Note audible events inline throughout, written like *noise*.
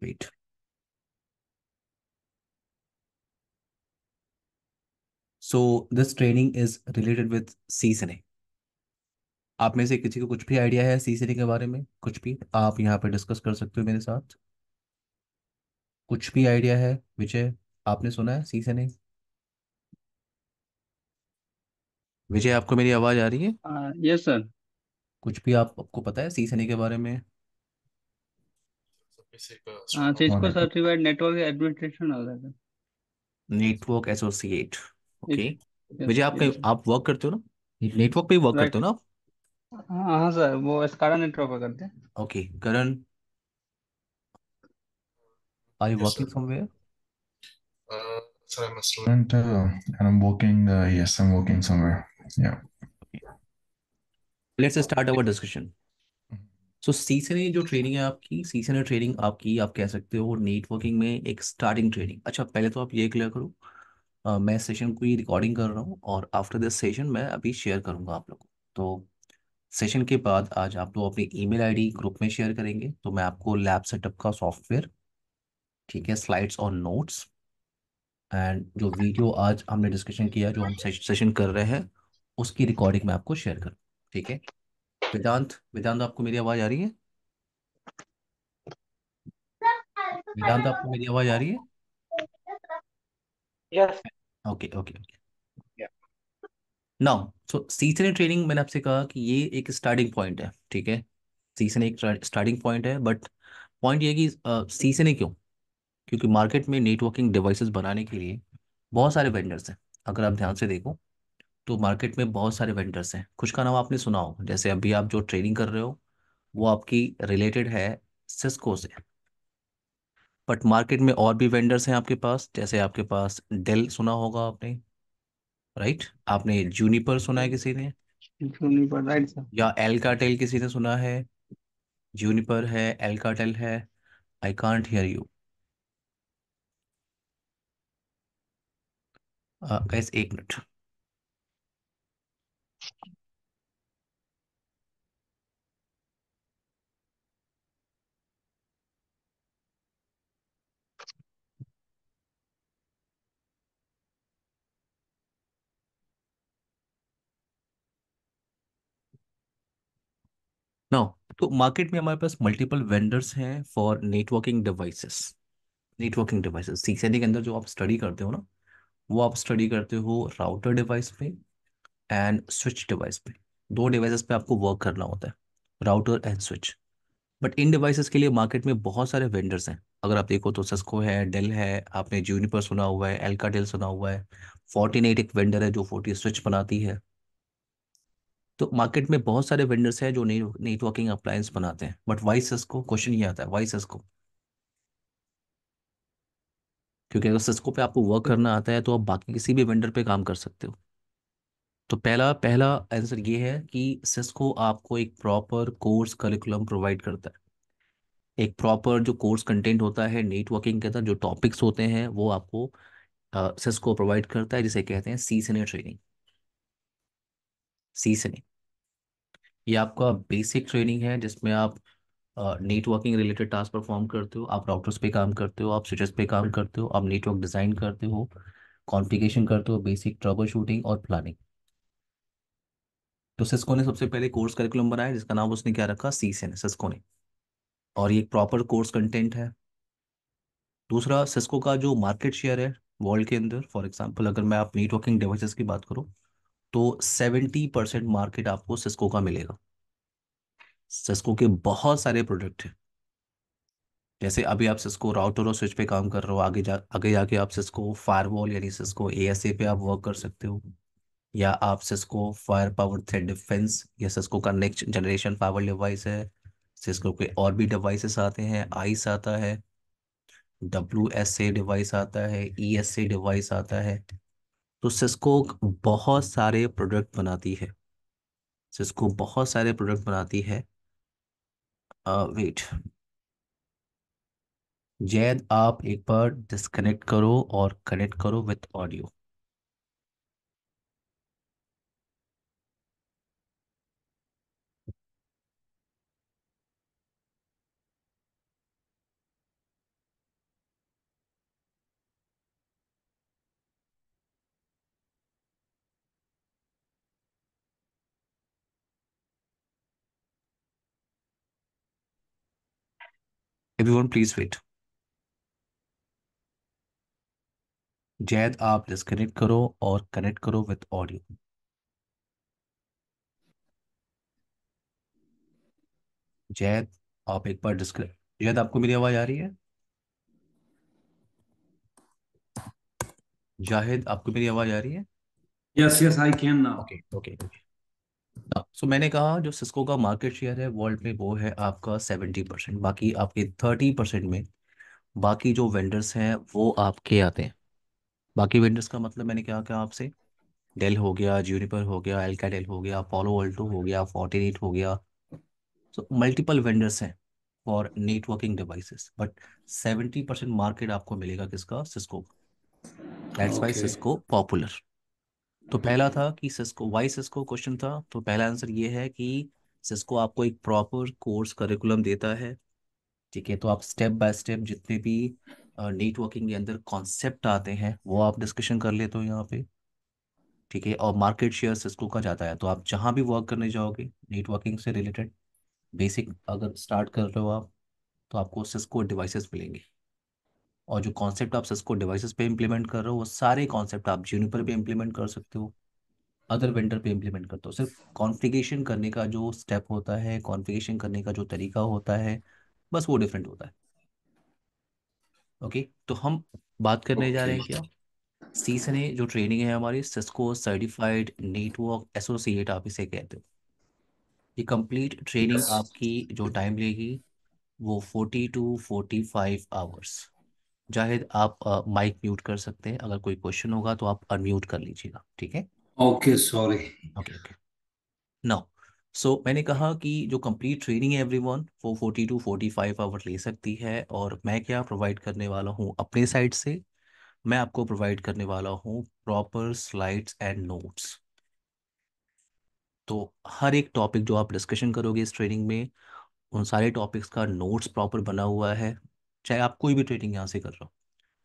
Wait. So this training is related with seasoning. आप में से किसी को कुछ भी आइडिया है सीजनिंग के बारे में कुछ भी आप यहाँ पे डिस्कस कर सकते हो मेरे साथ कुछ भी आइडिया है विजय आपने सुना है सीजनिंग विजय आपको मेरी आवाज आ रही है यस हाँ, सर कुछ भी आप आपको पता है सीजनिंग के बारे में सिस्को हाँ, तो हाँ, हाँ। सर्टिफाइड नेटवर्क एडमिनिस्ट्रेशन आ जाएगा नेटवर्क एसोसिएट ओके मुझे आप कहीं आप वर्क करते हो ना नेटवर्क पे वर्क करते हो ना हाँ सर वो स्कारा नेटवर्क पे करते हैं okay Karan are you working somewhere Sir, I'm a student uh, and I'm working. Uh, yes, I'm working somewhere. Yeah. Let's start our discussion. So CCNA जो ट्रेनिंग है आपकी सी सीसने ट्रेनिंग आपकी आप कह सकते हो नेटवर्किंग में एक स्टार्टिंग ट्रेनिंग अच्छा पहले तो आप ये क्लियर करो मैं सेशन की रिकॉर्डिंग कर रहा हूँ और आफ्टर दिस सेशन मैं अभी शेयर करूँगा आप लोगों को तो सेशन के बाद आज आप लोग अपनी ई मेल ग्रुप में शेयर करेंगे तो मैं आपको लैब सेटअप का सॉफ्टवेयर ठीक है स्लाइड्स और नोट्स एंड जो वीडियो आज हमने डिस्कशन किया जो हम सेशन कर रहे हैं उसकी रिकॉर्डिंग मैं आपको शेयर करूँ ठीक है वेदांत वेदांत आपको मेरी आवाज आ रही है वेदांत आपको मेरी आवाज आ रही है yes okay okay okay now so CCNA training मैंने आपसे कहा कि ये एक स्टार्टिंग पॉइंट है ठीक है सीखने एक स्टार्टिंग पॉइंट है बट पॉइंट ये है कि सीखने क्यों क्योंकि मार्केट में नेटवर्किंग डिवाइसेस बनाने के लिए बहुत सारे वेंडर्स हैं अगर आप ध्यान से देखो तो मार्केट में बहुत सारे वेंडर्स हैं कुछ का नाम आपने सुना हो जैसे अभी आप जो ट्रेनिंग कर रहे हो वो आपकी रिलेटेड है सिस्को से बट मार्केट में और भी वेंडर्स हैं आपके पास जैसे आपके पास डेल सुना होगा आपने राइट आपने जूनिपर सुना है किसी ने जूनिपर राइट सर या एलकाटेल किसी ने सुना है जूनिपर है एलकाटेल है I can't hear you guys एक मिनट तो मार्केट में हमारे पास मल्टीपल वेंडर्स हैं for networking devices networking devices CCNA के अंदर जो आप स्टडी करते हो ना वो आप स्टडी करते हो राउटर डिवाइस पे एंड स्विच डिवाइस पे दो डिवाइसेस पे आपको वर्क करना होता है राउटर एंड स्विच बट इन डिवाइसेस के लिए मार्केट में बहुत सारे वेंडर्स हैं अगर आप देखो तो सस्को है डेल है आपने जूनिपर सुना हुआ है एल्का डेल सुना हुआ है फोर्टीन एट एक वेंडर है जो फोर्टी स्विच बनाती है तो मार्केट में बहुत सारे वेंडर्स हैं जो नेटवर्किंग अप्लायंस बनाते हैं बट वाई सस्को क्वेश्चन ये आता है वाई सस्को क्योंकि अगर सिस्को पे आपको वर्क करना आता है तो आप बाकी किसी भी वेंडर पे काम कर सकते हो तो पहला पहला आंसर ये है कि सिस्को आपको एक प्रॉपर कोर्स करिकुलम प्रोवाइड करता है एक प्रॉपर जो कोर्स कंटेंट होता है नेटवर्किंग के अंदर जो टॉपिक्स होते हैं वो आपको सिस्को प्रोवाइड करता है जिसे कहते हैं सी सीनियर ट्रेनिंग सीसनी ये आपका बेसिक ट्रेनिंग है जिसमें आप नेटवर्किंग रिलेटेड टास्क परफॉर्म करते हो आप राउटर्स पे काम करते हो आप स्विचेस पे काम करते हो आप नेटवर्क डिज़ाइन करते हो कॉन्फ़िगरेशन करते हो बेसिक ट्रबल शूटिंग और प्लानिंग तो सिस्को ने सबसे पहले कोर्स करिकुलम बनाया जिसका नाम उसने क्या रखा सी से सिस्को ने और ये प्रॉपर कोर्स कंटेंट है दूसरा सिस्को का जो मार्केट शेयर है वर्ल्ड के अंदर फॉर एग्जांपल अगर मैं आप नेटवर्किंग डिवाइसेस की बात करूँ तो सेवेंटी परसेंट मार्केट आपको सिस्को का मिलेगा सिस्को के बहुत सारे प्रोडक्ट हैं जैसे अभी आप सिस्को राउटर और स्विच पे काम कर रहे हो आगे जा आगे जाके आप सिस्को फायरवॉल यानी सिस्को एएसए पे आप वर्क कर सकते हो या आप Cisco fire power threat defence या सिस्को का नेक्स्ट जनरेशन पावर डिवाइस है सिस्को के और भी डिवाइसेस आते हैं आइस आता है डब्ल्यू एस ए डिवाइस आता है ई एस ए डिवाइस आता है तो सिस्को बहुत सारे प्रोडक्ट बनाती है सिस्को बहुत सारे प्रोडक्ट बनाती है वेट जैद आप एक बार डिसकनेक्ट करो और कनेक्ट करो with audio everyone please wait Zaid आप डिस्कनेक्ट करो और कनेक्ट करो विथ ऑडियो जैद आप एक बार डिस्कनेक्ट जैद आपको मेरी आवाज आ रही है जाहिद आपको मेरी आवाज आ रही है yes yes I can now okay okay so हाँ, मैंने कहा जो सिस्को का मार्केट शेयर है वर्ल्ड में वो है आपका सेवेंटी परसेंट बाकी आपके थर्टी परसेंट में बाकी जो वेंडर्स हैं वो आपके आते हैं बाकी वेंडर्स का मतलब मैंने क्या कहा आपसे डेल हो गया जूनिपर हो गया डेल हो गया अपोलो ऑल्टो हो गया फोर्टी फोर्टीनेट हो गया सो मल्टीपल वेंडर्स हैं for networking devices but seventy percent market आपको मिलेगा किसका Cisco that's why Cisco popular तो पहला था कि सिस्को वाई सिस्को क्वेश्चन था तो पहला आंसर ये है कि सिस्को आपको एक प्रॉपर कोर्स करिकुलम देता है ठीक है तो आप स्टेप बाय स्टेप जितने भी नेटवर्किंग के अंदर कॉन्सेप्ट आते हैं वो आप डिस्कशन कर लेते हो यहाँ पे ठीक है और मार्केट शेयर सिस्को का जाता है तो आप जहाँ भी वर्क करने जाओगे नेटवर्किंग से रिलेटेड बेसिक अगर स्टार्ट कर रहे हो आप तो आपको सिस्को डिवाइसेस मिलेंगे और जो कॉन्सेप्ट आप सिस्को डिवाइसेस पे इम्प्लीमेंट कर रहे हो वो सारे कॉन्सेप्ट आप जूनिपर पे इम्प्लीमेंट कर सकते हो अदर वेंडर पे इम्प्लीमेंट करते हो सिर्फ कॉन्फ़िगरेशन करने का जो स्टेप होता है कॉन्फ़िगरेशन करने का जो तरीका होता है बस वो डिफरेंट होता है ओके okay? तो हम बात करने okay. जा रहे हैं क्या सी ने जो ट्रेनिंग है हमारी सिस्को सर्टिफाइड नेटवर्क एसोसिएट आप इसे कहते हो ये कंप्लीट ट्रेनिंग yes. आपकी जो टाइम लेगी वो forty to forty five hours Zahid आप माइक म्यूट कर सकते हैं अगर कोई क्वेश्चन होगा तो आप अनम्यूट कर लीजिएगा ठीक है okay sorry okay okay now so मैंने कहा कि जो कंप्लीट ट्रेनिंग है वन वो फोर्टी टू फाइव आवर ले सकती है और मैं क्या प्रोवाइड करने वाला हूँ अपने साइड से मैं आपको प्रोवाइड करने वाला हूँ प्रॉपर स्लाइड्स एंड नोट्स तो हर एक टॉपिक जो आप डिस्कशन करोगे इस ट्रेनिंग में उन सारे टॉपिक्स का नोट्स प्रॉपर बना हुआ है चाहे आप कोई भी ट्रेडिंग यहाँ से कर रहे हो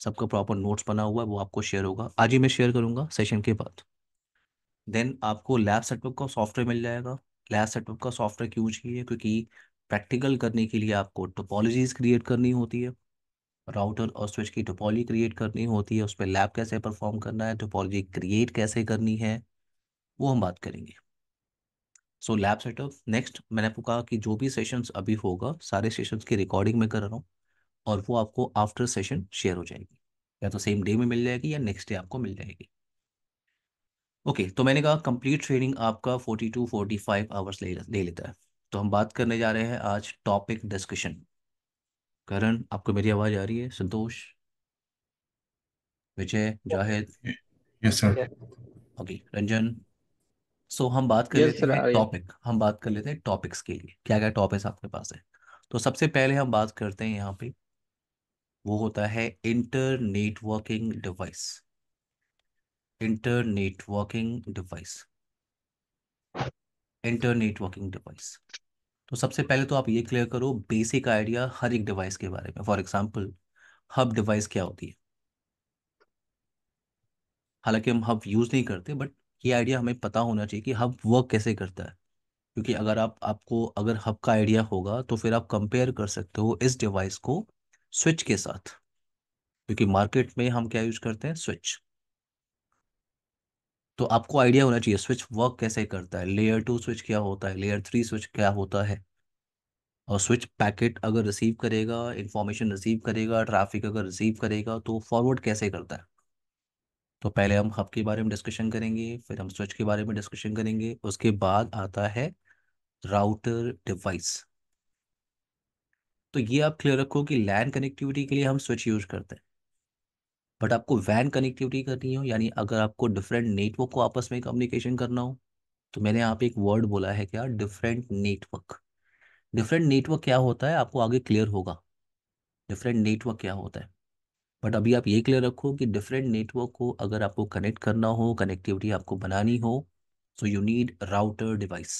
सबका प्रॉपर नोट्स बना हुआ है वो आपको शेयर होगा आज ही मैं शेयर करूंगा सेशन के बाद देन आपको लैब सेटअप का सॉफ्टवेयर मिल जाएगा लैब सेटअप का सॉफ्टवेयर क्यों चाहिए क्योंकि प्रैक्टिकल करने के लिए आपको टोपोलॉजीज क्रिएट करनी होती है राउटर और स्विच की टोपोलॉजी क्रिएट करनी होती है उस पर लैब कैसे परफॉर्म करना है टोपोलॉजी क्रिएट कैसे करनी है वो हम बात करेंगे सो लैब सेटअप नेक्स्ट मैंने आपको कहा कि जो भी सेशंस अभी होगा सारे सेशंस की रिकॉर्डिंग मैं कर रहा हूँ और वो आपको आफ्टर सेशन शेयर हो जाएगी या तो सेम डे में मिल जाएगी या नेक्स्ट डे आपको मिल जाएगी ओके okay, तो मैंने कहा कंप्लीट ट्रेनिंग आपका forty to forty five hours ले लेता है तो हम बात करने जा रहे हैं आज टॉपिक डिस्कशन करण आपको मेरी आवाज़ आ रही है Santosh Vijay Zahid yes sir okay Ranjan so हम बात कर yes, लेते हैं टॉपिक हम बात कर लेते हैं टॉपिक्स के लिए क्या क्या टॉपिक्स आपके पास है तो सबसे पहले हम बात करते हैं यहाँ पे वो होता है internetworking device internetworking device internetworking device तो सबसे पहले तो आप ये क्लियर करो बेसिक आइडिया हर एक डिवाइस के बारे में फॉर एग्जाम्पल हब डिवाइस क्या होती है हालांकि हम हब यूज़ नहीं करते बट ये आइडिया हमें पता होना चाहिए कि हब वर्क कैसे करता है क्योंकि अगर आप आपको अगर हब का आइडिया होगा तो फिर आप कंपेयर कर सकते हो इस डिवाइस को स्विच के साथ क्योंकि मार्केट में हम क्या यूज करते हैं स्विच तो आपको आइडिया होना चाहिए स्विच वर्क कैसे करता है लेयर टू स्विच क्या होता है लेयर थ्री स्विच क्या होता है और स्विच पैकेट अगर रिसीव करेगा इंफॉर्मेशन रिसीव करेगा ट्रैफिक अगर रिसीव करेगा तो फॉरवर्ड कैसे करता है तो पहले हम हब के बारे में डिस्कशन करेंगे फिर हम स्विच के बारे में डिस्कशन करेंगे उसके बाद आता है राउटर डिवाइस तो ये आप क्लियर रखो कि लैंड कनेक्टिविटी के लिए हम स्विच यूज करते हैं बट आपको वैन कनेक्टिविटी करनी हो यानी अगर आपको डिफरेंट नेटवर्क को आपस में कम्युनिकेशन करना हो तो मैंने आप एक वर्ड बोला है क्या डिफरेंट नेटवर्क डिफरेंट नेटवर्क क्या होता है आपको आगे क्लियर होगा डिफरेंट नेटवर्क क्या होता है बट अभी आप ये क्लियर रखो कि डिफरेंट नेटवर्क को अगर आपको कनेक्ट करना हो कनेक्टिविटी आपको बनानी हो so you need router device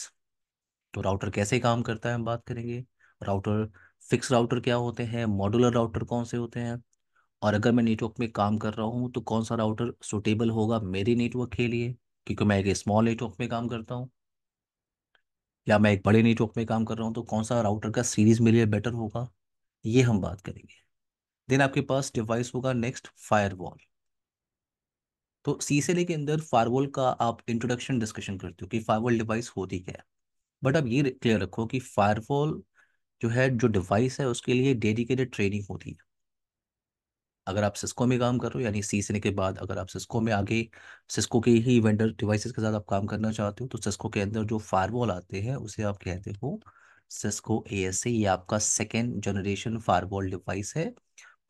तो राउटर कैसे काम करता है हम बात करेंगे राउटर फिक्स राउटर क्या होते हैं मॉडुलर राउटर कौन से होते हैं और अगर मैं नेटवर्क में काम कर रहा हूँ तो कौन सा राउटर सुटेबल होगा मेरे नेटवर्क के लिए क्योंकि मैं एक स्मॉल नेटवर्क में काम करता हूँ या मैं एक बड़े नेटवर्क में काम कर रहा हूँ तो कौन सा राउटर का सीरीज मेरे लिए बेटर होगा ये हम बात करेंगे देन आपके पास डिवाइस होगा नेक्स्ट फायरवॉल तो सीसेले के अंदर फायरवॉल का आप इंट्रोडक्शन डिस्कशन करते हो कि फायरवॉल डिवाइस होती क्या है बट आप ये क्लियर रखो कि फायरवॉल जो है जो डिवाइस है उसके लिए डेडिकेटेड ट्रेनिंग होती है अगर आप सिस्को में काम कर रहे हो यानी सीखने के बाद अगर आप सिस्को में आगे सिस्को के ही वेंडर डिवाइसेस के साथ आप काम करना चाहते हो तो सिस्को के अंदर जो फायरवॉल आते हैं उसे आप कहते हो सिस्को ए एस ए ये आपका सेकेंड जनरेशन फायरवॉल डिवाइस है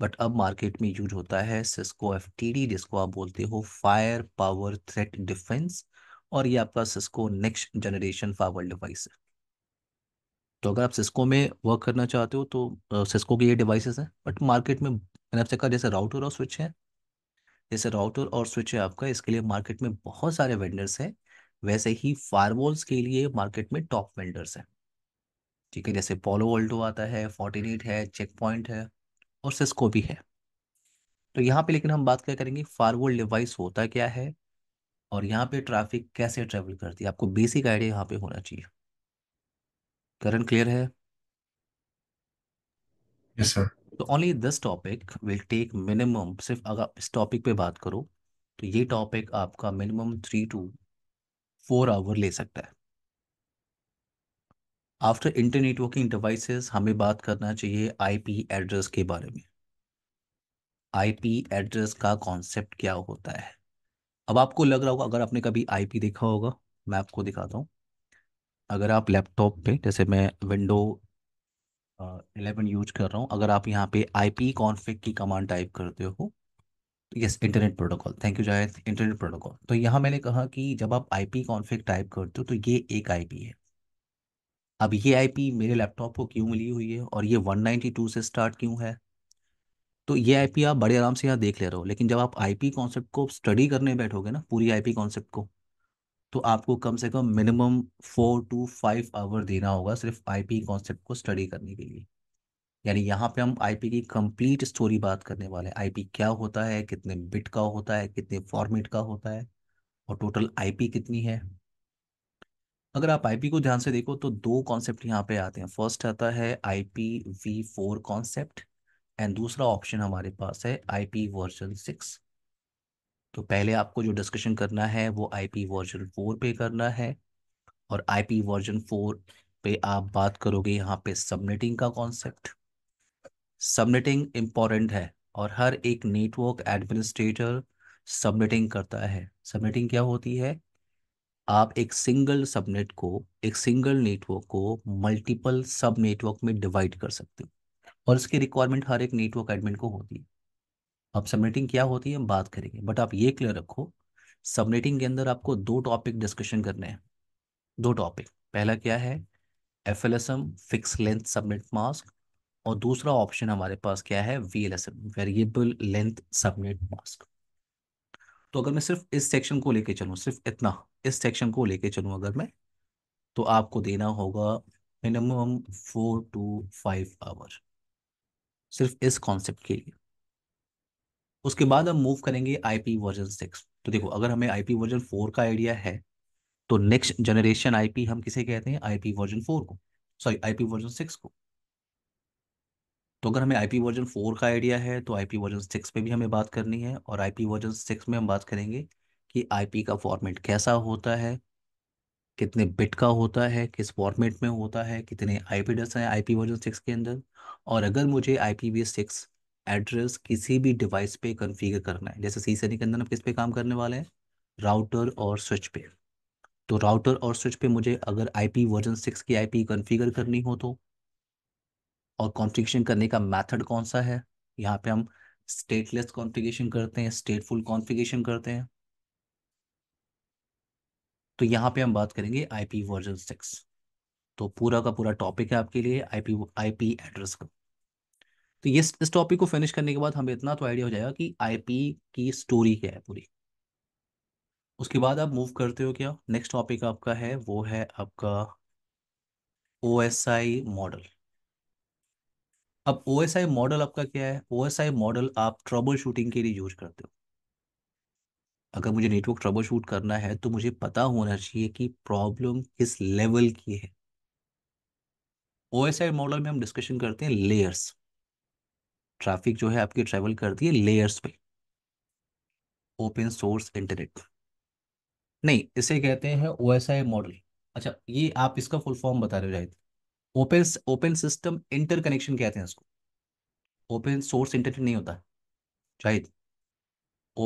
बट अब मार्केट में यूज होता है सिस्को एफ टी डी जिसको आप बोलते हो फायर पावर थ्रेट डिफेंस और ये आपका Cisco next generation firewall device है तो अगर आप सिस्को में वर्क करना चाहते हो तो सिस्को के ये डिवाइसेस हैं बट मार्केट में मैंने आपसे कहा जैसे राउटर और स्विच है जैसे राउटर और स्विच है आपका इसके लिए मार्केट में बहुत सारे वेंडर्स हैं वैसे ही फायरवॉल्स के लिए मार्केट में टॉप वेंडर्स हैं ठीक है जैसे पोलो वोल्टो आता है फोर्टीनेट है चेक पॉइंट है और सिस्को भी है तो यहाँ पे लेकिन हम बात क्या करेंगे फायरवॉल डिवाइस होता क्या है और यहाँ पे ट्रैफिक कैसे ट्रेवल करती है आपको बेसिक आइडिया यहाँ पे होना चाहिए करंट क्लियर है? यस सर तो only this topic will take minimum सिर्फ अगर आप इस टॉपिक पे बात करो तो ये टॉपिक आपका minimum three to four hour ले सकता है आफ्टर इंटरनेटवर्किंग डिवाइसेस हमें बात करना चाहिए आईपी एड्रेस के बारे में आईपी एड्रेस का कॉन्सेप्ट क्या होता है अब आपको लग रहा होगा अगर आपने कभी आईपी देखा होगा मैं आपको दिखाता हूँ अगर आप लैपटॉप पे जैसे मैं विंडो इलेवन यूज कर रहा हूँ अगर आप यहाँ पे आई पी कॉन्फिक की कमांड टाइप करते हो yes internet protocol thank you Zahid internet protocol तो यहाँ मैंने कहा कि जब आप आई पी कॉन्फिक टाइप करते हो तो ये एक आई पी है अब ये आई पी मेरे लैपटॉप को क्यों मिली हुई है और ये वन नाइन्टी टू से स्टार्ट क्यों है तो ये आईपी आप बड़े आराम से यहाँ देख ले रहे हो लेकिन जब आप आईपी कॉन्सेप्ट को स्टडी करने बैठोगे ना पूरी आईपी कॉन्सेप्ट को तो आपको कम से कम minimum four to five hour देना होगा सिर्फ आईपी कॉन्सेप्ट को स्टडी करने के लिए यानी यहाँ पे हम आईपी की कंप्लीट स्टोरी बात करने वाले हैं आईपी क्या होता है कितने बिट का होता है कितने फॉर्मेट का होता है और टोटल आईपी कितनी है अगर आप आईपी को ध्यान से देखो तो दो कॉन्सेप्ट यहाँ पे आते हैं फर्स्ट आता है I P V four concept and दूसरा ऑप्शन हमारे पास है आई पी वर्जन सिक्स तो पहले आपको जो डिस्कशन करना है वो आई पी वर्जन फोर पे करना है और आई पी वर्जन फोर पे आप बात करोगे यहाँ पे सबनेटिंग का कॉन्सेप्ट सबनेटिंग इम्पॉर्टेंट है और हर एक नेटवर्क एडमिनिस्ट्रेटर सबनेटिंग करता है सबनेटिंग क्या होती है आप एक सिंगल सबनेट को एक सिंगल नेटवर्क को मल्टीपल सब नेटवर्क में डिवाइड कर सकते हो और इसकी रिक्वायरमेंट हर एक नेटवर्क एडमिन को होती है अब सबनेटिंग क्या होती है हम बात करेंगे बट आप ये क्लियर रखो सबनेटिंग के अंदर आपको दो टॉपिक डिस्कशन करने हैं दो टॉपिक पहला क्या है F L S M fix length subnet mask और दूसरा ऑप्शन हमारे पास क्या है V L S M variable length subnet mask तो अगर मैं सिर्फ इस सेक्शन को लेके चलूँ सिर्फ इतना इस सेक्शन को लेके चलूँ अगर मैं तो आपको देना होगा minimum four to five hour सिर्फ इस कॉन्सेप्ट के लिए उसके बाद हम मूव करेंगे आईपी वर्जन सिक्स तो देखो अगर हमें आईपी वर्जन फोर का आइडिया है तो नेक्स्ट जनरेशन आईपी हम किसे कहते हैं आईपी वर्जन फोर को सॉरी आईपी वर्जन सिक्स को तो अगर हमें आईपी वर्जन फोर का आइडिया है तो आईपी वर्जन सिक्स पे भी हमें बात करनी है और आईपी वर्जन सिक्स में हम बात करेंगे कि आईपी का फॉर्मेट कैसा होता है कितने बिट का होता है किस फॉर्मेट में होता है कितने आई पी हैं आई पी वर्जन सिक्स के अंदर और अगर मुझे I P V six address किसी भी डिवाइस पे कन्फिगर करना है जैसे सी सनी के अंदर हम किस पे काम करने वाले हैं राउटर और स्विच पे तो राउटर और स्विच पे मुझे अगर आईपी वर्जन सिक्स की आईपी कॉन्फ़िगर करनी हो तो और कॉन्फ़िगरेशन करने का मेथड कौन सा है यहाँ पे हम स्टेटलेस कॉन्फ़िगरेशन करते हैं स्टेटफुल कॉन्फ़िगरेशन करते हैं तो यहाँ पे हम बात करेंगे आईपी वर्जन सिक्स तो पूरा का पूरा टॉपिक है आपके लिए आईपी आईपी एड्रेस का तो ये इस टॉपिक को फिनिश करने के बाद हमें इतना तो आइडिया हो जाएगा कि आईपी की स्टोरी क्या है पूरी उसके बाद आप मूव करते हो क्या नेक्स्ट टॉपिक आपका है वो है आपका ओ मॉडल अब ओ मॉडल आपका क्या है ओ मॉडल आप ट्रबल शूटिंग के लिए यूज करते हो अगर मुझे नेटवर्क ट्रबल शूट करना है तो मुझे पता होना चाहिए कि प्रॉब्लम किस लेवल की है ओ मॉडल में हम डिस्कशन करते हैं लेयर्स ट्रैफिक जो है आपकी ट्रेवल करती है लेयर्स पे ओपन सोर्स इंटरनेट नहीं इसे कहते हैं ओ एस आई मॉडल अच्छा ये आप इसका फुल फॉर्म बता रहे हो Zahid open open system interconnection कहते हैं इसको ओपन सोर्स इंटरनेट नहीं होता Zahid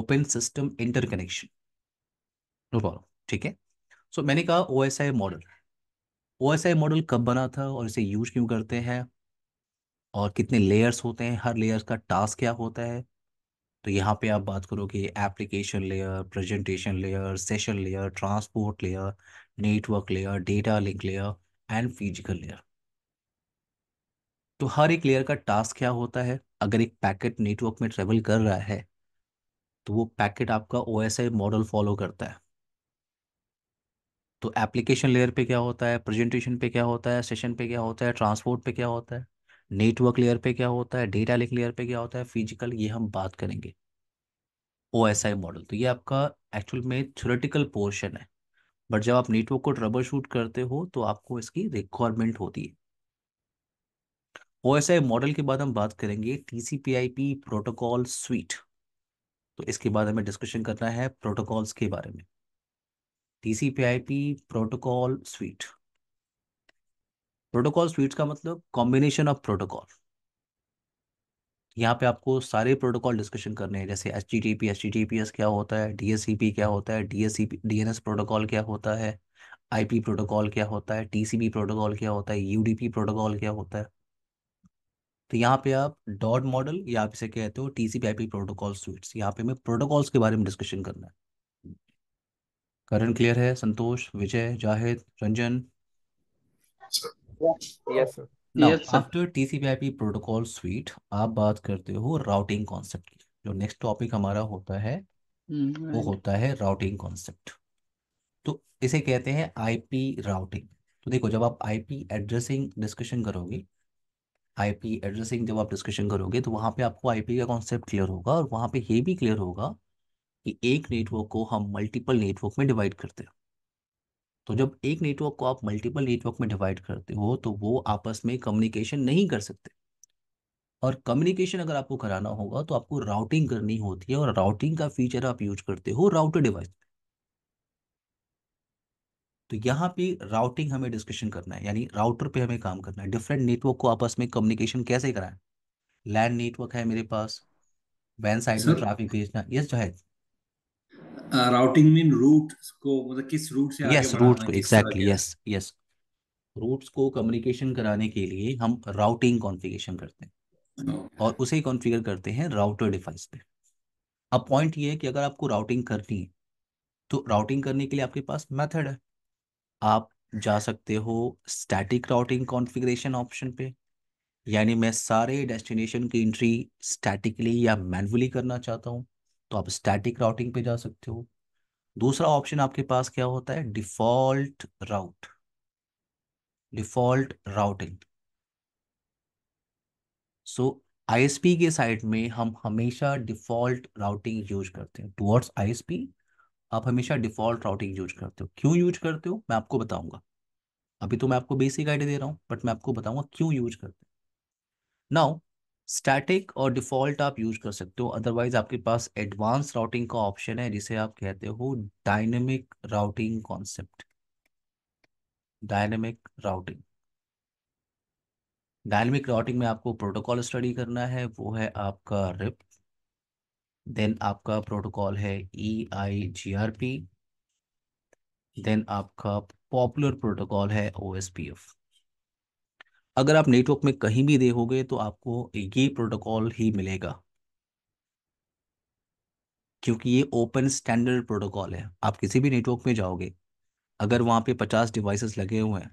open system interconnection no problem ठीक है सो मैंने कहा O S I model O S I model कब बना था और इसे यूज क्यों करते हैं और कितने लेयर्स होते हैं हर लेयर्स का टास्क क्या होता है तो यहाँ पे आप बात करोगे application layer presentation layer session layer transport layer network layer data link layer and physical layer तो हर एक लेयर का टास्क क्या होता है अगर एक पैकेट नेटवर्क में ट्रेवल कर रहा है तो वो पैकेट आपका ओ मॉडल फॉलो करता है तो एप्लीकेशन लेयर पे क्या होता है प्रेजेंटेशन पे क्या होता है सेशन पे क्या होता है ट्रांसपोर्ट पे क्या होता है नेटवर्क लेयर पे क्या होता है डेटा लिंक लेयर पे क्या होता है फिजिकल ये हम बात करेंगे ओ मॉडल तो ये आपका एक्चुअल में थ्योरेटिकल पोर्शन है बट जब आप नेटवर्क को ट्रबल शूट करते हो तो आपको इसकी रिक्वायरमेंट होती है ओ मॉडल के बाद हम बात करेंगे टी प्रोटोकॉल स्वीट तो इसके बाद हमें डिस्कशन करना है प्रोटोकॉल्स के बारे में TCP IP protocol suite protocol suites का मतलब कॉम्बिनेशन ऑफ प्रोटोकॉल यहाँ पे आपको सारे प्रोटोकॉल डिस्कशन करने हैं जैसे H T T P H T T P S क्या होता है डी एस सी पी क्या होता है D S C P D N S protocol क्या होता है आई पी प्रोटोकॉल क्या होता है टी सी पी प्रोटोकॉल क्या होता है यू डी पी प्रोटोकॉल क्या होता है तो यहाँ पे आप डॉट मॉडल या आप इसे कहते हो T C P I P protocol suites यहाँ पे हमें प्रोटोकॉल्स के बारे में डिस्कशन करना है करंट क्लियर है Santosh Vijay Zahid Ranjan yes sir Now, yes, आप बात करते हो राउटिंग कॉन्सेप्ट की जो नेक्स्ट टॉपिक हमारा होता है हम्म, right. वो होता है राउटिंग कॉन्सेप्ट तो इसे कहते हैं आईपी राउटिंग तो देखो जब आप आईपी एड्रेसिंग डिस्कशन करोगे आईपी एड्रेसिंग जब आप डिस्कशन करोगे तो वहां पे आपको आईपी का कॉन्सेप्ट क्लियर होगा और वहां पे ये भी क्लियर होगा कि एक नेटवर्क को हम मल्टीपल नेटवर्क में डिवाइड करते हैं तो जब एक नेटवर्क को आप मल्टीपल नेटवर्क में डिवाइड करते हो तो वो आपस में कम्युनिकेशन नहीं कर सकते और कम्युनिकेशन अगर आपको कराना होगा तो आपको राउटिंग करनी होती है और राउटिंग का फीचर आप यूज करते हो राउटर डिवाइस तो यहाँ पे राउटिंग हमें डिस्कशन करना है यानी राउटर पे हमें काम करना है डिफरेंट नेटवर्क को आपस में कम्युनिकेशन कैसे कराएं लैंड नेटवर्क है मेरे पास वैन साइड में ट्रैफिक भेजना यस जो है राउटिंग मीन रूट को मतलब किस रूट से यस रूट को एग्जैक्टली यस यस रूट्स को कम्युनिकेशन कराने के लिए हम राउटिंग कॉन्फ़िगरेशन करते हैं और उसे कॉन्फ़िगर करते हैं राउटर डिवाइस पे अब पॉइंट ये है कि अगर आपको राउटिंग करनी है तो राउटिंग करने के लिए आपके पास मेथड है आप जा सकते हो स्टैटिक राउटिंग कॉन्फ़िगरेशन ऑप्शन पे यानी मैं सारे डेस्टिनेशन की एंट्री स्टैटिकली या मैनुअली करना चाहता हूँ तो आप स्टैटिक राउटिंग पे जा सकते हो दूसरा ऑप्शन आपके पास क्या होता है default route default routing so ISP के साइड में हम हमेशा डिफॉल्ट राउटिंग यूज करते हैं टुवर्ड्स आईएसपी आप हमेशा डिफॉल्ट राउटिंग यूज करते हो क्यों यूज करते हो मैं आपको बताऊंगा अभी तो मैं आपको बेसिक आइडिया दे रहा हूं बट मैं आपको बताऊंगा क्यों यूज करते हैं नाउ स्टैटिक और डिफॉल्ट आप यूज कर सकते हो अदरवाइज आपके पास एडवांस राउटिंग का ऑप्शन है जिसे आप कहते हो dynamic routing concept dynamic routing dynamic routing में आपको प्रोटोकॉल स्टडी करना है वो है आपका रिप देन आपका प्रोटोकॉल है E I G R P then आपका पॉपुलर प्रोटोकॉल है ओ एस पी एफ अगर आप नेटवर्क में कहीं भी देखोगे तो आपको ये प्रोटोकॉल ही मिलेगा क्योंकि ये ओपन स्टैंडर्ड प्रोटोकॉल है आप किसी भी नेटवर्क में जाओगे अगर वहाँ पे पचास डिवाइसेस लगे हुए हैं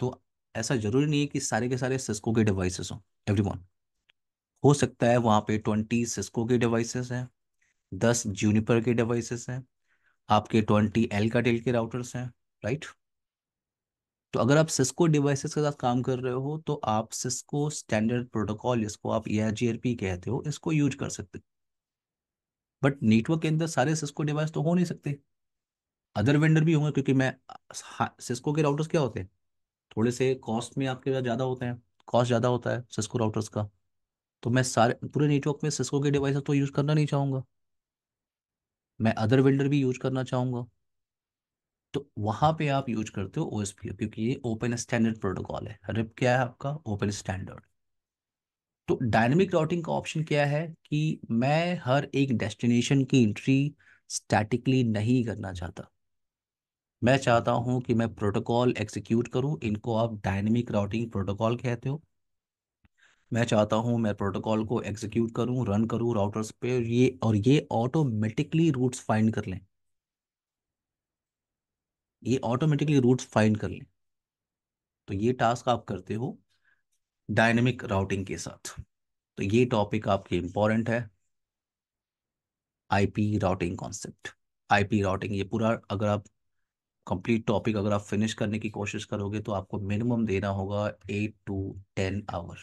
तो ऐसा ज़रूरी नहीं है कि सारे के सारे सिस्को के डिवाइसेस हों एवरीवन हो सकता है वहाँ पे ट्वेंटी सिस्को के डिवाइसेस हैं दस जूनिपर के डिवाइसेस हैं आपके ट्वेंटी एल का डेल के राउटर्स हैं राइट तो अगर आप सिस्को डिवाइसेस के साथ काम कर रहे हो तो आप सिस्को स्टैंडर्ड प्रोटोकॉल जिसको आप ई कहते हो इसको यूज कर सकते हो बट नेटवर्क के अंदर सारे सिस्को डिवाइस तो हो नहीं सकते अदर वेंडर भी होंगे क्योंकि मैं सिस्को के राउटर्स क्या होते हैं थोड़े से कॉस्ट में आपके पास ज़्यादा होते हैं कॉस्ट ज़्यादा होता है सिस्को राउटर्स का तो मैं सारे पूरे नेटवर्क में सिस्को के डिवाइस तो यूज़ करना नहीं चाहूँगा मैं अदर वेंडर भी यूज करना चाहूँगा तो वहां पे आप यूज करते हो ओ क्योंकि ये ओपन स्टैंडर्ड प्रोटोकॉल है रिप क्या है आपका ओपन स्टैंडर्ड तो डायनेमिक राउटिंग का ऑप्शन क्या है कि मैं हर एक डेस्टिनेशन की एंट्री स्टैटिकली नहीं करना चाहता मैं चाहता हूं कि मैं प्रोटोकॉल एक्सिक्यूट करूं इनको आप डायनेमिक राउटिंग प्रोटोकॉल कहते हो मैं चाहता हूं मैं प्रोटोकॉल को एग्जीक्यूट करूं रन करूं राउटर्स पे ये और ये ऑटोमेटिकली रूट्स फाइंड कर लें ये ऑटोमेटिकली रूट्स फाइंड कर लें तो ये टास्क आप करते हो डायनेमिक राउटिंग के साथ तो ये टॉपिक आपके इंपॉर्टेंट है IP routing concept IP routing ये पूरा अगर आप कंप्लीट टॉपिक अगर आप फिनिश करने की कोशिश करोगे तो आपको मिनिमम देना होगा एट टू टेन आवर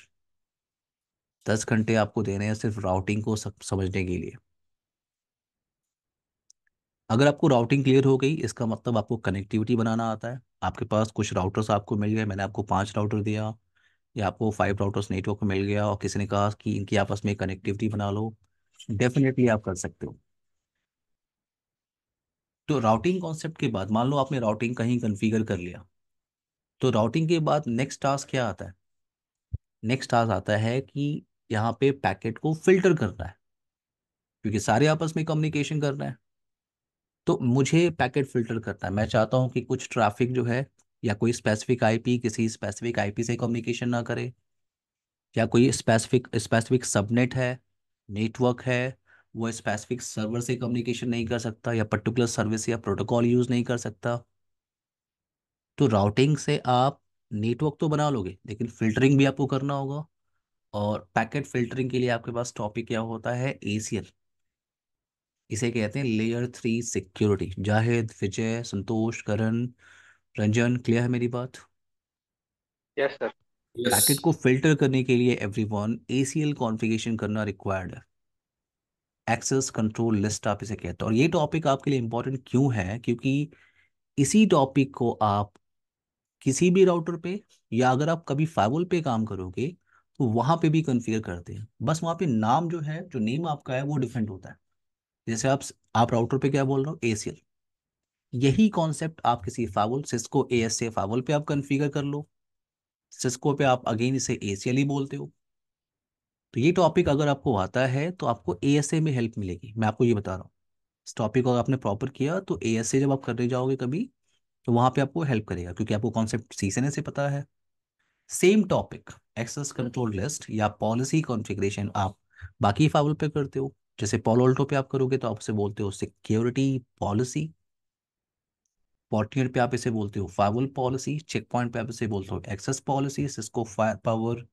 दस घंटे आपको देने हैं सिर्फ राउटिंग को समझने के लिए अगर आपको राउटिंग क्लियर हो गई इसका मतलब आपको कनेक्टिविटी बनाना आता है आपके पास कुछ राउटर्स आपको मिल गए मैंने आपको पाँच राउटर दिया या आपको फाइव राउटर्स नेटवर्क मिल गया और किसी ने कहा कि इनकी आपस में कनेक्टिविटी बना लो डेफिनेटली आप कर सकते हो तो राउटिंग कॉन्सेप्ट के बाद मान लो आपने राउटिंग कहीं कन्फिगर कर लिया तो राउटिंग के बाद नेक्स्ट टास्क क्या आता है नेक्स्ट टास्क आता है कि यहाँ पे पैकेट को फिल्टर करना है क्योंकि सारे आपस में कम्युनिकेशन करना है तो मुझे पैकेट फिल्टर करना है मैं चाहता हूँ कि कुछ ट्रैफिक जो है या कोई स्पेसिफिक आईपी किसी स्पेसिफिक आईपी से कम्युनिकेशन ना करे या कोई स्पेसिफिक स्पेसिफिक सबनेट है नेटवर्क है वो स्पेसिफिक सर्वर से कम्युनिकेशन नहीं कर सकता या पर्टिकुलर सर्विस या प्रोटोकॉल यूज़ नहीं कर सकता तो राउटिंग से आप नेटवर्क तो बना लोगे लेकिन फिल्टरिंग भी आपको करना होगा और पैकेट फिल्टरिंग के लिए आपके पास टॉपिक क्या होता है एसीएल इसे कहते हैं layer three security Zahid Vijay Santosh Karan Ranjan clear है मेरी बात यस सर पैकेट को फिल्टर करने के लिए एवरीवन एसीएल कॉन्फ़िगरेशन करना रिक्वायर्ड है एक्सेस कंट्रोल लिस्ट आप इसे कहते हैं और ये टॉपिक आपके लिए इंपॉर्टेंट क्यों है क्योंकि इसी टॉपिक को आप किसी भी राउटर पे या अगर आप कभी फाइवल पे काम करोगे तो वहां पे भी कॉन्फिगर करते हैं बस वहां पे नाम जो है जो नेम आपका है वो डिफरेंट होता है जैसे आप आप राउटर पे क्या बोल रहे हो एसीएल यही कॉन्सेप्ट आप किसी फावल सिस्को ए एस फावल पे आप कन्फिगर कर लो सिस्को पे आप अगेन इसे एसीएल ही बोलते हो तो ये टॉपिक अगर आपको आता है तो आपको ए एस ए में हेल्प मिलेगी मैं आपको ये बता रहा हूँ इस टॉपिक को आपने प्रॉपर किया तो ए एस ए जब आप करने जाओगे कभी तो वहाँ पे आपको हेल्प करेगा क्योंकि आपको कॉन्सेप्ट सीसने से पता है same topic access control list या पॉलिसी कॉन्फ़िगरेशन आप बाकी फावल पे करते हो जैसे पॉल ऑल्टो पे आप करोगे तो आप उसे बोलते हो सिक्योरिटी पॉलिसी पे आप इसे बोलते हो फाइवल पॉलिसी चेक पॉइंट पे आप इसे बोलते हो access policy Cisco fire power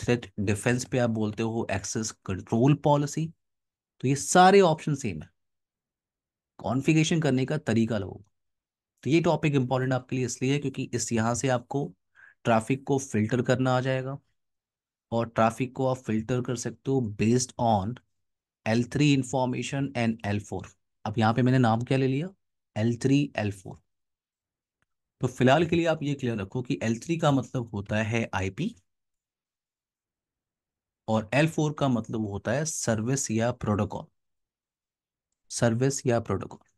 threat defence पे आप बोलते हो एक्सेस कंट्रोल पॉलिसी तो ये सारे ऑप्शन सेम है कॉन्फ़िगरेशन करने का तरीका लगोगा तो ये टॉपिक इंपॉर्टेंट आपके लिए इसलिए है क्योंकि इस यहाँ से आपको ट्रैफिक को फिल्टर करना आ जाएगा और ट्रैफिक को आप फिल्टर कर सकते हो based on L three information and L four अब यहाँ पे मैंने नाम क्या ले लिया एल थ्री एल फोर तो फिलहाल के लिए आप ये क्लियर रखो कि एल थ्री का मतलब होता है आईपी और एल फोर का मतलब होता है सर्विस या प्रोटोकॉल सर्विस या प्रोटोकॉल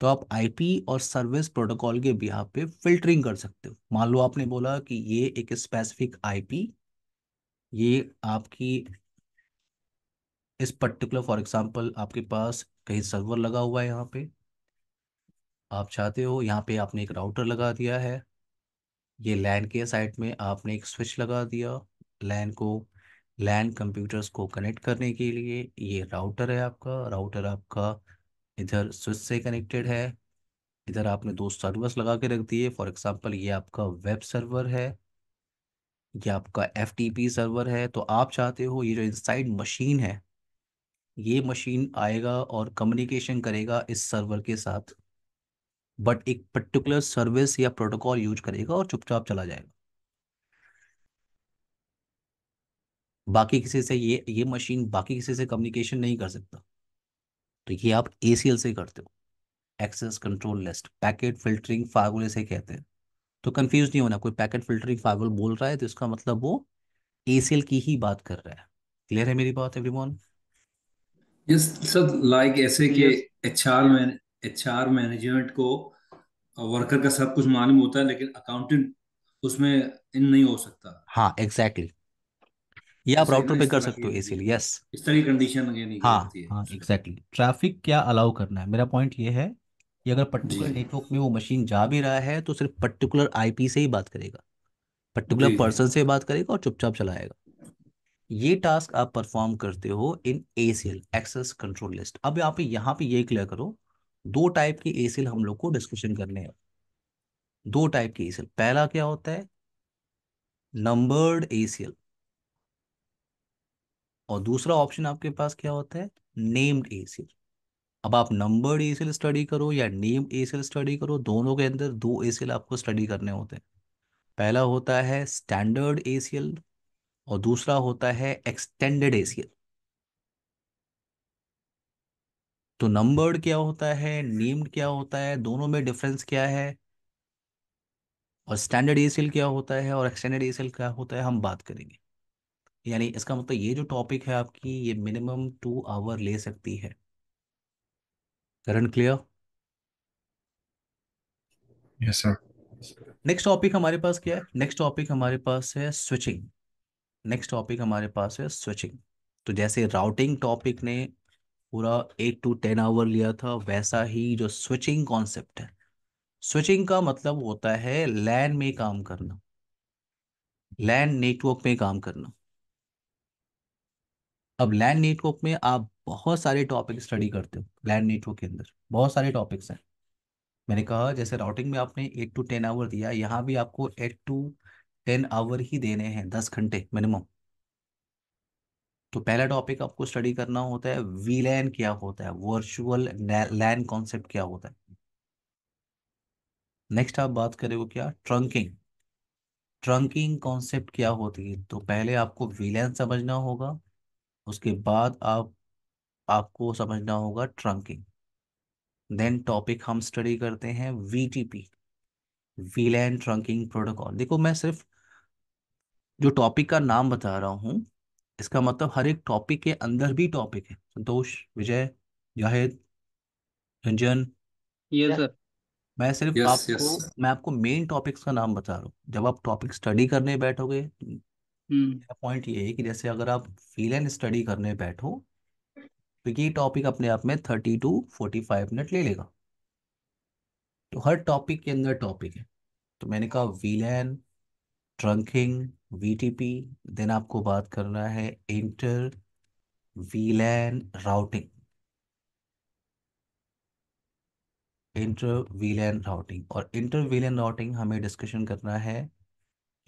तो आप आईपी और सर्विस प्रोटोकॉल के बिहा पे फिल्टरिंग कर सकते हो मान लो आपने बोला कि ये एक स्पेसिफिक आईपी ये आपकी इस पर्टिकुलर फॉर एग्जाम्पल आपके पास कहीं सर्वर लगा हुआ है यहाँ पे आप चाहते हो यहाँ पे आपने एक राउटर लगा दिया है ये लैन के साइड में आपने एक स्विच लगा दिया लैन को लैन कंप्यूटर्स को कनेक्ट करने के लिए ये राउटर है आपका राउटर आपका इधर स्विच से कनेक्टेड है इधर आपने दो सर्वर्स लगा के रख दिए फॉर एग्जांपल ये आपका वेब सर्वर है ये आपका एफ सर्वर है तो आप चाहते हो ये जो इनसाइड मशीन है ये मशीन आएगा और कम्युनिकेशन करेगा इस सर्वर के साथ बट एक पर्टिकुलर सर्विस या प्रोटोकॉल यूज करेगा और चुपचाप चला जाएगा बाकी किसी से ये ये मशीन बाकी किसी से कम्युनिकेशन नहीं कर सकता तो ये आप ए से करते हो access control list packet filtering फागुल से कहते हैं तो कंफ्यूज नहीं होना कोई पैकेट फिल्टरिंग फागुल बोल रहा है तो इसका मतलब वो ए की ही बात कर रहा है क्लियर है मेरी बात एवरीवन यस सर लाइक ऐसे कि एचआर मैन एचआर मैनेजमेंट को वर्कर का सब कुछ मालूम होता है लेकिन अकाउंटेंट उसमें इन नहीं हो सकता हाँ एग्जैक्टली exactly. ये आप राउटर पे कर सकते हो इसीलिए यस इस तरह की कंडीशन नहीं हाँ हाँ एग्जैक्टली ट्रैफिक क्या अलाउ करना है मेरा पॉइंट ये है कि अगर पर्टिकुलर नेटवर्क में वो मशीन जा भी रहा है तो सिर्फ पर्टिकुलर आईपी से ही बात करेगा पर्टिकुलर पर्सन से बात करेगा और चुपचाप चलाएगा ये टास्क आप परफॉर्म करते हो in a access control list अब यहाँ यहाँ पे ये क्लियर करो दो टाइप के ए हम लोग को डिस्कशन करने हैं दो टाइप के ए पहला क्या होता है नंबर्ड ए और दूसरा ऑप्शन आपके पास क्या होता है नेम्ड ए अब आप नंबर्ड ए स्टडी करो या नेम ए स्टडी करो दोनों के अंदर दो ए आपको स्टडी करने होते हैं पहला होता है स्टैंडर्ड ए और दूसरा होता है एक्सटेंडेड एसीएल तो नंबर्ड क्या होता है नेम्ड क्या होता है दोनों में डिफरेंस क्या है और स्टैंडर्ड एसीएल क्या होता है और एक्सटेंडेड एसीएल क्या होता है हम बात करेंगे यानी इसका मतलब ये जो टॉपिक है आपकी ये मिनिमम टू आवर ले सकती है current clear yes sir next topic हमारे पास क्या है नेक्स्ट टॉपिक हमारे पास है स्विचिंग नेक्स्ट टॉपिक हमारे पास है स्विचिंग तो जैसे राउटिंग टॉपिक ने पूरा एट टू टेन आवर लिया था वैसा ही जो स्विचिंग कॉन्सेप्ट है स्विचिंग का मतलब होता है लैन में काम करना लैन नेटवर्क में काम करना अब लैंड नेटवर्क में आप बहुत सारे टॉपिक स्टडी करते हो लैंड नेटवर्क के अंदर बहुत सारे टॉपिक्स हैं मैंने कहा जैसे राउटिंग में आपने एट टू टेन आवर दिया यहाँ भी आपको एट टू टेन आवर ही देने हैं दस घंटे मिनिमम तो पहला टॉपिक आपको स्टडी करना होता है वीलैन क्या होता है वर्चुअल लैन कॉन्सेप्ट क्या होता है नेक्स्ट आप बात करें वो क्या ट्रंकिंग ट्रंकिंग कॉन्सेप्ट क्या होती है तो पहले आपको वीलैन समझना होगा उसके बाद आप आपको समझना होगा ट्रंकिंग देन टॉपिक हम स्टडी करते हैं वीटीपी वीलैन ट्रंकिंग प्रोटोकॉल देखो मैं सिर्फ जो टॉपिक का नाम बता रहा हूँ इसका मतलब हर एक टॉपिक के अंदर भी टॉपिक है संतोष विजय जाहिद रंजन यस सर मैं सिर्फ yes, आपको yes. मैं आपको मेन टॉपिक्स का नाम बता रहा हूँ जब आप टॉपिक स्टडी करने बैठोगे पॉइंट hmm. ये है कि जैसे अगर आप फील एंड स्टडी करने बैठो तो ये टॉपिक अपने आप में thirty to forty five minute ले लेगा तो हर टॉपिक के अंदर टॉपिक है तो मैंने कहा वीलैन ट्रंकिंग वीटीपी देन आपको बात करना है inter VLAN routing inter VLAN routing और इंटर वीलैन राउटिंग हमें डिस्कशन करना है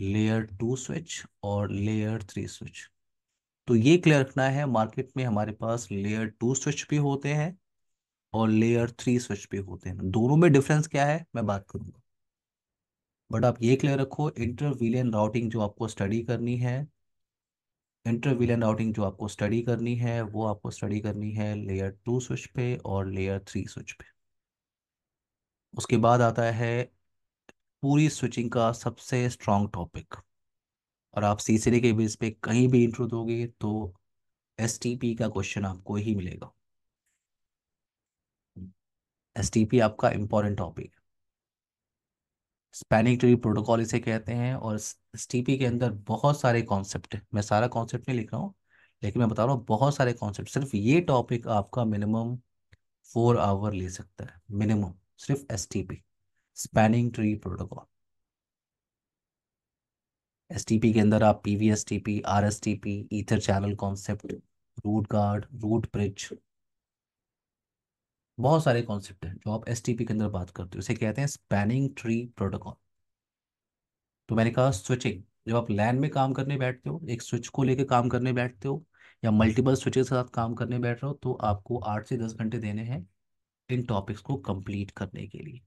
लेयर टू स्विच और लेयर थ्री स्विच तो ये क्लियर रखना है मार्केट में हमारे पास लेयर टू स्विच भी होते हैं और लेयर थ्री स्विच भी होते हैं दोनों में डिफरेंस क्या है मैं बात करूंगा बट आप ये क्लियर रखो इंटरविलियन राउटिंग जो आपको स्टडी करनी है इंटरविलियन राउटिंग जो आपको स्टडी करनी है वो आपको स्टडी करनी है लेयर टू स्विच पे और लेयर थ्री स्विच पे उसके बाद आता है पूरी स्विचिंग का सबसे स्ट्रांग टॉपिक और आप सीसीडी के बेस पे कहीं भी इंट्रो दोगे तो एस का क्वेश्चन आपको ही मिलेगा एस आपका important topic spanning tree protocol इसे कहते हैं और स्टीपी के अंदर बहुत सारे कॉन्सेप्ट हैं मैं सारा कॉन्सेप्ट नहीं लिख रहा हूँ लेकिन मैं बता रहा हूँ बहुत सारे कॉन्सेप्ट सिर्फ ये टॉपिक आपका मिनिमम फोर आवर ले सकता है मिनिमम सिर्फ एस स्पैनिंग ट्री प्रोटोकॉल एस के अंदर आप P V S T P R S T P ether channel concept root guard root bridge बहुत सारे कॉन्सेप्ट हैं जो आप एस के अंदर बात करते हो उसे कहते हैं स्पैनिंग ट्री प्रोटोकॉल तो मैंने कहा स्विचिंग जब आप लैन में काम करने बैठते हो एक स्विच को लेकर काम करने बैठते हो या मल्टीपल स्विचेस के साथ काम करने बैठ रहे हो तो आपको आठ से दस घंटे देने हैं इन टॉपिक्स को कंप्लीट करने के लिए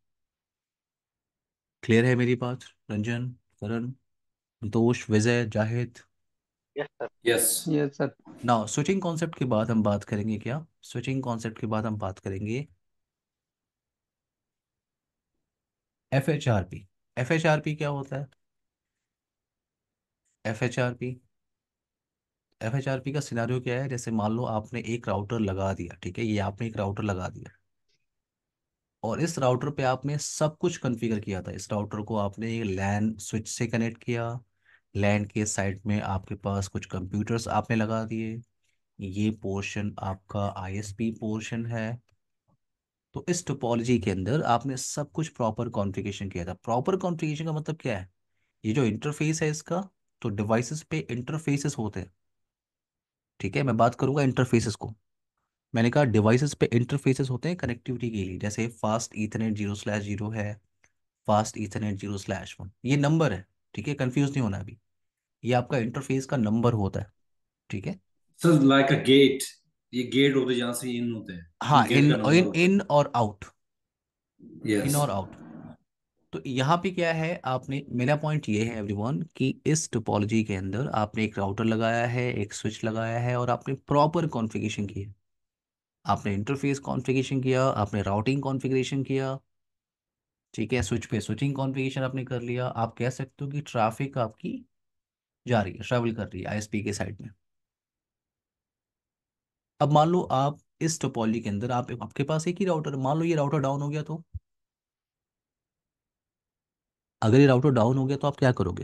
क्लियर है मेरी बात Ranjan Karan Santosh Vijay Zahid yes yes sir now switching concept के बाद हम बात करेंगे क्या स्विचिंग कॉन्सेप्ट के बाद हम बात करेंगे F H R P F H R P क्या होता है F H R P F H R P का सिनारियो क्या है जैसे मान लो आपने एक राउटर लगा दिया ठीक है ये आपने एक राउटर लगा दिया और इस राउटर पे आपने सब कुछ कॉन्फ़िगर किया था इस राउटर को आपने लैन स्विच से कनेक्ट किया लैंड के साइड में आपके पास कुछ कंप्यूटर्स आपने लगा दिए ये पोर्शन आपका आईएसपी पोर्शन है तो इस टोपोलॉजी के अंदर आपने सब कुछ प्रॉपर कॉन्फ़िगरेशन किया था प्रॉपर कॉन्फ़िगरेशन का मतलब क्या है ये जो इंटरफेस है इसका तो डिवाइसेस पे इंटरफेसेस होते हैं ठीक है मैं बात करूंगा इंटरफेसेस को मैंने कहा डिवाइसेस पे इंटरफेसेस होते हैं कनेक्टिविटी के लिए जैसे fast ethernet zero slash zero है fast ethernet zero slash one ये नंबर है ठीक है कंफ्यूज नहीं होना अभी ये आपका इंटरफेस का नंबर होता है ठीक है सर लाइक अ गेट ये गेट होते जहां से इन होते हैं हाँ इन इन इन और आउट इन और आउट तो यहाँ पे क्या है आपने मेरा पॉइंट ये है एवरीवन कि इस टोपोलॉजी के अंदर आपने एक राउटर लगाया है एक स्विच लगाया है और आपने प्रॉपर कॉन्फ़िगरेशन किया आपने इंटरफेस कॉन्फ़िगरेशन किया आपने राउटिंग कॉन्फ़िगरेशन किया ठीक है स्विच पे स्विचिंग कॉन्फ़िगरेशन आपने कर लिया आप कह सकते हो कि ट्रैफिक आपकी जा रही है ट्रेवल कर रही है आईएसपी के साइड में अब मान लो आप इस टोपोली के अंदर आप आपके पास एक ही राउटर मान लो ये राउटर डाउन हो गया तो अगर ये राउटर डाउन हो गया तो आप क्या करोगे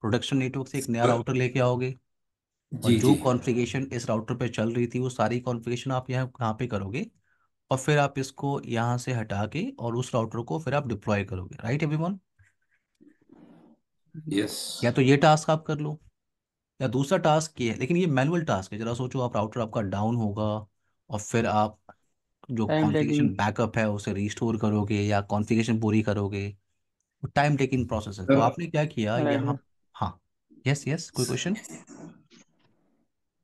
प्रोडक्शन नेटवर्क से एक नया राउटर लेके आओगे और जो कॉन्फ़िगरेशन इस राउटर पे चल रही थी वो सारी कॉन्फ़िगरेशन आप यहाँ कहाँ पे करोगे और फिर आप इसको यहाँ से हटा के और उस राउटर को फिर आप डिप्लॉय करोगे राइट एवरीवन यस या तो ये टास्क आप कर लो या दूसरा टास्क ये है लेकिन ये मैनुअल टास्क है जरा सोचो आप राउटर आपका डाउन होगा और फिर आप जो कॉन्फ़िगरेशन बैकअप है उसे रिस्टोर करोगे या कॉन्फ़िगरेशन पूरी करोगे टाइम टेकिंग प्रोसेस है तो uh, आपने क्या किया यहाँ हाँ यस यस कोई question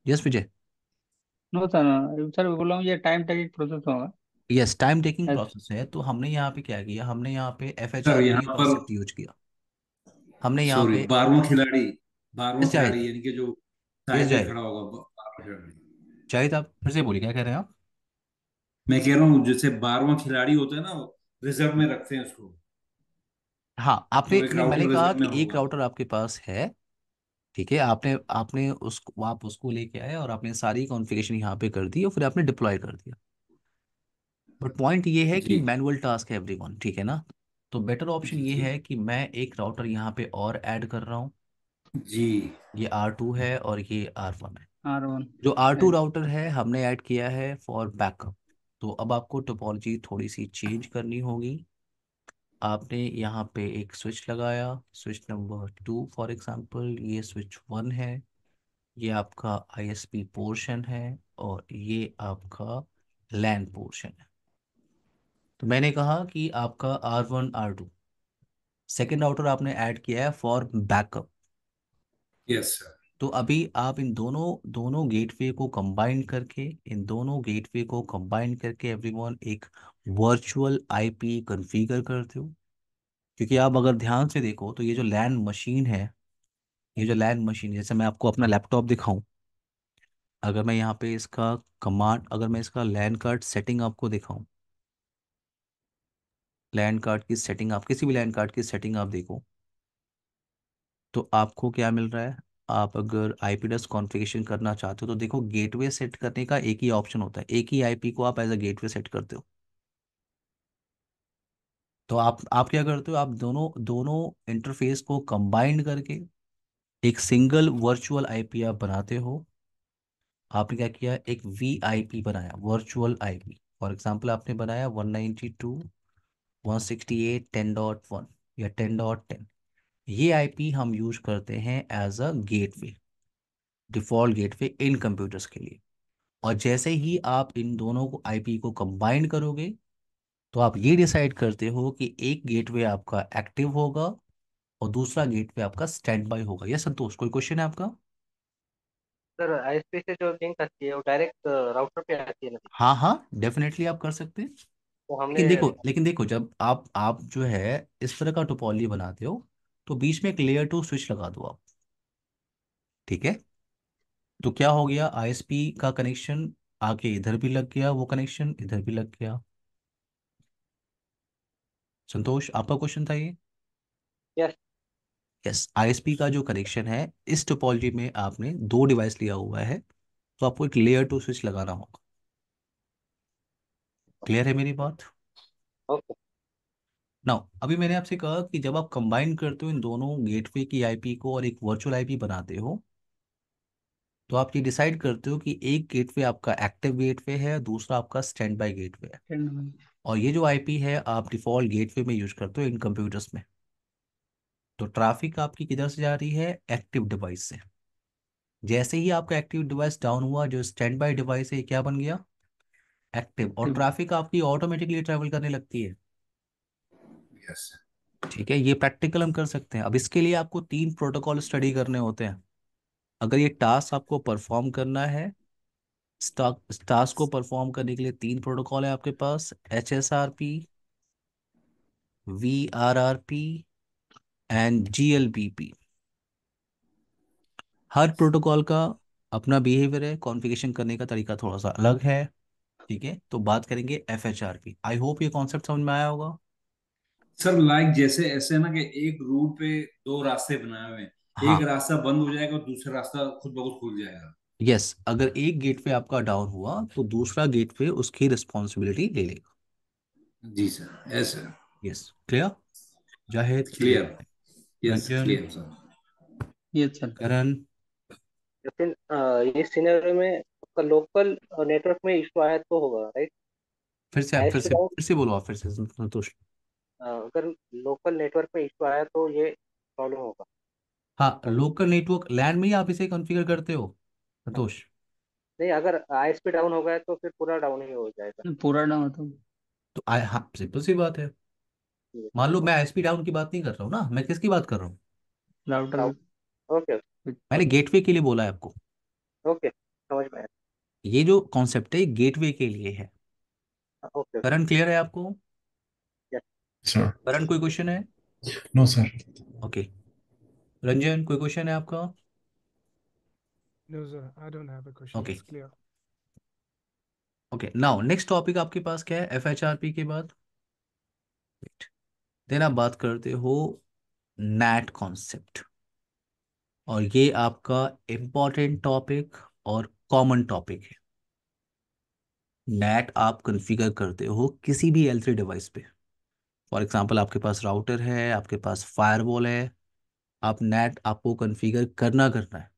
yes Vijay yes time taking process है तो हमने यहाँ पे क्या किया हमने यहाँ पे एफ एच आर यूज किया हमने यहाँ पे बारहवा खिलाड़ी बारहवां अच्छा। खिलाड़ी यानी कि जो खड़ा होगा ब- आप फिर से बोलिए क्या कह रहे हैं आप मैं कह रहा हूँ जैसे बारहवा खिलाड़ी होता है ना रिजर्व में रखते हैं उसको हाँ आपने तो मैंने कहा कि एक राउटर आपके पास है ठीक है आपने आपने उस आप उसको लेके आए और आपने सारी कॉन्फ़िगरेशन यहाँ पे कर दी और फिर आपने डिप्लॉय कर दिया बट पॉइंट ये है कि मैनुअल टास्क है एवरीवन ठीक है ना तो बेटर ऑप्शन ये है कि मैं एक राउटर यहाँ पे और ऐड कर रहा हूँ जी ये आर टू है और ये आर वन है आर वन जो आर टू राउटर है हमने ऐड किया है फॉर बैकअप तो अब आपको टोपोलॉजी थोड़ी सी चेंज करनी होगी आपने यहाँ पे एक स्विच लगाया switch number two for example ये स्विच वन है ये आपका आईएसपी पोर्शन है और ये आपका लैंड पोर्शन है तो मैंने कहा कि आपका R one R two second router आपने ऐड किया है फॉर बैकअप यस सर तो अभी आप इन दोनों दोनों गेटवे को कंबाइन करके इन दोनों गेटवे को कंबाइन करके एवरीवन एक वर्चुअल आईपी कॉन्फ़िगर करते हो क्योंकि आप अगर ध्यान से देखो तो ये जो लैंड मशीन है ये जो लैंड मशीन जैसे मैं आपको अपना लैपटॉप दिखाऊं अगर मैं यहाँ पे इसका कमांड अगर मैं इसका लैंड कार्ड सेटिंग आपको दिखाऊं लैंड कार्ड की सेटिंग आप किसी भी लैंड कार्ड की सेटिंग आप देखो तो आपको क्या मिल रहा है आप अगर आईपी एड्रेस कॉन्फ़िगरेशन करना चाहते हो तो देखो गेटवे सेट करने का एक ही ऑप्शन होता है एक ही आईपी को आप एज अ गेटवे सेट करते हो तो आप आप क्या करते हो आप दोनों दोनों इंटरफेस को कंबाइंड करके एक सिंगल वर्चुअल आईपी आप बनाते हो आपने क्या किया एक वीआईपी बनाया वर्चुअल आईपी फॉर एग्जांपल आपने बनाया वन या टेन ये आईपी हम यूज करते हैं as a gateway default gateway in computers के लिए और जैसे ही आप इन दोनों को आईपी को कंबाइन करोगे तो आप ये डिसाइड करते हो कि एक गेटवे आपका एक्टिव होगा और दूसरा गेटवे आपका स्टैंड बाय होगा यह संतोष कोई क्वेश्चन है आपका सर आईएसपी से जो लिंक आती है वो डायरेक्ट राउटर uh, पे आती है ना हाँ हाँ डेफिनेटली आप कर सकते हैं तो हमने लेकिन देखो लेकिन देखो जब आप आप जो है इस तरह का टोपोली बनाते हो तो बीच में एक लेयर टू स्विच लगा दो आप ठीक है तो क्या हो गया आईएसपी का कनेक्शन आके इधर भी लग गया वो कनेक्शन इधर भी लग गया संतोष आपका क्वेश्चन था ये यस यस आईएसपी का जो कनेक्शन है इस टोपोलॉजी में आपने दो डिवाइस लिया हुआ है तो आपको एक लेयर टू स्विच लगाना होगा क्लियर है मेरी बात ओके okay. नाउ अभी मैंने आपसे कहा कि जब आप कंबाइन करते हो इन दोनों गेटवे की आईपी को और एक वर्चुअल आईपी बनाते हो तो आप ये डिसाइड करते हो कि एक गेटवे आपका एक्टिव गेटवे है दूसरा आपका स्टैंड बाई गेट है और ये जो आईपी है आप डिफॉल्ट गेटवे में यूज करते हो इन कंप्यूटर्स में तो ट्रैफिक आपकी किधर से जा रही है एक्टिव डिवाइस से जैसे ही आपका एक्टिव डिवाइस डाउन हुआ जो स्टैंड बाई डिवाइस है क्या बन गया एक्टिव और ट्रैफिक आपकी ऑटोमेटिकली ट्रेवल करने लगती है यस ठीक है ये प्रैक्टिकल हम कर सकते हैं अब इसके लिए आपको तीन प्रोटोकॉल स्टडी करने होते हैं अगर ये टास्क आपको परफॉर्म करना है टास्क को परफॉर्म करने के लिए तीन प्रोटोकॉल है आपके पास H S R P V R R P and G L B P हर प्रोटोकॉल का अपना बिहेवियर है कॉन्फ़िगरेशन करने का तरीका थोड़ा सा अलग है ठीक है तो बात करेंगे F H R P I hope ये कॉन्सेप्ट समझ में आया होगा सर लाइक जैसे ऐसे ना कि एक रूट पे दो रास्ते बनाए हुए हैं हाँ. एक रास्ता बंद हो जाएगा और दूसरा रास्ता खुद ब खुद खुल जाएगा यस yes, अगर एक गेट पे आपका डाउन हुआ तो दूसरा गेट पे उसकी रिस्पॉन्सिबिलिटी ले लेगा जी sir yes sir yes clear Zahid clear yes clear sir yes sir Karan लेकिन ये सिनेरियो में आपका लोकल नेटवर्क में इशू आया तो होगा राइट फिर से फिर से फिर से बोलो आप फिर से संतोष तो अगर लोकल नेटवर्क में इशू आया तो ये प्रॉब्लम होगा हाँ लोकल नेटवर्क लैंड में ही आप इसे कॉन्फ़िगर करते हो संतोष नहीं अगर आईएसपी डाउन हो गया तो फिर पूरा डाउन ही हो जाएगा पूरा डाउन तो तो आई हाँ सिंपल सी बात है मान लो मैं आईएसपी डाउन की बात नहीं कर रहा हूँ ना मैं किसकी बात कर रहा हूँ राउटर ओके मैंने गेटवे के लिए बोला है आपको ओके समझ में ये जो कॉन्सेप्ट है गेटवे के लिए है ओके करंट क्लियर है आपको सर करण कोई क्वेश्चन है नो सर ओके रंजन कोई क्वेश्चन है आपका no sir I don't have a question okay clear okay now next topic आपके पास क्या है एफएचआरपी के बाद देन आप बात करते हो नैट कॉन्सेप्ट और ये आपका इम्पॉर्टेंट टॉपिक और कॉमन टॉपिक है नैट आप कॉन्फ़िगर करते हो किसी भी एल थ्री डिवाइस पे फॉर एग्जाम्पल आपके पास राउटर है आपके पास फायरवॉल है आप नेट आपको कन्फिगर करना करना है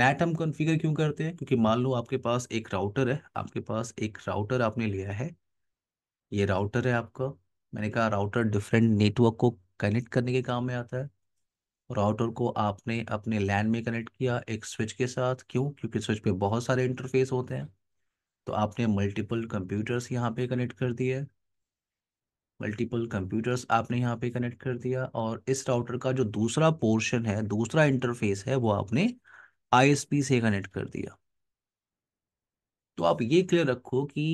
नेट हम कन्फिगर क्यों करते हैं क्योंकि मान लो आपके पास एक राउटर है आपके पास एक राउटर आपने लिया है ये राउटर है आपका मैंने कहा राउटर डिफरेंट नेटवर्क को कनेक्ट करने के काम में आता है राउटर को आपने अपने लैंड में कनेक्ट किया एक स्विच के साथ क्यों क्योंकि स्विच में बहुत सारे इंटरफेस होते हैं तो आपने मल्टीपल कंप्यूटर्स यहाँ पे कनेक्ट कर दिए मल्टीपल कंप्यूटर्स आपने यहाँ पे कनेक्ट कर दिया और इस राउटर का जो दूसरा पोर्शन है दूसरा इंटरफेस है वो आपने आईएसपी से कनेक्ट कर दिया तो आप ये क्लियर रखो कि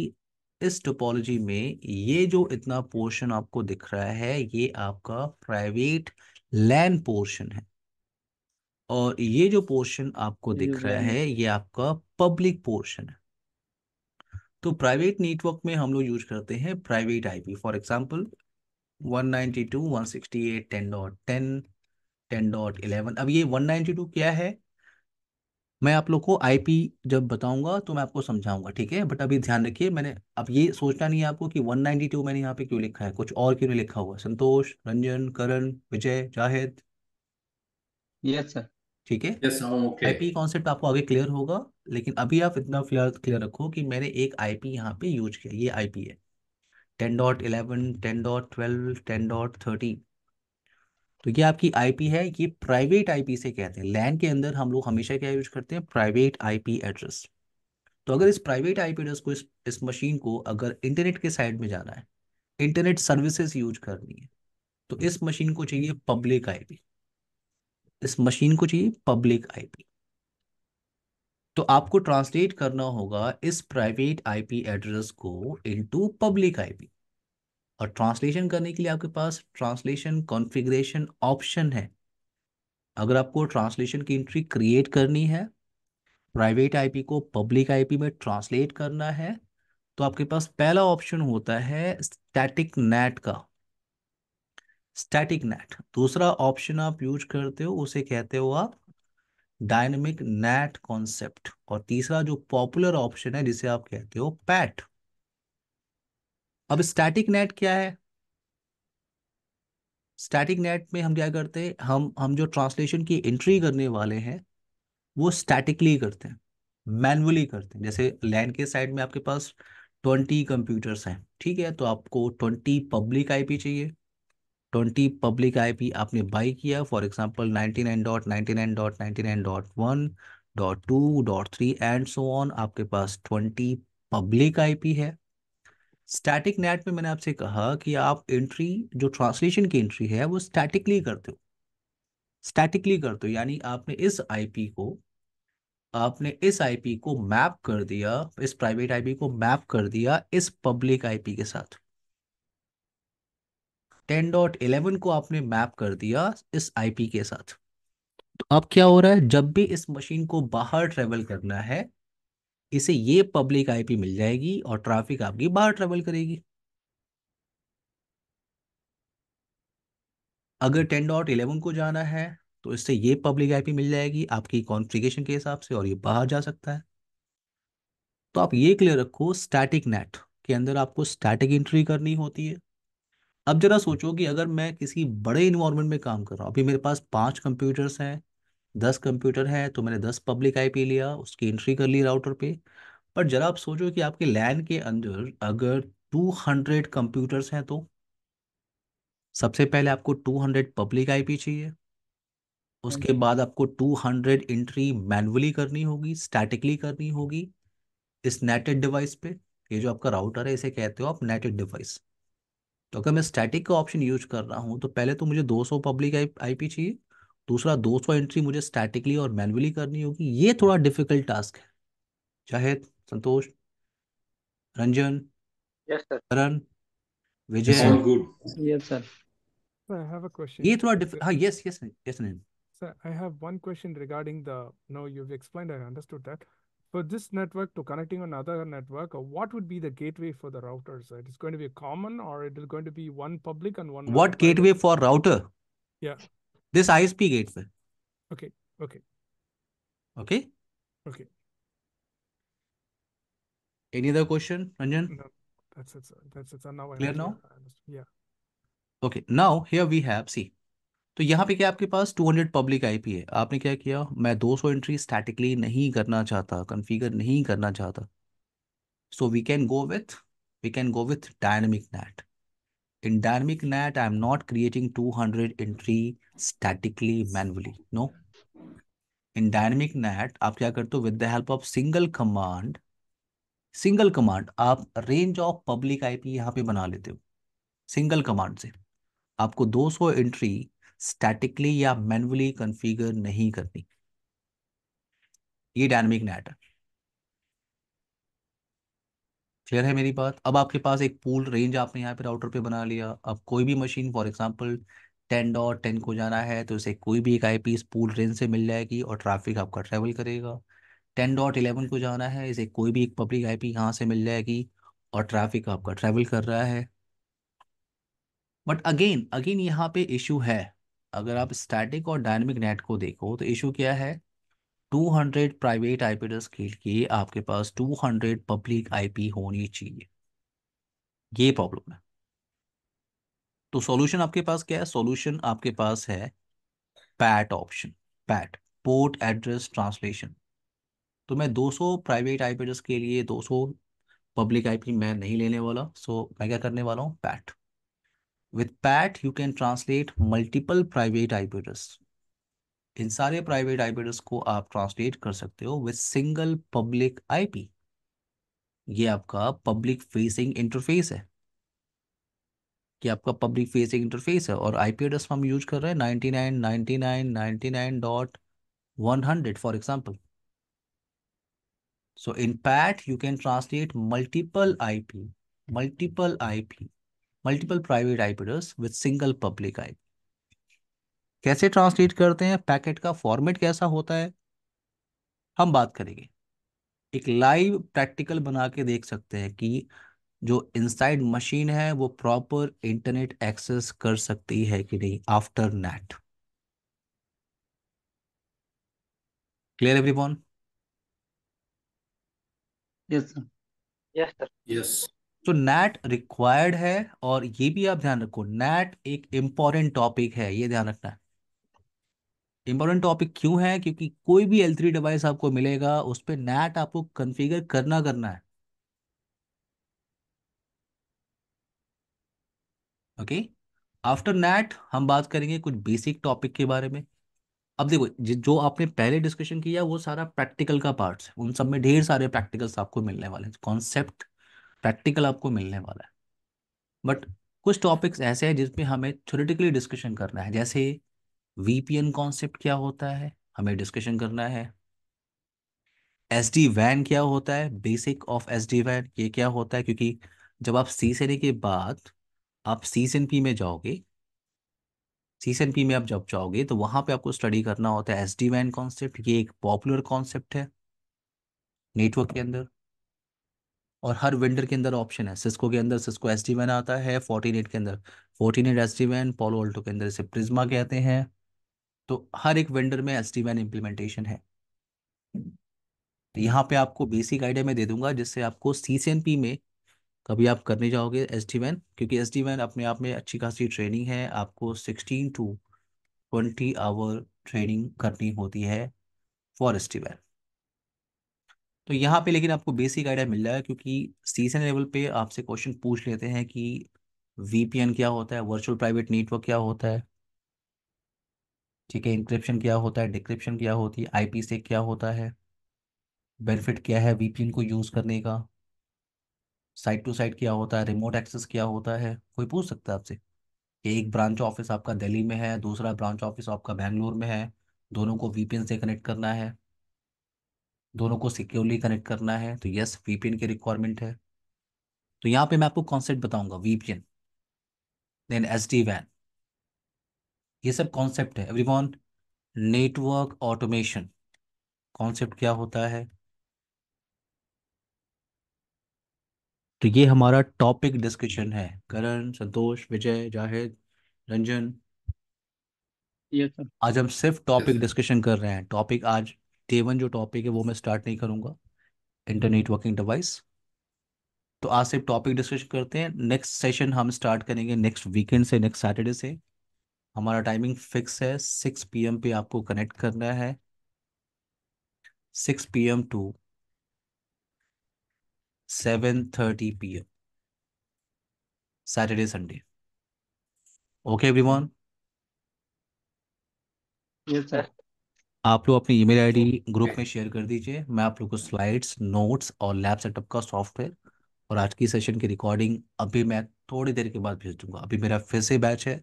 इस टोपोलॉजी में ये जो इतना पोर्शन आपको दिख रहा है ये आपका प्राइवेट लैन पोर्शन है और ये जो पोर्शन आपको दिख रहा है ये आपका पब्लिक पोर्शन है तो प्राइवेट नेटवर्क में हम लोग यूज करते हैं प्राइवेट आईपी फॉर एग्जांपल 192.168.10.10 10.11 अब ये 192 क्या है मैं आप लोग को आईपी जब बताऊंगा तो मैं आपको समझाऊंगा ठीक है बट अभी ध्यान रखिए मैंने अब ये सोचना नहीं है आपको कि 192 मैंने यहाँ पे क्यों लिखा है कुछ और क्यों नहीं लिखा हुआ संतोष रंजन करण विजय जाहिद यस सर ठीक है यस ओके आईपी कॉन्सेप्ट आपको आगे क्लियर होगा लेकिन अभी आप इतना फिलहाल क्लियर रखो कि मैंने एक आईपी यहाँ पे यूज किया ये आईपी है ten dot eleven ten dot twelve ten dot thirteen तो ये आपकी आईपी है ये प्राइवेट आईपी से कहते हैं लैंड के अंदर हम लोग हमेशा क्या यूज करते हैं प्राइवेट आईपी एड्रेस तो अगर इस प्राइवेट आईपी एड्रेस को इस इस मशीन को अगर इंटरनेट के साइड में जाना है इंटरनेट सर्विसेज यूज करनी है तो इस मशीन को चाहिए पब्लिक आईपी इस मशीन को चाहिए पब्लिक आईपी तो आपको ट्रांसलेट करना होगा इस प्राइवेट आईपी एड्रेस को इनटू पब्लिक आईपी और ट्रांसलेशन करने के लिए आपके पास ट्रांसलेशन कॉन्फ़िगरेशन ऑप्शन है अगर आपको ट्रांसलेशन की एंट्री क्रिएट करनी है प्राइवेट आईपी को पब्लिक आईपी में ट्रांसलेट करना है तो आपके पास पहला ऑप्शन होता है स्टैटिक नेट का स्टैटिक नेट दूसरा ऑप्शन आप यूज करते हो उसे कहते हो आप डायनेमिक नेट कॉन्सेप्ट और तीसरा जो पॉपुलर ऑप्शन है जिसे आप कहते हो पैट अब स्टैटिक नेट क्या है स्टैटिक नेट में हम क्या करते हैं हम हम जो ट्रांसलेशन की एंट्री करने वाले हैं वो स्टैटिकली करते हैं मैनुअली करते हैं जैसे लैन के साइड में आपके पास ट्वेंटी कंप्यूटर्स हैं ठीक है तो आपको ट्वेंटी पब्लिक आईपी चाहिए ट्वेंटी पब्लिक आईपी आपने बाई किया for example ninety nine dot ninety nine dot ninety nine dot one dot two dot three and so on आपके पास ट्वेंटी पब्लिक आईपी है स्टैटिक नेट में मैंने आपसे कहा कि आप एंट्री जो ट्रांसलेशन की एंट्री है वो स्टैटिकली करते हो स्टैटिकली करते हो यानी आपने इस आईपी को आपने इस आईपी को मैप कर दिया इस प्राइवेट आईपी को मैप कर दिया इस पब्लिक आईपी के साथ टेन डॉट इलेवन को आपने मैप कर दिया इस आईपी के साथ तो अब क्या हो रहा है जब भी इस मशीन को बाहर ट्रेवल करना है इसे ये पब्लिक आईपी मिल जाएगी और ट्रैफिक आपकी बाहर ट्रेवल करेगी अगर टेन डॉट इलेवन को जाना है तो इससे ये पब्लिक आईपी मिल जाएगी आपकी कॉन्फ़िगरेशन के हिसाब से और ये बाहर जा सकता है तो आप ये क्लियर रखो स्टैटिक नेट के अंदर आपको स्टैटिक एंट्री करनी होती है अब जरा सोचो कि अगर मैं किसी बड़े इन्वायरमेंट में काम कर रहा हूँ अभी मेरे पास पांच कंप्यूटर्स हैं दस कंप्यूटर हैं तो मैंने दस पब्लिक आईपी लिया उसकी एंट्री कर ली राउटर पे पर जरा आप सोचो कि आपके लैन के अंदर अगर टू हंड्रेड कंप्यूटर्स हैं तो सबसे पहले आपको टू हंड्रेड पब्लिक आईपी चाहिए उसके बाद आपको टू हंड्रेड एंट्री मैनुअली करनी होगी स्टैटिकली करनी होगी इस नेटेड डिवाइस पे ये जो आपका राउटर है इसे कहते हो आप नेटेड डिवाइस तो अगर मैं स्टैटिक का ऑप्शन यूज कर रहा हूँ तो पहले तो मुझे 200 पब्लिक आईपी चाहिए दूसरा सौ एंट्री मुझे स्टैटिकली और मैनुअली करनी होगी ये थोड़ा डिफिकल्ट टास्क है चाहे संतोष रंजन करण विजय ये थोड़ा डिफिकल्ट हाँ yes yes yes sir I have one question regarding the no you have explain I for this network to connecting another network, uh, what would be the gateway for the router? So it is going to be common or it is going to be one public and one. What gateway for router? Yeah. This ISP gateway. Okay. Okay. Okay. Okay. Any other question, Anjan? No, that's it. Sir. That's it. Sir. Now I Clear now? Yeah. Okay. Now here we have, see, तो यहाँ पे क्या आपके पास 200 public IP है आपने क्या किया मैं 200 सौ एंट्री स्टैटिकली नहीं करना चाहता कन्फिगर नहीं करना चाहता so we can go with we can go with with NAT in in NAT I am not creating 200 entry statically manually no in dynamic NAT आप क्या करते हो with the help of single command single command आप range of public IP यहाँ पे बना लेते हो सिंगल कमांड से आपको 200 एंट्री स्टैटिकली या मैनुअली कॉन्फ़िगर नहीं करनी ये डायनेमिक नेट है क्लियर है मेरी बात अब आपके पास एक पूल रेंज आपने यहाँ पे राउटर पे बना लिया अब कोई भी machine for example ten dot ten को जाना है तो उसे कोई भी एक आई पी इस पूल रेंज से मिल जाएगी और ट्रैफिक आपका ट्रेवल करेगा टेन डॉट इलेवन को जाना है इसे कोई भी एक पब्लिक आई पी यहाँ से मिल जाएगी और ट्रैफिक आपका ट्रैवल कर रहा है बट अगेन अगेन यहाँ पे इशू है अगर आप स्टैटिक और डायनेमिक नेट को देखो तो इशू क्या है 200 प्राइवेट आईपी एड्रेस के लिए आपके पास 200 पब्लिक आईपी होनी चाहिए ये प्रॉब्लम है तो सॉल्यूशन आपके पास क्या है सॉल्यूशन आपके पास है PAT option PAT port address translation तो मैं 200 प्राइवेट आईपी एड्रेस के लिए 200 पब्लिक आईपी मैं नहीं लेने वाला सो मैं क्या करने वाला हूँ PAT With PAT, you can translate multiple private IBIDS. इन सारे प्राइवेट आईपीडस को आप ट्रांसलेट कर सकते हो विद सिंगल पब्लिक आईपी ये आपका पब्लिक फेसिंग इंटरफेस है कि आपका पब्लिक फेसिंग इंटरफेस है और आईपी एड्रेस हम यूज कर रहे हैं ninety nine ninety nine ninety nine dot one hundred for example so in PAT you can translate multiple IP multiple IP multiple private IP addresses with single public IP कैसे translate करते हैं packet का format कैसा होता है हम बात करेंगे एक लाइव प्रैक्टिकल बना के देख सकते हैं कि जो इनसाइड मशीन है वो प्रॉपर इंटरनेट एक्सेस कर सकती है कि नहीं after NAT clear everyone yes sir yes sir yes तो नेट रिक्वायर्ड है और ये भी आप ध्यान रखो नैट एक इम्पॉर्टेंट टॉपिक है ये ध्यान रखना है इंपॉर्टेंट टॉपिक क्यों है क्योंकि कोई भी एल थ्री डिवाइस आपको मिलेगा उस पर नेट आपको कन्फिगर करना करना है ओके आफ्टर नेट हम बात करेंगे कुछ बेसिक टॉपिक के बारे में अब देखो जो आपने पहले डिस्कशन किया वो सारा प्रैक्टिकल का पार्ट है उन सब में ढेर सारे प्रैक्टिकल्स आपको मिलने वाले हैं कॉन्सेप्ट प्रैक्टिकल आपको मिलने वाला है बट कुछ टॉपिक्स ऐसे हैं जिसमें हमें थ्योरेटिकली डिस्कशन करना है जैसे वीपीएन कॉन्सेप्ट क्या होता है हमें डिस्कशन करना है एस डी वैन क्या होता है बेसिक ऑफ एस डी वैन ये क्या होता है क्योंकि जब आप सी सी के बाद आप सी एन पी में जाओगे सी एन पी में आप जब जाओगे तो वहाँ पे आपको स्टडी करना होता है एस डी वैन कॉन्सेप्ट ये एक पॉपुलर कॉन्सेप्ट है नेटवर्क के अंदर और हर वेंडर के अंदर ऑप्शन है सिस्को के अंदर सिस्को एस डी वैन आता है फोर्टीन एट के अंदर फोर्टीन एट एस डी वैन पोलो के अंदर इसे प्रिज्मा कहते हैं तो हर एक वेंडर में एस डी वैन इम्प्लीमेंटेशन है तो यहाँ पे आपको बेसिक आइडिया मैं दे दूंगा जिससे आपको सी सी एन पी में कभी आप करने जाओगे एस डी वैन क्योंकि एस डी वैन अपने आप में अच्छी खासी ट्रेनिंग है आपको sixteen to twenty hour training करनी होती है फॉर एस डी वैन तो यहाँ पे लेकिन आपको बेसिक आइडिया मिल जाएगा क्योंकि सीजन लेवल पे आपसे क्वेश्चन पूछ लेते हैं कि वीपीएन क्या होता है वर्चुअल प्राइवेट नेटवर्क क्या होता है ठीक है इंक्रिप्शन क्या होता है डिक्रिप्शन क्या होती है आईपी से क्या होता है बेनिफिट क्या है वीपीएन को यूज़ करने का साइड टू साइड क्या होता है रिमोट एक्सेस क्या होता है कोई पूछ सकता है आपसे कि एक ब्रांच ऑफिस आपका दिल्ली में है दूसरा ब्रांच ऑफिस आपका बेंगलोर में है दोनों को वीपीएन से कनेक्ट करना है दोनों को सिक्योरली कनेक्ट करना है तो यस वीपीएन की रिक्वायरमेंट है तो यहाँ पे मैं आपको कॉन्सेप्ट बताऊंगा वीपीएन देन एस डी वैन ये सब कॉन्सेप्ट है एवरीवन नेटवर्क ऑटोमेशन कॉन्सेप्ट क्या होता है तो ये हमारा टॉपिक डिस्कशन है करण संतोष विजय जाहिद रंजन yes, sir. आज हम सिर्फ टॉपिक डिस्कशन कर रहे हैं टॉपिक आज केवन जो टॉपिक है वो मैं स्टार्ट नहीं करूंगा इंटरनेट वर्किंग डिवाइस तो आज सिर्फ टॉपिक डिस्कस करते हैं नेक्स्ट सेशन हम स्टार्ट करेंगे नेक्स्ट वीकेंड से नेक्स्ट सैटरडे से हमारा टाइमिंग फिक्स है सिक्स पी पे आपको कनेक्ट करना है six P to seven thirty P Saturday Sunday okay everyone yes sir आप लोग अपनी ईमेल आईडी ग्रुप में शेयर कर दीजिए मैं आप लोग को स्लाइड्स नोट्स और लैब सेटअप का सॉफ्टवेयर और आज की सेशन की रिकॉर्डिंग अभी मैं थोड़ी देर के बाद भेज दूंगा अभी मेरा फिर से बैच है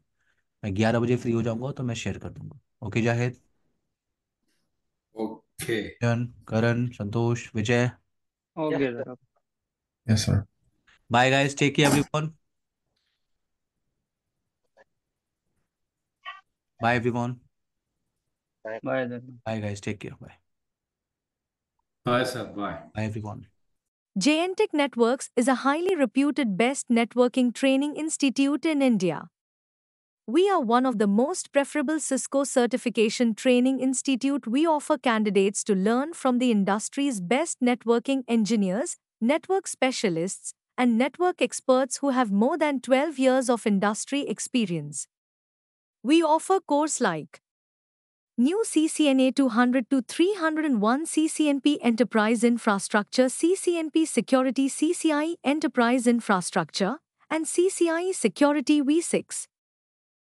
मैं ग्यारह बजे फ्री हो जाऊंगा तो मैं शेयर कर दूंगा okay Zahid okay Karan Santosh Vijay okay sir bye guys take care everyone bye everyone Bye. Bye guys. Take care. Bye. Bye sir. Bye. Bye everyone. JNTech Networks is a highly reputed best networking training institute in India. We are one of the most preferable Cisco certification training institute we offer candidates to learn from the industry's best networking engineers, network specialists, and network experts who have more than 12 years of industry experience. We offer course like New CCNA 200 to 301 CCNP Enterprise Infrastructure, CCNP Security, CCI Enterprise Infrastructure, and CCI Security V6.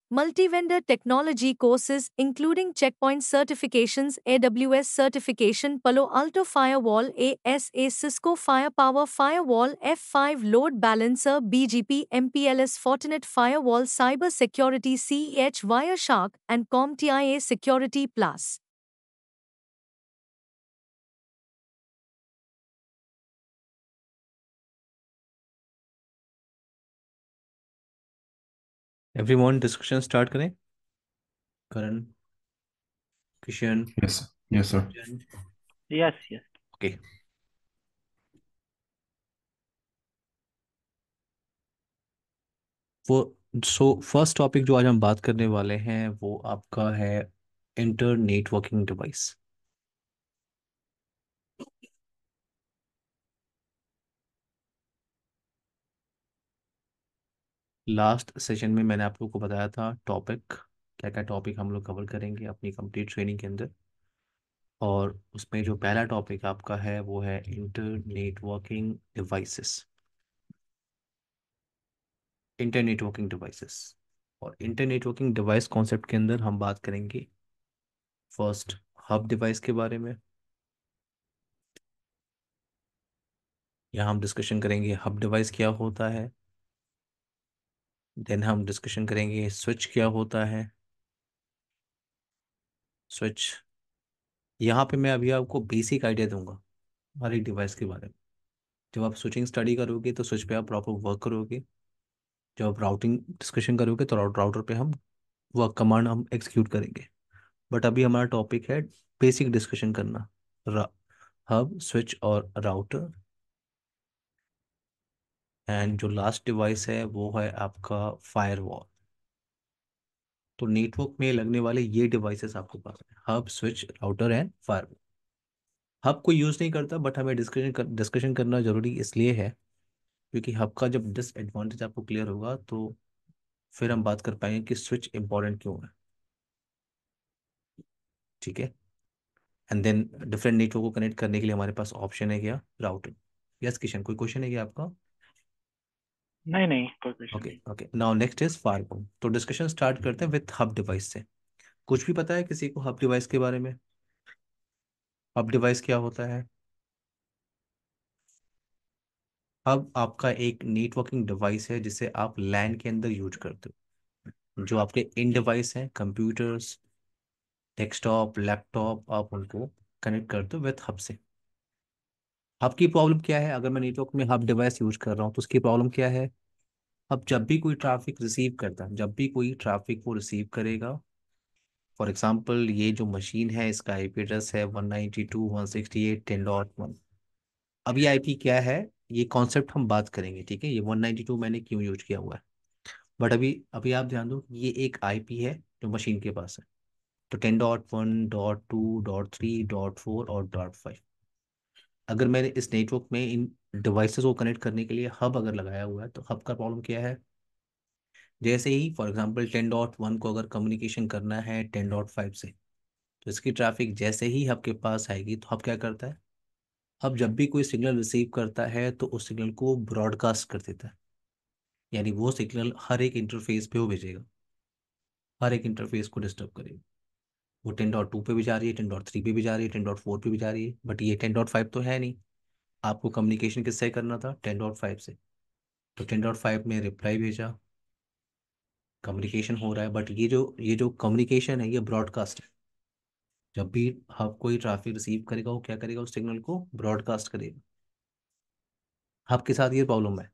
Multi-vendor technology courses including Checkpoint certifications, AWS certification, Palo Alto Firewall, ASA Cisco Firepower Firewall, F5 Load Balancer, BGP, MPLS, Fortinet Firewall, Cyber Security, CEH Wireshark, and CompTIA Security Plus. Everyone discussion start करें Karan Kishan yes yes sir yes yes okay वो so first topic जो आज हम बात करने वाले हैं वो आपका है internetworking device last session में मैंने आप लोग को बताया था टॉपिक क्या क्या टॉपिक हम लोग कवर करेंगे अपनी कंप्लीट ट्रेनिंग के अंदर और उसमें जो पहला टॉपिक आपका है वो है internetworking devices internetworking devices और इंटर नेटवर्किंग डिवाइस कॉन्सेप्ट के अंदर हम बात करेंगे फर्स्ट हब डिवाइस के बारे में यहाँ हम डिस्कशन करेंगे हब डिवाइस क्या होता है देन हम डिस्कशन करेंगे स्विच क्या होता है स्विच यहाँ पे मैं अभी आपको बेसिक आइडिया दूंगा हर एक डिवाइस के बारे में जब आप स्विचिंग स्टडी करोगे तो स्विच पे आप प्रॉपर वर्क करोगे जब आप राउटिंग डिस्कशन करोगे तो राउटर पे हम वर्क कमांड हम एग्जीक्यूट करेंगे बट अभी हमारा टॉपिक है बेसिक डिस्कशन करना हब स्विच और राउटर एंड जो लास्ट डिवाइस है वो है आपका फायरवॉल तो नेटवर्क में लगने वाले ये डिवाइसेस आपके पास है hub switch router and firewall hub को यूज़ नहीं करता बट हमें डिस्कशन कर, डिस्कशन करना ज़रूरी इसलिए है क्योंकि हब का जब डिसएडवांटेज आपको क्लियर होगा तो फिर हम बात कर पाएंगे कि स्विच इंपॉर्टेंट क्यों है ठीक है एंड देन डिफरेंट नेटवर्क को कनेक्ट करने के लिए हमारे पास ऑप्शन है क्या राउटिंग यस किशन कोई क्वेश्चन है क्या आपका नहीं नहीं okay okay now next is फार्गो तो डिस्कशन स्टार्ट करते हैं विथ हब डिवाइस से कुछ भी पता है किसी को हब डिवाइस के बारे में हब डिवाइस क्या होता है हब आपका एक नेटवर्किंग डिवाइस है जिसे आप लैन के अंदर यूज करते हो जो आपके इन डिवाइस हैं कंप्यूटर्स डेस्कटॉप लैपटॉप आप उनको कनेक्ट करते हो विथ हब से हब की प्रॉब्लम क्या है अगर मैं नेटवर्क में हब डिवाइस यूज कर रहा हूँ तो उसकी प्रॉब्लम क्या है अब जब भी कोई ट्रैफिक रिसीव करता है जब भी कोई ट्रैफिक वो रिसीव करेगा फॉर एग्जाम्पल ये जो मशीन है इसका आई पी एड्रेस है one ninety two one sixty eight ten dot one अब ये आई पी क्या है ये कॉन्सेप्ट हम बात करेंगे ठीक है ये वन नाइन्टी टू मैंने क्यों यूज किया हुआ है बट अभी अभी आप ध्यान दो ये एक आई पी है जो मशीन के पास है तो ten dot one dot two dot three dot four और डॉट फाइव अगर मैंने इस नेटवर्क में इन डिवाइसेस को कनेक्ट करने के लिए हब अगर लगाया हुआ है तो हब का प्रॉब्लम क्या है जैसे ही for example ten dot one को अगर कम्युनिकेशन करना है टेन डॉट फाइव से तो इसकी ट्रैफिक जैसे ही हब के पास आएगी तो हब क्या करता है हब जब भी कोई सिग्नल रिसीव करता है तो उस सिग्नल को ब्रॉडकास्ट कर देता है यानी वो सिग्नल हर एक इंटरफेस पे वो भेजेगा हर एक इंटरफेस को डिस्टर्ब करेगा वो टेन डॉट टू पर भी जा रही है टेन डॉट थ्री पे भी जा रही है टेन डॉट फोर पर भी जा रही है बट ये टेन डॉट फाइव तो है नहीं आपको कम्युनिकेशन किससे करना था टेन डॉट फाइव से तो टेन डॉट फाइव में रिप्लाई भेजा कम्युनिकेशन हो रहा है बट ये जो ये जो कम्युनिकेशन है ये ब्रॉडकास्ट है जब भी हब कोई ट्रैफिक रिसीव करेगा वो क्या करेगा उस सिग्नल को ब्रॉडकास्ट करेगा हब के साथ ये प्रॉब्लम है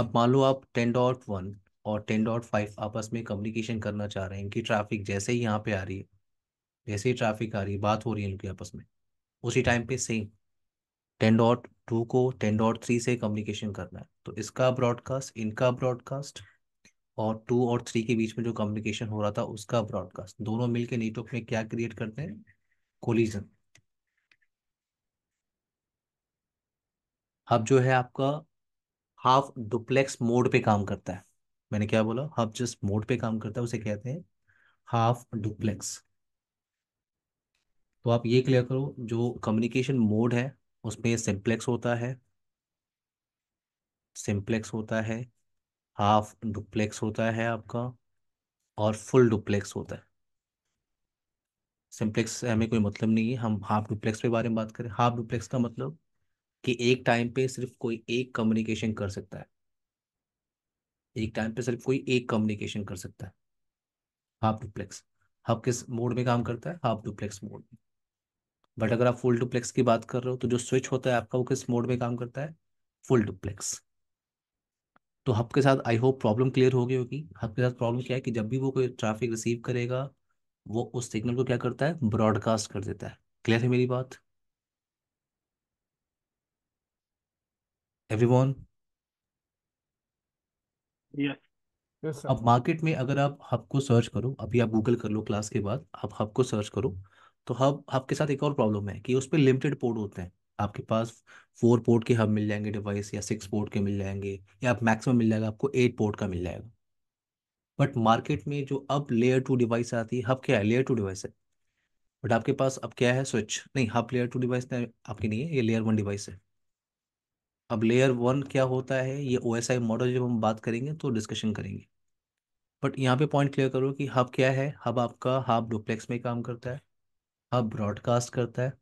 अब मान लो आप टेन डॉट वन और 10.5 आपस में कम्युनिकेशन करना चाह रहे हैं इनकी ट्रैफिक जैसे ही यहाँ पे आ रही है जैसे ही ट्रैफिक आ रही है बात हो रही है इनकी आपस में उसी टाइम पे सेम 10.2 को 10.3 से कम्युनिकेशन करना है तो इसका ब्रॉडकास्ट इनका ब्रॉडकास्ट और टू और थ्री के बीच में जो कम्युनिकेशन हो रहा था उसका ब्रॉडकास्ट दोनों के नेटवर्क में क्या क्रिएट करते हैं कोलिजन अब जो है आपका हाफ डुप्लेक्स मोड पे काम करता है मैंने क्या बोला हाफ जस्ट मोड पे काम करता है उसे कहते हैं हाफ डुप्लेक्स तो आप ये क्लियर करो जो कम्युनिकेशन मोड है उसमें सिंप्लेक्स होता है सिंप्लेक्स होता है हाफ डुप्लेक्स होता है आपका और फुल डुप्लेक्स होता है सिंप्लेक्स हमें कोई मतलब नहीं है हम हाफ डुप्लेक्स के बारे में बात करें हाफ डुप्लेक्स का मतलब कि एक टाइम पे सिर्फ कोई एक कम्युनिकेशन कर सकता है एक टाइम पे सिर्फ कोई एक कम्युनिकेशन कर सकता है हाफ डुप्लेक्स हब किस मोड में काम करता है हाफ डुप्लेक्स मोड में बट अगर आप फुल डुप्लेक्स की बात कर रहे हो तो जो स्विच होता है आपका वो किस मोड में काम करता है फुल डुप्लेक्स तो हब के साथ आई होप प्रॉब्लम क्लियर हो गई होगी हब के साथ प्रॉब्लम क्या है कि जब भी वो कोई ट्रैफिक रिसीव करेगा वो उस सिग्नल को क्या करता है ब्रॉडकास्ट कर देता है क्लियर है मेरी बात एवरीवन यस अब मार्केट में अगर आप हब को सर्च करो अभी आप गूगल कर लो क्लास के बाद आप हब को सर्च करो तो हब हब के साथ एक और प्रॉब्लम है कि उस पर लिमिटेड पोर्ट होते हैं आपके पास फोर पोर्ट के हब मिल जाएंगे डिवाइस या सिक्स पोर्ट के मिल जाएंगे या आप मैक्सिमम मिल जाएगा आपको एट पोर्ट का मिल जाएगा बट मार्केट में जो अब लेयर टू डिवाइस आती है हब क्या है लेयर टू डिवाइस है बट आपके पास अब क्या है स्विच नहीं हब लेयर टू डिवाइस आपकी नहीं है ये लेयर वन डिवाइस है अब लेयर वन क्या होता है ये ओ एस आई मॉडल जब हम बात करेंगे तो डिस्कशन करेंगे बट यहाँ पे पॉइंट क्लियर करो कि हब क्या है हब आपका हब डुप्लेक्स में काम करता है हब ब्रॉडकास्ट करता है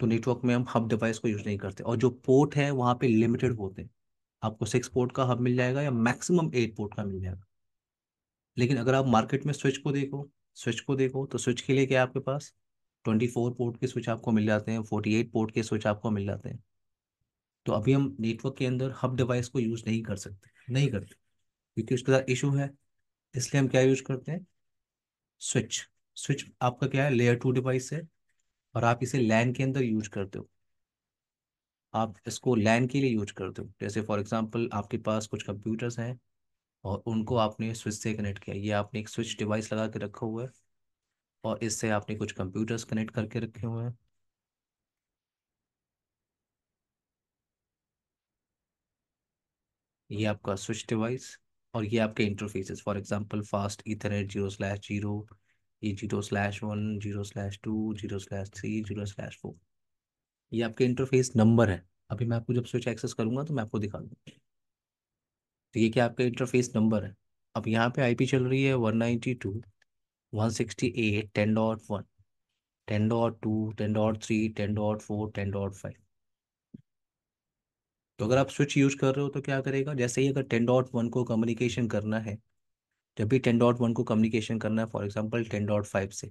तो नेटवर्क में हम हब डिवाइस को यूज़ नहीं करते और जो पोर्ट है वहाँ पे लिमिटेड होते हैं आपको सिक्स पोर्ट का हब मिल जाएगा या मैक्सिमम एट पोर्ट का मिल जाएगा लेकिन अगर आप मार्केट में स्विच को देखो स्विच को देखो तो स्विच के लिए क्या आपके पास ट्वेंटी फोर पोर्ट के स्विच आपको मिल जाते हैं फोर्टी एट पोर्ट के स्विच आपको मिल जाते हैं तो अभी हम नेटवर्क के अंदर हब डिवाइस को यूज नहीं कर सकते नहीं करते क्योंकि उसके साथ इशू है इसलिए हम क्या यूज करते हैं स्विच स्विच आपका क्या है लेयर टू डिवाइस है और आप इसे लैन के अंदर यूज करते हो आप इसको लैन के लिए यूज करते हो जैसे फॉर एग्जांपल आपके पास कुछ कंप्यूटर्स हैं और उनको आपने स्विच से कनेक्ट किया ये आपने एक स्विच डिवाइस लगा के रखा हुआ है और इससे आपने कुछ कंप्यूटर्स कनेक्ट करके रखे हुए हैं ये आपका स्विच डिवाइस और ये आपके interfaces for example fast ethernet zero slash zero ये zero slash one zero slash two zero slash three zero slash four ये आपके इंटरफेस नंबर है अभी मैं आपको जब स्विच एक्सेस करूंगा तो मैं आपको दिखा दूँ तो ये क्या आपका इंटरफेस नंबर है अब यहाँ पे आईपी चल रही है one ninety two one sixty eight ten dot one ten dot two ten dot three ten dot four ten dot five तो अगर आप स्विच यूज कर रहे हो तो क्या करेगा जैसे ही अगर टेन डॉट वन को कम्युनिकेशन करना है जब भी टेन डॉट वन को कम्युनिकेशन करना है for example ten dot five से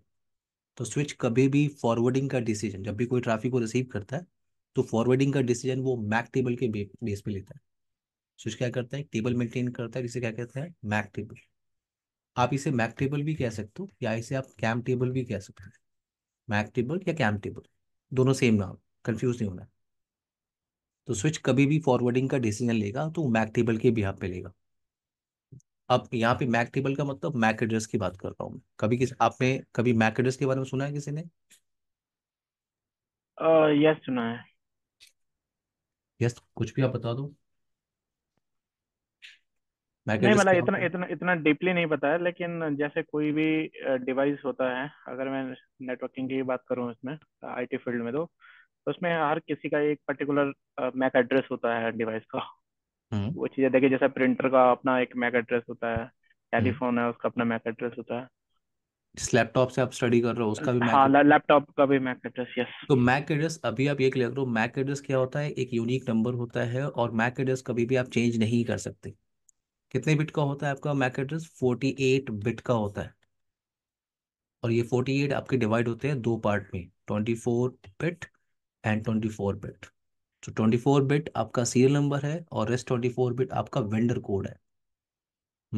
तो स्विच कभी भी फॉरवर्डिंग का डिसीजन जब भी कोई ट्राफिक को रिसीव करता है तो फॉरवर्डिंग का डिसीजन वो मैक टेबल के बेस पे लेता है स्विच क्या करता है टेबल मेंटेन करता है जिसे क्या कहते हैं मैक टेबल आप इसे मैक टेबल भी कह सकते हो या इसे आप कैम टेबल भी कह सकते हैं मैक टेबल या कैम टेबल दोनों सेम नाम कंफ्यूज नहीं होना है तो स्विच कभी भी फॉरवर्डिंग का डिसीजन लेगा तो मैक टेबल के भी यहाँ पे लेगा अब यहाँ पे मैक टेबल का मतलब मैक एड्रेस की बात कर रहा हूँ कभी किस आपने कभी मैक एड्रेस के बारे में सुना है किसी ने यस uh, सुना है यस कुछ भी आप बता दो मैक नहीं मतलब इतना इतना इतना डीपली नहीं पता है लेकिन जैसे कोई भी डिवाइस होता है अगर मैं नेटवर्किंग की बात करूं इसमें आईटी फील्ड में तो उसमें हर किसी का एक पर्टिकुलर मैक एड्रेस होता है डिवाइस का हम्म। वो चीजें देखिए जैसे प्रिंटर का अपना एक मैक एड्रेस होता है टेलीफोन हम्म। है उसका अपना मैक एड्रेस होता है जिस लैपटॉप से आप स्टडी कर रहे हो उसका भी मैक हाँ लैपटॉप का भी मैक एड्रेस यस तो मैक एड्रेस अभी आप ये क्लियर करो मैक एड्रेस क्या होता है एक यूनिक नंबर होता है और मैक एड्रेस कभी भी आप चेंज नहीं कर सकते कितने बिट का होता है आपका मैक एड्रेस 48 बिट का होता है और ये 48 आपके डिवाइड होते हैं दो पार्ट में 24 bit and twenty four bit तो फोर बिट आपका सीरियल नंबर है और रेस्ट ट्वेंटी फोर बिट आपका वेंडर कोड है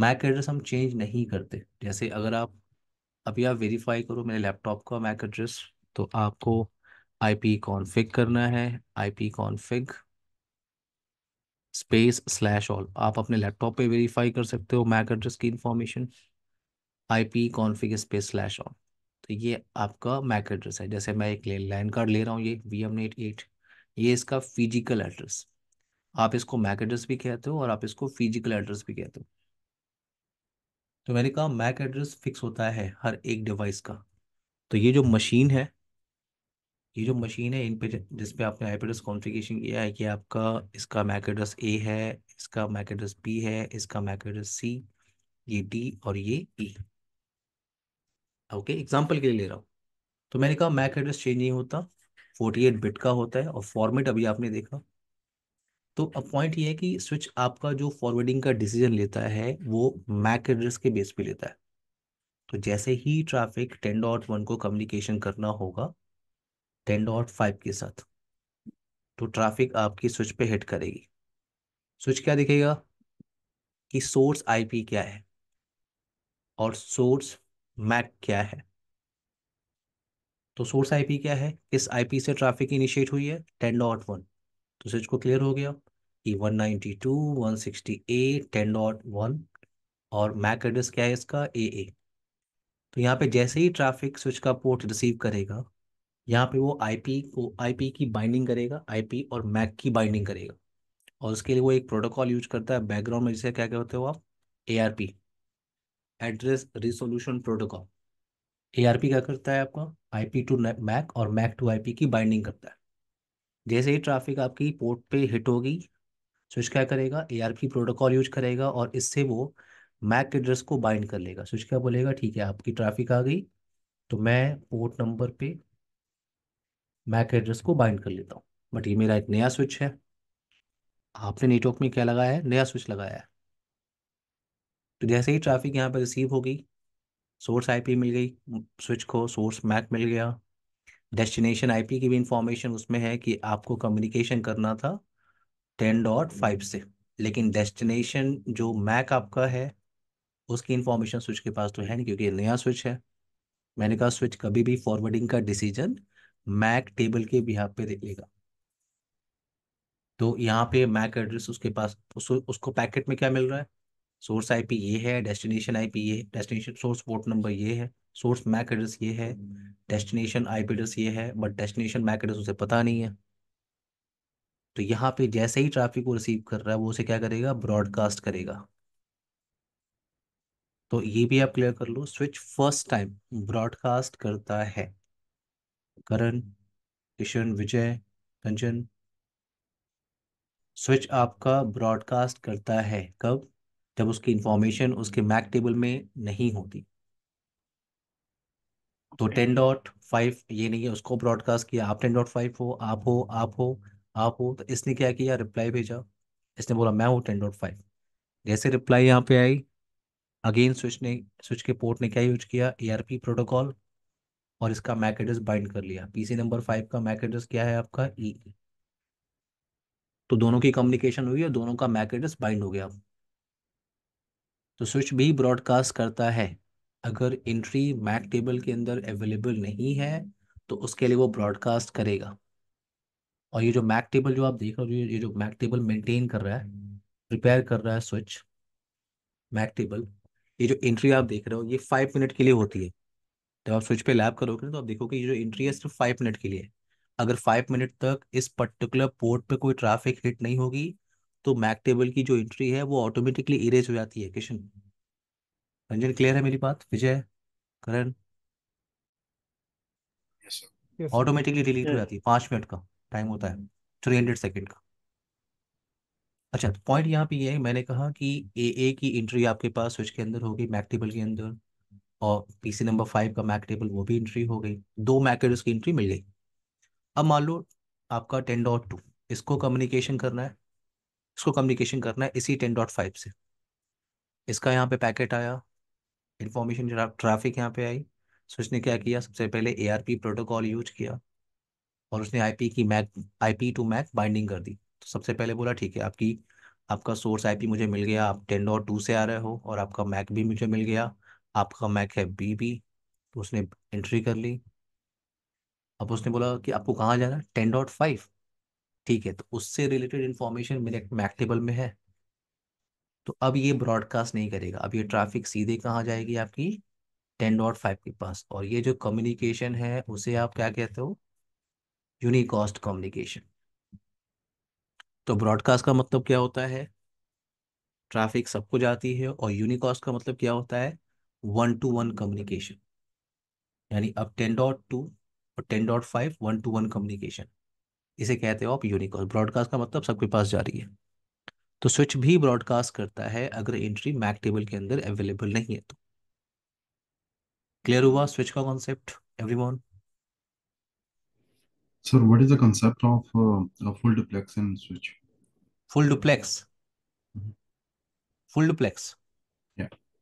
मैक एड्रेस हम चेंज नहीं करते जैसे अगर आप अभी आप वेरीफाई करो मेरे लैपटॉप का मैक एड्रेस तो आपको आई पी कॉन्फिग करना है I P config space slash all आप अपने लैपटॉप पे वेरीफाई कर सकते हो मैक एड्रेस की information I P config space slash all तो ये आपका मैक एड्रेस है जैसे मैं एक लैंड कार्ड ले रहा हूँ ये वी एम एट एट ये इसका फिजिकल एड्रेस आप इसको मैक एड्रेस भी कहते हो और आप इसको फिजिकल एड्रेस भी कहते हो तो मैंने कहा मैक एड्रेस फिक्स होता है हर एक डिवाइस का तो ये जो मशीन है ये जो मशीन है इन पे जिसपे आपने आई एड्रेस कॉन्फ़िगरेशन किया है कि आपका इसका मैक एड्रेस ए है इसका मैक एड्रेस बी है इसका मैक एड्रेस सी ये डी और ये ई e. ओके एग्जाम्पल के लिए ले रहा हूँ तो मैंने कहा मैक एड्रेस चेंज नहीं होता 48 बिट का होता है और फॉर्मेट अभी आपने देखा तो अब पॉइंट ये है कि स्विच आपका जो फॉरवर्डिंग का डिसीजन लेता है वो मैक एड्रेस के बेस पे लेता है तो जैसे ही ट्रैफिक टेन डॉट वन को कम्युनिकेशन करना होगा टेन डॉट फाइव के साथ तो ट्रैफिक आपकी स्विच पे हिट करेगी स्विच क्या दिखेगा कि सोर्स आईपी क्या है और सोर्स मैक क्या है तो सोर्स आईपी क्या है किस आईपी से ट्रैफिक इनिशिएट हुई है टेन डॉट वन तो स्विच को क्लियर हो गया कि one one ninety two sixty eight ten dot one और मैक एड्रेस क्या है इसका ए ए तो यहाँ पे जैसे ही ट्रैफिक स्विच का पोर्ट रिसीव करेगा यहाँ पे वो आईपी को आईपी की बाइंडिंग करेगा आईपी और मैक की बाइंडिंग करेगा और उसके लिए वो एक प्रोटोकॉल यूज करता है बैकग्राउंड में जिसे क्या कहते हो आप A R P address resolution protocol A क्या करता है आपका आईपी टू मैक और मैक टू आईपी की बाइंडिंग करता है जैसे ही ट्रैफिक आपकी पोर्ट पे हिट होगी तो स्विच क्या करेगा ए प्रोटोकॉल यूज करेगा और इससे वो मैक एड्रेस को बाइंड कर लेगा स्विच क्या बोलेगा ठीक है आपकी ट्रैफिक आ गई तो मैं पोर्ट नंबर पे मैक एड्रेस को बाइंड कर लेता हूँ बट ये मेरा एक नया स्विच है आपने नेटवर्क में क्या लगाया है नया स्विच लगाया है तो जैसे ही ट्रैफिक यहाँ पर रिसीव हो गई सोर्स आईपी मिल गई स्विच को सोर्स मैक मिल गया डेस्टिनेशन आईपी की भी इंफॉर्मेशन उसमें है कि आपको कम्युनिकेशन करना था टेन डॉट फाइव से लेकिन डेस्टिनेशन जो मैक आपका है उसकी इंफॉर्मेशन स्विच के पास तो है नहीं क्योंकि नया स्विच है मैंने कहा स्विच कभी भी फॉरवर्डिंग का डिसीजन मैक टेबल के यहाँ पे देख लेगा तो यहाँ पे मैक एड्रेस उसके पास उस, उसको पैकेट में क्या मिल रहा है सोर्स आईपी ये है डेस्टिनेशन आईपी ये डेस्टिनेशन सोर्स पोर्ट नंबर ये है सोर्स मैक एड्रेस ये है डेस्टिनेशन आईपी एड्रेस ये है बट डेस्टिनेशन मैक एड्रेस उसे पता नहीं है तो यहाँ पे जैसे ही ट्रैफिक को रिसीव कर रहा है वो उसे क्या करेगा ब्रॉडकास्ट करेगा तो ये भी आप क्लियर कर लो स्विच फर्स्ट टाइम ब्रॉडकास्ट करता है करण किशन विजय कंचन स्विच आपका ब्रॉडकास्ट करता है कब जब उसकी इंफॉर्मेशन उसके मैक टेबल में नहीं होती तो टेन डॉट फाइव ये नहीं है उसको ब्रॉडकास्ट किया आप टेन डॉट फाइव हो आप हो आप हो आप हो तो इसने क्या किया रिप्लाई भेजा इसने बोला मैं हूँ टेन डॉट फाइव जैसे रिप्लाई यहाँ पे आई अगेन स्विच ने स्विच के पोर्ट ने क्या यूज किया ए प्रोटोकॉल और इसका मैक एड्रेस बाइंड कर लिया पीसी नंबर फाइव का मैक एड्रेस क्या है आपका ई e. तो दोनों की कम्युनिकेशन हुई और दोनों का मैक एड्रेस बाइंड हो गया तो स्विच भी ब्रॉडकास्ट करता है अगर एंट्री मैक टेबल के अंदर अवेलेबल नहीं है तो उसके लिए वो ब्रॉडकास्ट करेगा और ये जो मैक टेबल जो आप देख रहे हो ये जो मैक टेबल मेंटेन कर रहा है प्रिपेयर कर रहा है स्विच मैक टेबल ये जो एंट्री आप देख रहे हो ये फाइव मिनट के लिए होती है जब तो आप स्विच पे लैब करोगे तो आप देखोगे ये जो एंट्री है सिर्फ फाइव मिनट के लिए अगर फाइव मिनट तक इस पर्टिकुलर पोर्ट पे कोई ट्रैफिक हिट नहीं होगी तो मैक टेबल की जो एंट्री है वो ऑटोमेटिकली इरेज हो जाती है किशन रंजन क्लियर है मेरी बात विजय करण ऑटोमेटिकली डिलीट हो जाती है पांच मिनट का टाइम होता है थ्री हंड्रेड सेकेंड का अच्छा पॉइंट तो यहाँ पे ये है मैंने कहा कि ए ए की एंट्री आपके पास स्विच के अंदर होगी मैक टेबल के अंदर और पीसी नंबर फाइव का मैक टेबल वो भी एंट्री हो गई दो मैक की एंट्री मिल गई अब मान लो आपका टेन डॉट टू इसको कम्युनिकेशन करना है इसको कम्युनिकेशन करना है इसी टेन डॉट फाइव से इसका यहाँ पे पैकेट आया इन्फॉर्मेशन ट्रैफिक यहाँ पे आई सो इसने क्या किया सबसे पहले ए प्रोटोकॉल यूज किया और उसने पी की MAC P to MAC binding कर दी तो सबसे पहले बोला ठीक है आपकी आपका सोर्स आईपी मुझे मिल गया आप टेन डॉट टू से आ रहे हो और आपका मैक भी मुझे मिल गया आपका मैक है बी बी तो उसने एंट्री कर ली अब उसने बोला कि आपको कहाँ जाना है टेन डॉट फाइव ठीक है तो उससे रिलेटेड इंफॉर्मेशन मेरे मैक टेबल में है तो अब ये ब्रॉडकास्ट नहीं करेगा अब ये ट्रैफिक सीधे कहाँ जाएगी आपकी टेन डॉट फाइव के पास और ये जो कम्युनिकेशन है उसे आप क्या कहते हो यूनिकॉस्ट कम्युनिकेशन तो ब्रॉडकास्ट का मतलब क्या होता है ट्रैफिक सबको जाती है और यूनिकॉस्ट का मतलब क्या होता है वन टू वन कम्युनिकेशन यानी अब टेन डॉट टू और ten dot five one two one communication इसे कहते हो आप यूनिकॉस्ट ब्रॉडकास्ट का मतलब सबके पास जा रही है तो स्विच भी ब्रॉडकास्ट करता है अगर एंट्री मैक टेबल के अंदर अवेलेबल नहीं है तो क्लियर हुआ स्विच का concept everyone sir what is the concept of full duplex and switch full duplex full duplex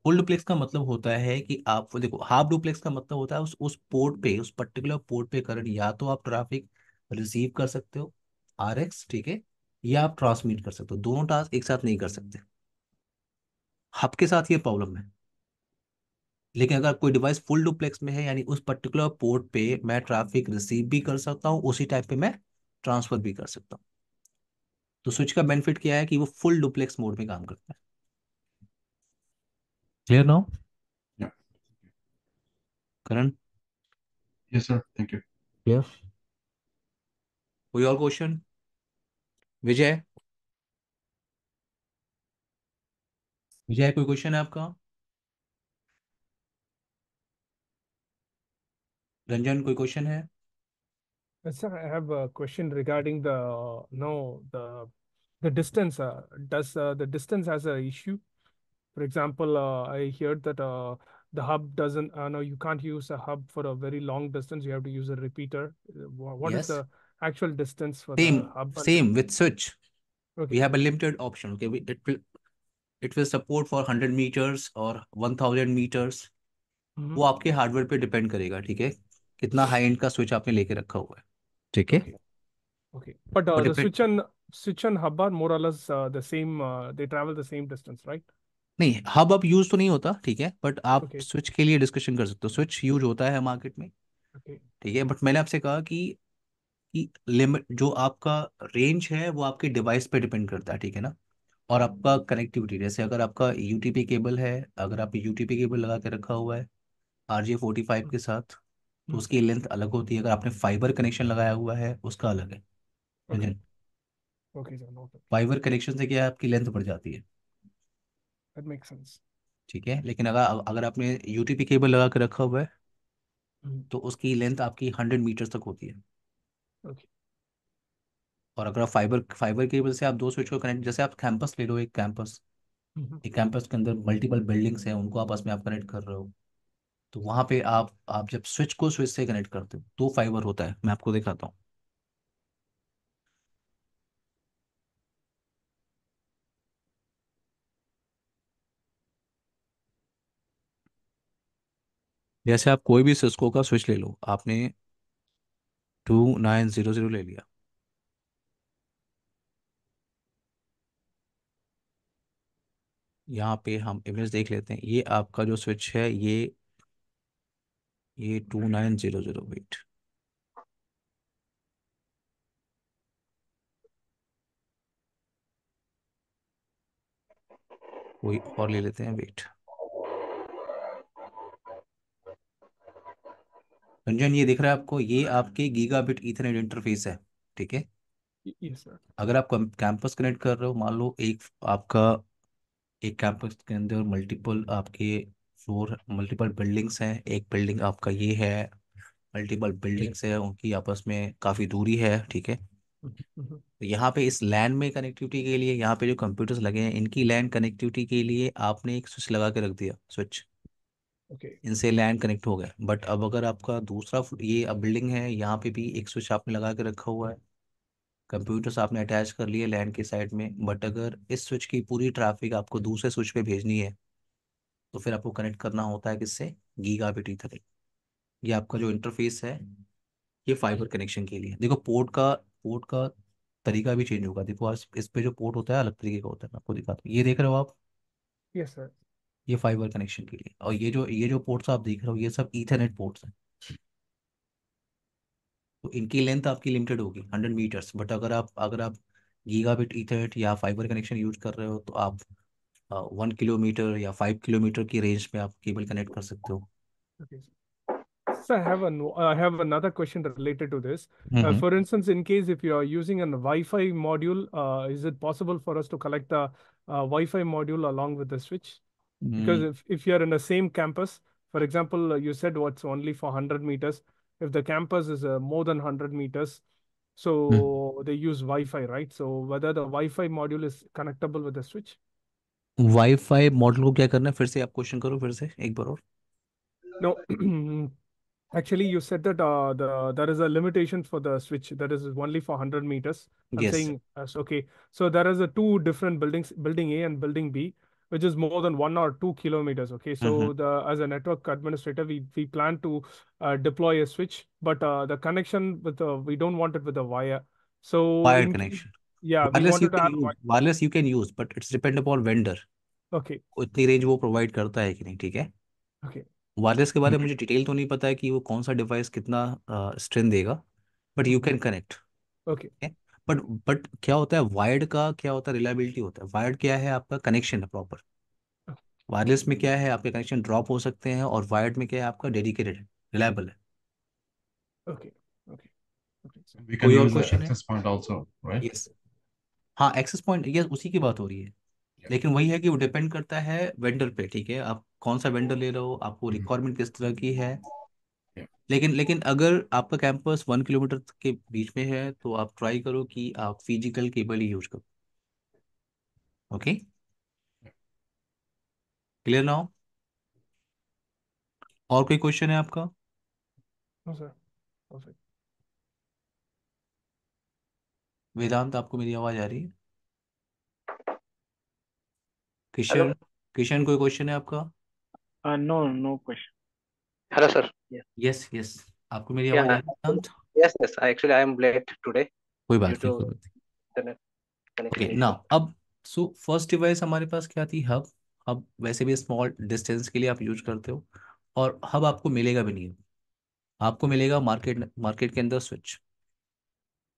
full duplex का मतलब होता है कि आप देखो हाफ डुप्लेक्स का मतलब होता है उस उस पोर्ट पे उस पर्टिकुलर पोर्ट पे करंट या तो आप ट्रैफिक रिसीव कर सकते हो आर एक्स ठीक है या आप ट्रांसमिट कर सकते हो दोनों टास्क एक साथ नहीं कर सकते हब के साथ ये प्रॉब्लम है लेकिन अगर कोई डिवाइस फुल डुप्लेक्स में है यानी उस पर्टिकुलर पोर्ट पे मैं ट्रैफिक रिसीव भी कर सकता हूँ उसी टाइप पे मैं ट्रांसफर भी कर सकता हूँ तो स्विच का बेनिफिट क्या है कि वो फुल डुप्लेक्स मोड में काम करता है clear now Karan yes sir thank you clear we all question Vijay Vijay कोई क्वेश्चन है आपका रंजन कोई क्वेश्चन है sir I have a question regarding the no the the distance does the distance has a issue for example I hear that the hub doesn't no you can't use a hub for a very long distance you have to use a repeater what is the actual distance for same, the hub. Same with switch. Okay. We have a limited option. Okay, we, it will it will support for 100 meters और 1000 meters. Mm-hmm. वो आपके hardware पे depend करेगा ठीक है कितना high and का switch आपने लेके रखा हुआ है ठीक है okay but uh, but the switch and switch and hub are more or less uh, the same uh, they travel the same distance right नहीं हब अब यूज तो नहीं होता ठीक है बट आप okay. स्विच के लिए डिस्कशन कर सकते हो स्विच यूज होता है मार्केट में ठीक okay. है बट मैंने आपसे कहा कि कि लिमिट जो आपका रेंज है वो आपके डिवाइस पे डिपेंड करता है ठीक है ना और हम्म। आपका कनेक्टिविटी जैसे अगर आपका यूटीपी केबल है अगर आप यूटीपी केबल लगा के रखा हुआ है आर जे फोर्टी फाइव के साथ तो हम्म। उसकी लेंथ अलग होती है अगर आपने फाइबर कनेक्शन लगाया हुआ है उसका अलग है okay. Okay sir fibre connection से क्या है आपकी लेंथ बढ़ जाती है दैट मेक्स सेंस ठीक है लेकिन अगर अगर आपने यूटीपी केबल लगा के रखा हुआ है हम्म। तो उसकी लेंथ आपकी हंड्रेड मीटर तक होती है और अगर आप फाइबर फाइबर वजह से आप दो स्विच को कनेक्ट जैसे आप कैंपस ले लो एक कैंपस एक कैंपस के अंदर मल्टीपल बिल्डिंग्स हैं उनको आपस में आप कनेक्ट कर रहे हो तो वहां पे आप आप जब स्विच को स्विच से कनेक्ट करते हो तो फाइबर होता है मैं आपको दिखाता हूँ जैसे आप कोई भी सिस्को का स्विच ले लो आपने टू नाइन जीरो जीरो ले लिया यहाँ पे हम इमेज देख लेते हैं ये आपका जो स्विच है ये ये two nine zero zero wait कोई और ले लेते हैं वेट रंजन ये दिख रहा है आपको ये हम्म, हम्म। आपके गीगाबिट ईथरनेट इंटरफेस है ठीक है अगर आप कैंपस कनेक्ट कर रहे हो मान लो एक आपका एक कैंपस के अंदर मल्टीपल आपके फ्लोर मल्टीपल बिल्डिंग्स हैं एक बिल्डिंग आपका ये है मल्टीपल बिल्डिंग्स है उनकी आपस में काफ़ी दूरी है ठीक है mm-hmm, mm-hmm. तो यहाँ पे इस लैंड में कनेक्टिविटी के लिए यहाँ पे जो कंप्यूटर्स लगे हैं इनकी लैंड कनेक्टिविटी के लिए आपने एक स्विच लगा के रख दिया स्विच okay. इनसे लैंड कनेक्ट हो गया बट अब अगर आपका दूसरा ये अब बिल्डिंग है यहाँ पे भी एक स्विच आपने लगा के रखा हुआ है कंप्यूटर्स आपने अटैच कर लिए लैंड के साइड में बट अगर इस स्विच की पूरी ट्रैफिक आपको दूसरे स्विच पे भेजनी है तो फिर आपको कनेक्ट करना होता है किससे गीगा बिट ईथर ये आपका जो इंटरफेस है ये फाइबर कनेक्शन के लिए देखो पोर्ट का पोर्ट का तरीका भी चेंज होगा देखो आज इस पे जो पोर्ट होता है अलग तरीके का होता है मैं आपको दिखाता हूँ ये देख रहे हो आप यस सर ये फाइबर कनेक्शन के लिए और ये जो ये जो पोर्ट्स आप देख रहे हो ये सब इथरनेट पोर्ट्स हैं तो इनकी लेंथ आपकी लिमिटेड होगी हंड्रेड मीटर्स बट अगर आप अगर आप गीगाबिट इथरनेट या फाइबर कनेक्शन यूज कर रहे हो तो आप वन किलोमीटर या फाइव किलोमीटर की रेंज में आप केबल कनेक्ट कर सकते हो okay. I have an I have another question related to this. Mm-hmm. Uh, for instance, in case if you are using a Wi-Fi module, uh, is it possible for us to collect the uh, Wi-Fi module along with the switch? mm. because mm-hmm. if, if you're in the same campus for example uh, you said what's only for 100 meters if the campus is uh, more than 100 meters so mm. they use wi-fi right so whether the wi-fi module is connectable with the switch Wi-Fi module? क्या करना है फिर से आप question करो फिर से एक no *clears throat* actually you said that uh, the there is a limitation for the switch that is only for 100 meters i'm yes. saying uh, okay so there is a two different buildings building a and building b which is more than one or two kilometers. Okay, so mm-hmm. the as a network administrator, we we plan to uh, deploy a switch, but uh, the connection with the we don't want it with a wire. So wire in, connection. Yeah, wireless you can use, wireless you can use, but it's depend upon vendor. Okay. उतनी range वो provide करता है कि नहीं ठीक है okay. Wireless के बारे में मुझे डिटेल तो नहीं पता है कि वो कौन सा डिवाइस कितना स्ट्रेंथ देगा but you can connect okay but but क्या होता है वायर्ड का क्या होता है रिलायबिलिटी होता है वायर्ड क्या है आपका कनेक्शन है प्रॉपर वायरलेस में क्या है आपके कनेक्शन ड्रॉप हो सकते हैं और वायर्ड में क्या है आपका डेडिकेटेड है रिलायबल है okay okay कोई और question access point also right yes हाँ एक्सेस पॉइंट यस उसी की बात हो रही है लेकिन वही है कि वो डिपेंड करता है वेंडर पे ठीक है आप कौन सा वेंडर ले रहे हो आपको रिक्वायरमेंट hmm. किस तरह की है लेकिन लेकिन अगर आपका कैंपस वन किलोमीटर के बीच में है तो आप ट्राई करो कि आप फिजिकल केबल ही यूज करो ओके क्लियर ना हो और कोई क्वेश्चन है आपका वेदांत आपको मेरी आवाज आ रही है किशन किशन कोई क्वेश्चन है आपका no no question hello sir yes yes आपको मेरी आवाज आ रही है yes yes I actually I am late today कोई बात नहीं कोई बात नहीं ओके नाउ अब सो फर्स्ट डिवाइस हमारे पास क्या थी हब हब वैसे भी स्मॉल डिस्टेंस के लिए आप यूज करते हो और हब आपको मिलेगा भी नहीं आपको मिलेगा मार्केट मार्केट के अंदर स्विच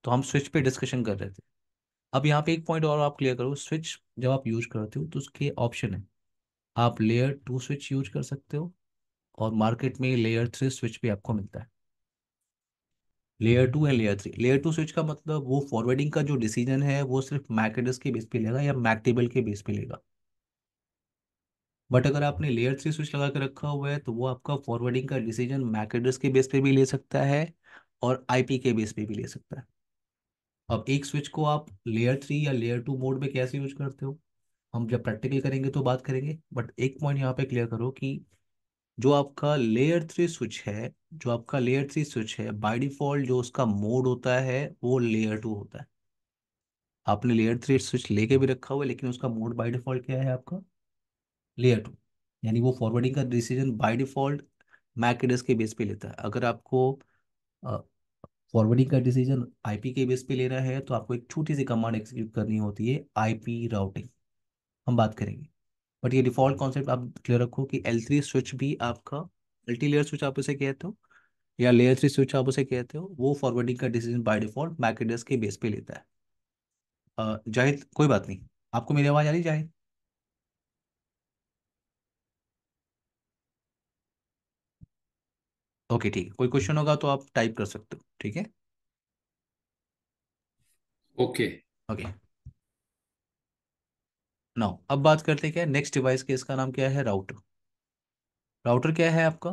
तो हम स्विच पे डिस्कशन कर रहे थे अब यहाँ पे एक पॉइंट और आप क्लियर करो स्विच जब आप यूज करते हो तो उसके ऑप्शन है आप लेयर टू स्विच यूज कर सकते हो और मार्केट में लेयर थ्री स्विच भी आपको मिलता है layer two and layer three layer two switch का मतलब वो फॉरवर्डिंग का जो डिसीजन है वो सिर्फ मैकेडस के बेस पे लेगा या मैकटेबल के बेस पे लेगा बट अगर आपने लेयर थ्री स्विच लगा के रखा हुआ है तो वो आपका फॉरवर्डिंग का डिसीजन मैकेडस के बेस पे भी ले सकता है और आईपी के बेस पे भी ले सकता है अब एक स्विच को आप लेयर थ्री या लेयर टू मोड में कैसे यूज करते हो हम जब प्रैक्टिकल करेंगे तो बात करेंगे बट एक पॉइंट यहाँ पे क्लियर करो कि जो आपका लेयर थ्री स्विच है जो आपका लेयर थ्री स्विच है बाय डिफॉल्ट जो उसका मोड होता है वो लेयर टू होता है आपने लेयर थ्री स्विच लेके भी रखा हुआ है लेकिन उसका मोड बाय डिफॉल्ट क्या है आपका लेयर टू यानी वो फॉरवर्डिंग का decision by default MAC address के बेस पे लेता है अगर आपको फॉरवर्डिंग का डिसीजन आईपी के बेस पे लेना है तो आपको एक छोटी सी कमांड एक्सिक्यूट करनी होती है आईपी राउटिंग हम बात करेंगे बट ये डिफॉल्ट कॉन्सेप्ट आप क्लियर रखो कि एल थ्री स्विच भी आपका मल्टी लेयर स्विच आप उसे कहते हो या लेयर थ्री स्विच आप उसे कहते हो वो फॉरवर्डिंग का डिसीजन बाय डिफॉल्ट मैकेडस के बेस पे लेता है जाहिद कोई बात नहीं आपको मेरी आवाज़ आ रही जाहिद ओके ठीक है कोई क्वेश्चन होगा तो आप टाइप कर सकते हो ठीक है ओके ओके नाउ अब बात करते क्या है नेक्स्ट डिवाइस के इसका नाम क्या है राउटर राउटर क्या है आपका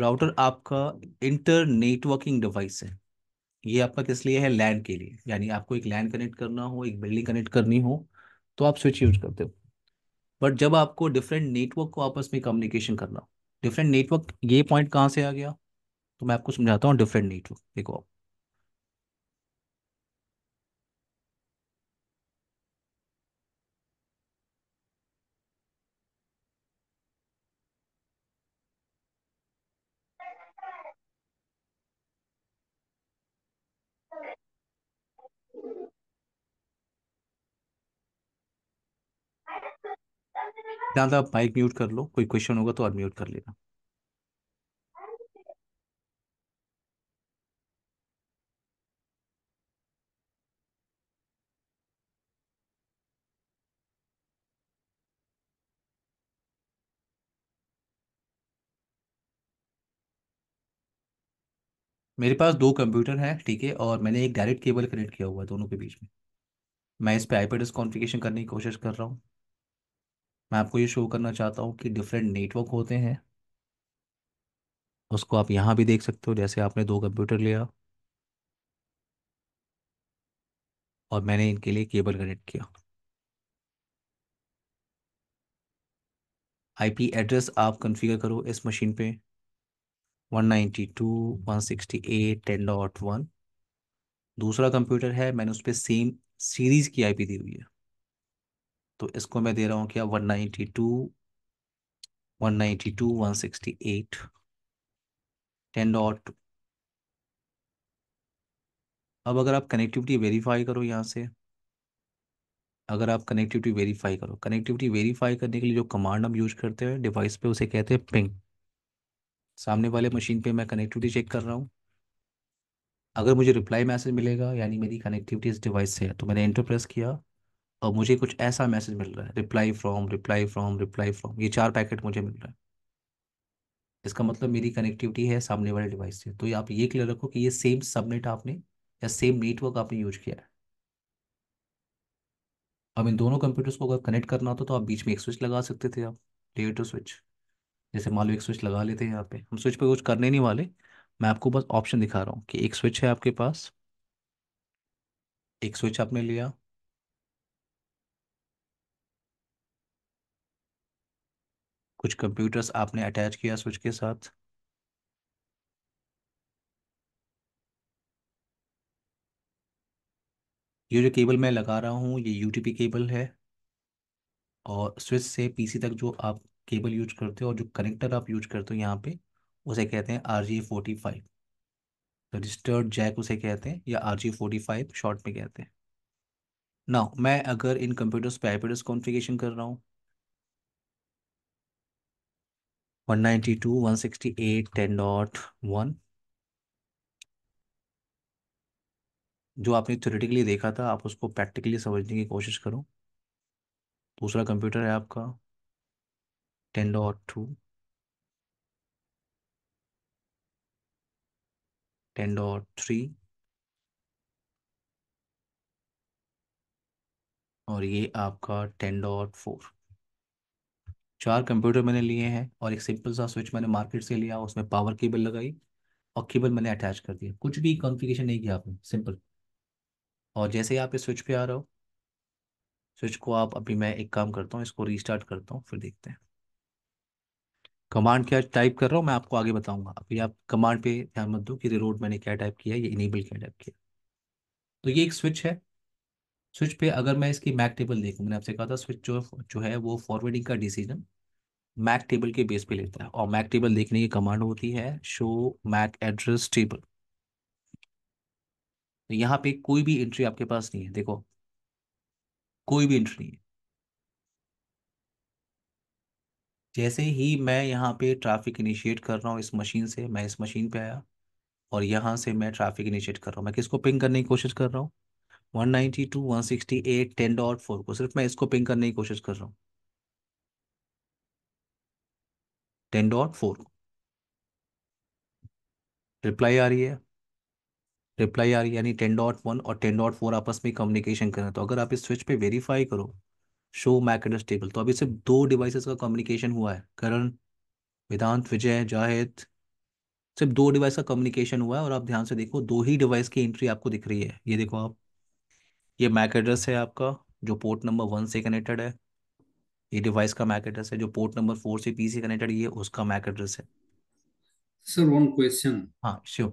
राउटर आपका इंटर नेटवर्किंग डिवाइस है ये आपका किस लिए है लैंड के लिए यानी आपको एक लैंड कनेक्ट करना हो एक बिल्डिंग कनेक्ट करनी हो तो आप स्विच यूज करते हो बट जब आपको डिफरेंट नेटवर्क को आपस में कम्युनिकेशन करना हो डिफरेंट नेटवर्क ये पॉइंट कहाँ से आ गया तो मैं आपको समझाता हूँ डिफरेंट नेटवर्क देखो आप दादा आप माइक म्यूट कर लो कोई क्वेश्चन होगा तो अनम्यूट कर लेना मेरे पास दो कंप्यूटर हैं ठीक है और मैंने एक डायरेक्ट केबल कनेक्ट किया हुआ है दोनों के बीच में मैं इस पर आईपैड कॉन्फ़िगरेशन करने की कोशिश कर रहा हूँ मैं आपको ये शो करना चाहता हूँ कि डिफरेंट नेटवर्क होते हैं उसको आप यहाँ भी देख सकते हो जैसे आपने दो कंप्यूटर लिया और मैंने इनके लिए केबल कनेक्ट किया आईपी एड्रेस आप कॉन्फ़िगर करो इस मशीन पे 192.168.10.1 दूसरा कंप्यूटर है मैंने उस पर सेम सीरीज़ की आईपी दी हुई है तो इसको मैं दे रहा हूँ क्या 192 192 168 टेन डॉट अब अगर आप कनेक्टिविटी वेरीफाई करो यहाँ से अगर आप कनेक्टिविटी वेरीफाई करो कनेक्टिविटी वेरीफाई करने के लिए जो कमांड हम यूज करते हैं डिवाइस पे उसे कहते हैं पिंग सामने वाले मशीन पे मैं कनेक्टिविटी चेक कर रहा हूँ अगर मुझे रिप्लाई मैसेज मिलेगा यानी मेरी कनेक्टिविटी इस डिवाइस से है तो मैंने इंटरप्रेस किया और मुझे कुछ ऐसा मैसेज मिल रहा है reply from reply from reply from ये चार पैकेट मुझे मिल रहा है इसका मतलब मेरी कनेक्टिविटी है सामने वाले डिवाइस से तो ये आप ये क्लियर रखो कि ये सेम सबनेट आपने या सेम नेटवर्क आपने यूज किया है अब इन दोनों कंप्यूटर्स को अगर कनेक्ट करना होता तो आप बीच में एक स्विच लगा सकते थे आप लेयर टू स्विच जैसे मान लो एक स्विच लगा लेते हैं यहाँ पे हम स्विच पे कुछ करने नहीं वाले मैं आपको बस ऑप्शन दिखा रहा हूँ कि एक स्विच है आपके पास एक स्विच आपने लिया कुछ कंप्यूटर्स आपने अटैच किया स्विच के साथ ये जो केबल मैं लगा रहा हूँ ये यूटीपी केबल है और स्विच से पीसी तक जो आप केबल यूज करते हो और जो कनेक्टर आप यूज करते हो यहाँ पे उसे कहते हैं R J forty five registered jack उसे कहते हैं या R J forty five short में कहते हैं ना मैं अगर इन कंप्यूटर्स पे आईपीडीएस कॉन्फ़िगरेशन कर रहा हूँ 192.168.10.1 जो आपने थ्योरेटिकली देखा था आप उसको प्रैक्टिकली समझने की कोशिश करो दूसरा कंप्यूटर है आपका 10.2 10.3 और ये आपका 10.4 चार कंप्यूटर मैंने लिए हैं और एक सिंपल सा स्विच मैंने मार्केट से लिया उसमें पावर केबल लगाई और केबल मैंने अटैच कर दिया कुछ भी कॉन्फ़िगरेशन नहीं किया आपने सिंपल और जैसे ही आप इस स्विच पे आ रहे हो स्विच को आप अभी मैं एक काम करता हूँ इसको रीस्टार्ट करता हूँ फिर देखते हैं कमांड क्या टाइप कर रहा हूँ मैं आपको आगे बताऊंगा अभी आप कमांड पे ध्यान मत दो कि रिलोड मैंने क्या टाइप किया ये इनेबल क्या टाइप किया तो ये एक स्विच है स्विच पे अगर मैं इसकी मैक टेबल देखूँ मैंने आपसे कहा था स्विच जो जो है वो फॉरवर्डिंग का डिसीजन मैक टेबल के बेस पे लेता है और मैक टेबल देखने की कमांड होती है शो मैक एड्रेस टेबल यहाँ पे कोई भी एंट्री आपके पास नहीं है देखो कोई भी एंट्री नहीं है जैसे ही मैं यहाँ पे ट्रैफिक इनिशिएट कर रहा हूँ इस मशीन से मैं इस मशीन पे आया और यहाँ से मैं ट्रैफिक इनिशिएट कर रहा हूँ मैं किसको पिंग करने की कोशिश कर रहा हूँ one one two sixty eight ten dot four को सिर्फ मैं इसको पिंग करने की कोशिश कर रहा हूँ टेन डॉट फोर को रिप्लाई आ रही है रिप्लाई आ रही है यानी टेन डॉट वन और टेन डॉट फोर आपस में कम्युनिकेशन कर रहे हैं तो अगर आप इस स्विच पे वेरीफाई करो शो मैक एड्रेस टेबल तो अभी सिर्फ दो डिवाइसेस का कम्युनिकेशन हुआ है करण वेदांत विजय जाहिद सिर्फ दो डिवाइस का कम्युनिकेशन हुआ है और आप ध्यान से देखो दो ही डिवाइस की एंट्री आपको दिख रही है ये देखो आप ये मैक एड्रेस है आपका जो पोर्ट नंबर वन से कनेक्टेड है ये डिवाइस का मैक एड्रेस है जो पोर्ट नंबर फोर से पीसी कनेक्टेड ये उसका मैक एड्रेस है सर वन क्वेश्चन हाँ श्योर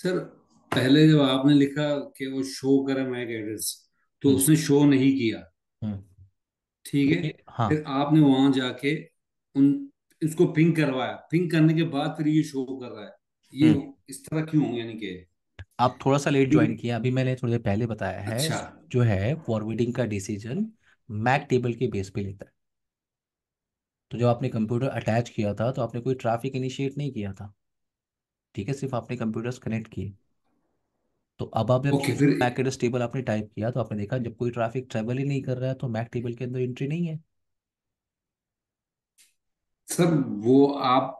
सर पहले जब आपने लिखा कि वो शो करे मैक एड्रेस तो हम्म। उसने शो नहीं किया हम्म। ठीक है हाँ. फिर आपने वहां जाके उन इसको पिंक करवाया पिंक करने के बाद फिर ये शो कर रहा है ये हुँ. हम्म। इस तरह क्यों होंगे यानी कि आप थोड़ा सा लेट ज्वाइन hmm। किया अभी मैंने थोड़ी देर पहले बताया है अच्छा। जो है फॉरवर्डिंग का डिसीजन मैक टेबल के बेस पे लेता है तो जब आपने कंप्यूटर अटैच किया था तो आपने कोई ट्रैफिक इनिशिएट नहीं किया था ठीक है सिर्फ आपने कंप्यूटर्स कनेक्ट किए तो अब आप जब okay, फिर... मैक एड्रेस टेबल आपने टाइप किया तो आपने देखा जब कोई ट्रैफिक ट्रेवल ही नहीं कर रहा है तो मैक टेबल के अंदर एंट्री नहीं है सर वो आप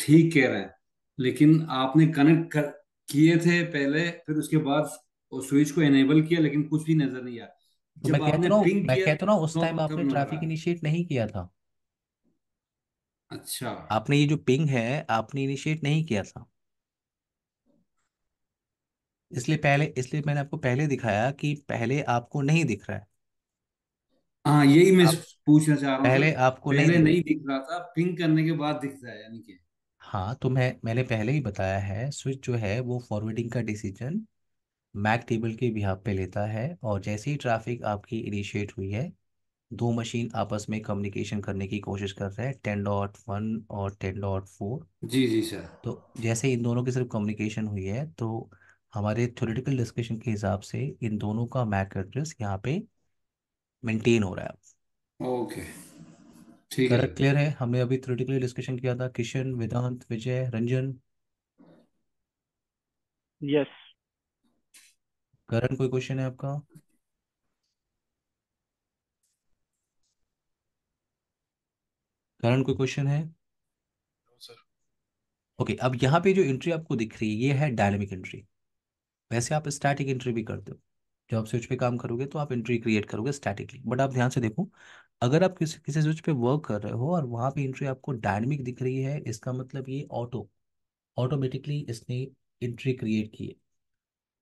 ठीक कह रहे हैं लेकिन आपने कनेक्ट किए थे पहले फिर उसके बाद स्विच को एनेबल किया लेकिन कुछ भी नजर नहीं आया तो मैं कहता तो रहा हूँ मैं कहता तो रहा हूँ उस तो टाइम आपने कम ट्रैफिक है इनिशिएट नहीं किया था अच्छा आपने ये जो पिंग है आपने इनिशिएट नहीं किया था इसलिए पहले इसलिए मैंने आपको पहले दिखाया कि पहले आपको नहीं दिख रहा है हाँ यही मैं आप पूछना चाह रहा हूँ पहले आपको नहीं पहले दिख नहीं दिख रहा था पिंग करने के बाद दिख रहा है यानी कि हाँ तो मैं मैंने पहले ही बताया है स्विच जो है वो फॉरवर्डिंग का डिसीजन मैक टेबल के बिहाफ पे लेता है और जैसे ही ट्रैफिक आपकी इनिशिएट हुई है दो मशीन आपस में कम्युनिकेशन करने की कोशिश कर रहे हैं टेन डॉट वन और टेन डॉट फोर जी जी सर तो जैसे इन दोनों की सिर्फ कम्युनिकेशन हुई है तो हमारे थ्योरेटिकल डिस्कशन के हिसाब से इन दोनों का मैक एड्रेस यहाँ पे मेंटेन हो रहा है ओके ठीक है क्लियर है हमने अभी थ्योरेटिकली डिस्कशन किया था किशन वेदांत विजय रंजन यस yes. करण कोई क्वेश्चन है आपका करण कोई क्वेश्चन है ओके okay, अब यहाँ पे जो एंट्री आपको दिख रही है ये है डायनेमिक एंट्री वैसे आप स्टैटिक एंट्री भी करते हो जब आप स्विच पे काम करोगे तो आप एंट्री क्रिएट करोगे स्टैटिकली बट आप ध्यान से देखो अगर आप किसी किसी स्विच पे वर्क कर रहे हो और वहाँ पे एंट्री आपको डायनेमिक दिख रही है इसका मतलब ये ऑटो ऑटोमेटिकली इसने एंट्री क्रिएट की है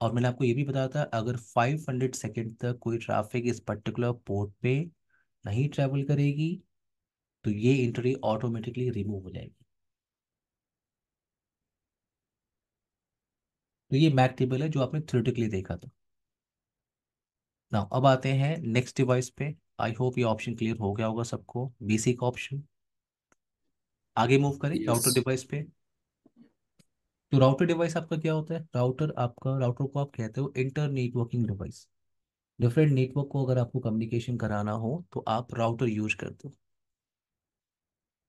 और मैंने आपको ये भी बताया था अगर 500 सेकेंड तक कोई ट्रैफिक इस पर्टिकुलर पोर्ट पे नहीं ट्रैवल करेगी तो ये एंट्री ऑटोमेटिकली रिमूव हो जाएगी तो ये मैक टेबल है जो आपने थ्रोटिकली देखा था ना अब आते हैं नेक्स्ट डिवाइस पे आई होप ये ऑप्शन क्लियर हो गया होगा सबको बेसिक ऑप्शन आगे मूव करें राउटर yes. डिवाइस पे तो राउटर डिवाइस आपका क्या होता है राउटर आपका राउटर को आप कहते हो internetworking device different network को अगर आपको कम्युनिकेशन कराना हो तो आप राउटर यूज करते हो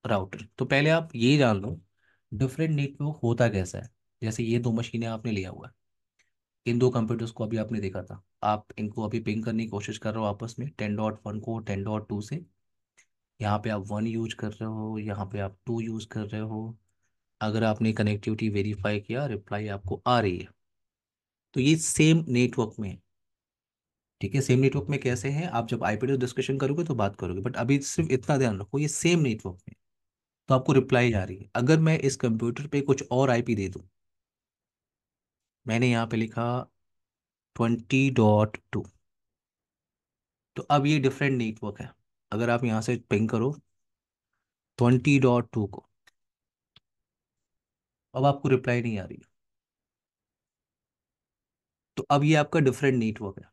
राउटर तो पहले आप ये जान लो डिफरेंट नेटवर्क होता कैसा है जैसे ये दो मशीनें आपने लिया हुआ है इन दो कंप्यूटर्स को अभी आपने देखा था आप इनको अभी पिंग करने की कोशिश कर रहे हो आपस में टेन डॉट वन को टेन डॉट टू से यहाँ पे आप वन यूज कर रहे हो यहाँ पे आप टू यूज कर रहे हो अगर आपने कनेक्टिविटी वेरीफाई किया रिप्लाई आपको आ रही है तो ये सेम नेटवर्क में ठीक है सेम नेटवर्क में कैसे है आप जब आई डिस्कशन करोगे तो बात करोगे बट अभी सिर्फ इतना ध्यान रखो ये सेम नेटवर्क में तो आपको रिप्लाई आ रही है अगर मैं इस कंप्यूटर पे कुछ और आईपी दे दू मैंने यहां पे लिखा ट्वेंटी डॉट टू तो अब ये डिफरेंट नेटवर्क है अगर आप यहां से पिंग करो ट्वेंटी डॉट टू को अब आपको रिप्लाई नहीं आ रही तो अब ये आपका डिफरेंट नेटवर्क है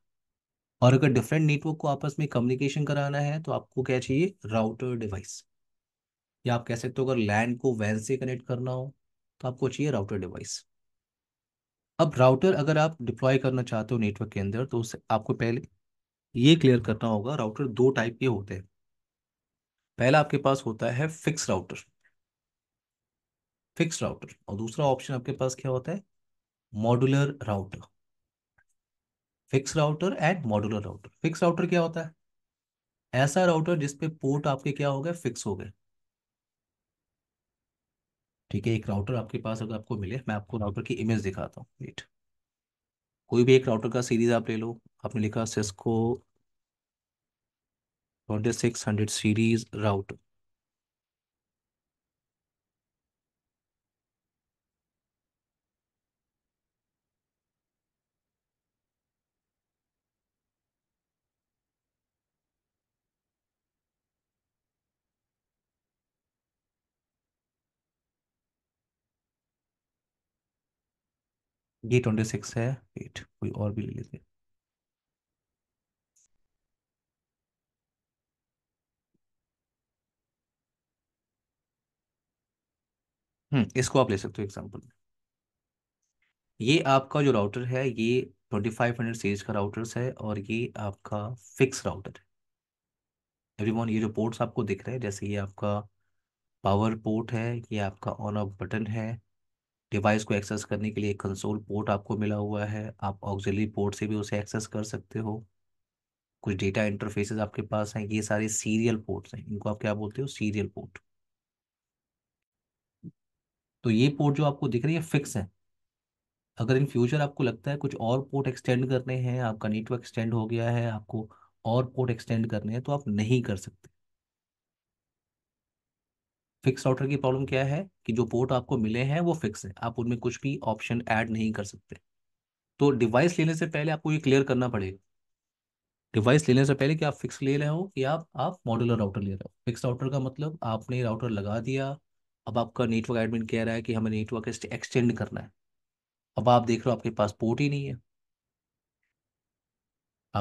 और अगर डिफरेंट नेटवर्क को आपस में कम्युनिकेशन कराना है तो आपको क्या चाहिए राउटर डिवाइस या आप कह सकते हो अगर लैंड को वैन से कनेक्ट करना हो तो आपको चाहिए राउटर डिवाइस अब राउटर अगर आप डिप्लॉय करना चाहते हो नेटवर्क के अंदर तो उससे आपको पहले ये क्लियर करना होगा राउटर दो टाइप के होते हैं पहला आपके पास होता है फिक्स राउटर फिक्स राउटर और दूसरा ऑप्शन आपके पास क्या होता है modular router fix router and modular router fix router क्या होता है ऐसा राउटर जिसपे पोर्ट आपके क्या हो गए फिक्स हो गए ठीक है एक राउटर आपके पास अगर आपको मिले मैं आपको राउटर की इमेज दिखाता हूँ वेट कोई भी एक राउटर का सीरीज आप ले लो आपने लिखा Cisco twenty six hundred series router ये ट्वेंटी सिक्स है एट कोई और भी ले लेते हम्म इसको आप ले सकते हो एग्जांपल में ये आपका जो राउटर है ये ट्वेंटी फाइव हंड्रेड सीरीज का राउटर्स है और ये आपका फिक्स राउटर है एवरीवन ये जो पोर्ट्स आपको दिख रहे हैं जैसे ये आपका पावर पोर्ट है ये आपका ऑन ऑफ बटन है डिवाइस को एक्सेस करने के लिए एक कंसोल पोर्ट आपको मिला हुआ है आप ऑक्सिलरी पोर्ट से भी उसे एक्सेस कर सकते हो कुछ डेटा इंटरफेसेस आपके पास हैं ये सारे सीरियल पोर्ट्स हैं इनको आप क्या बोलते हो सीरियल पोर्ट तो ये पोर्ट जो आपको दिख रही है फिक्स है अगर इन फ्यूचर आपको लगता है कुछ और पोर्ट एक्सटेंड करने हैं आपका नेटवर्क एक्सटेंड हो गया है आपको और पोर्ट एक्सटेंड करने हैं तो आप नहीं कर सकते फिक्स राउटर की प्रॉब्लम क्या है कि जो पोर्ट आपको मिले हैं वो फिक्स है आप उनमें कुछ भी ऑप्शन ऐड नहीं कर सकते तो डिवाइस लेने से पहले आपको ये क्लियर करना पड़ेगा डिवाइस लेने से पहले कि आप फिक्स ले रहे हो कि आप आप मॉडुलर राउटर ले रहे हो फिक्स राउटर का मतलब आपने राउटर लगा दिया अब आपका नेटवर्क एडमिन कह रहा है कि हमें नेटवर्क एक्सटेंड करना है अब आप देख रहे हो आपके पास पोर्ट ही नहीं है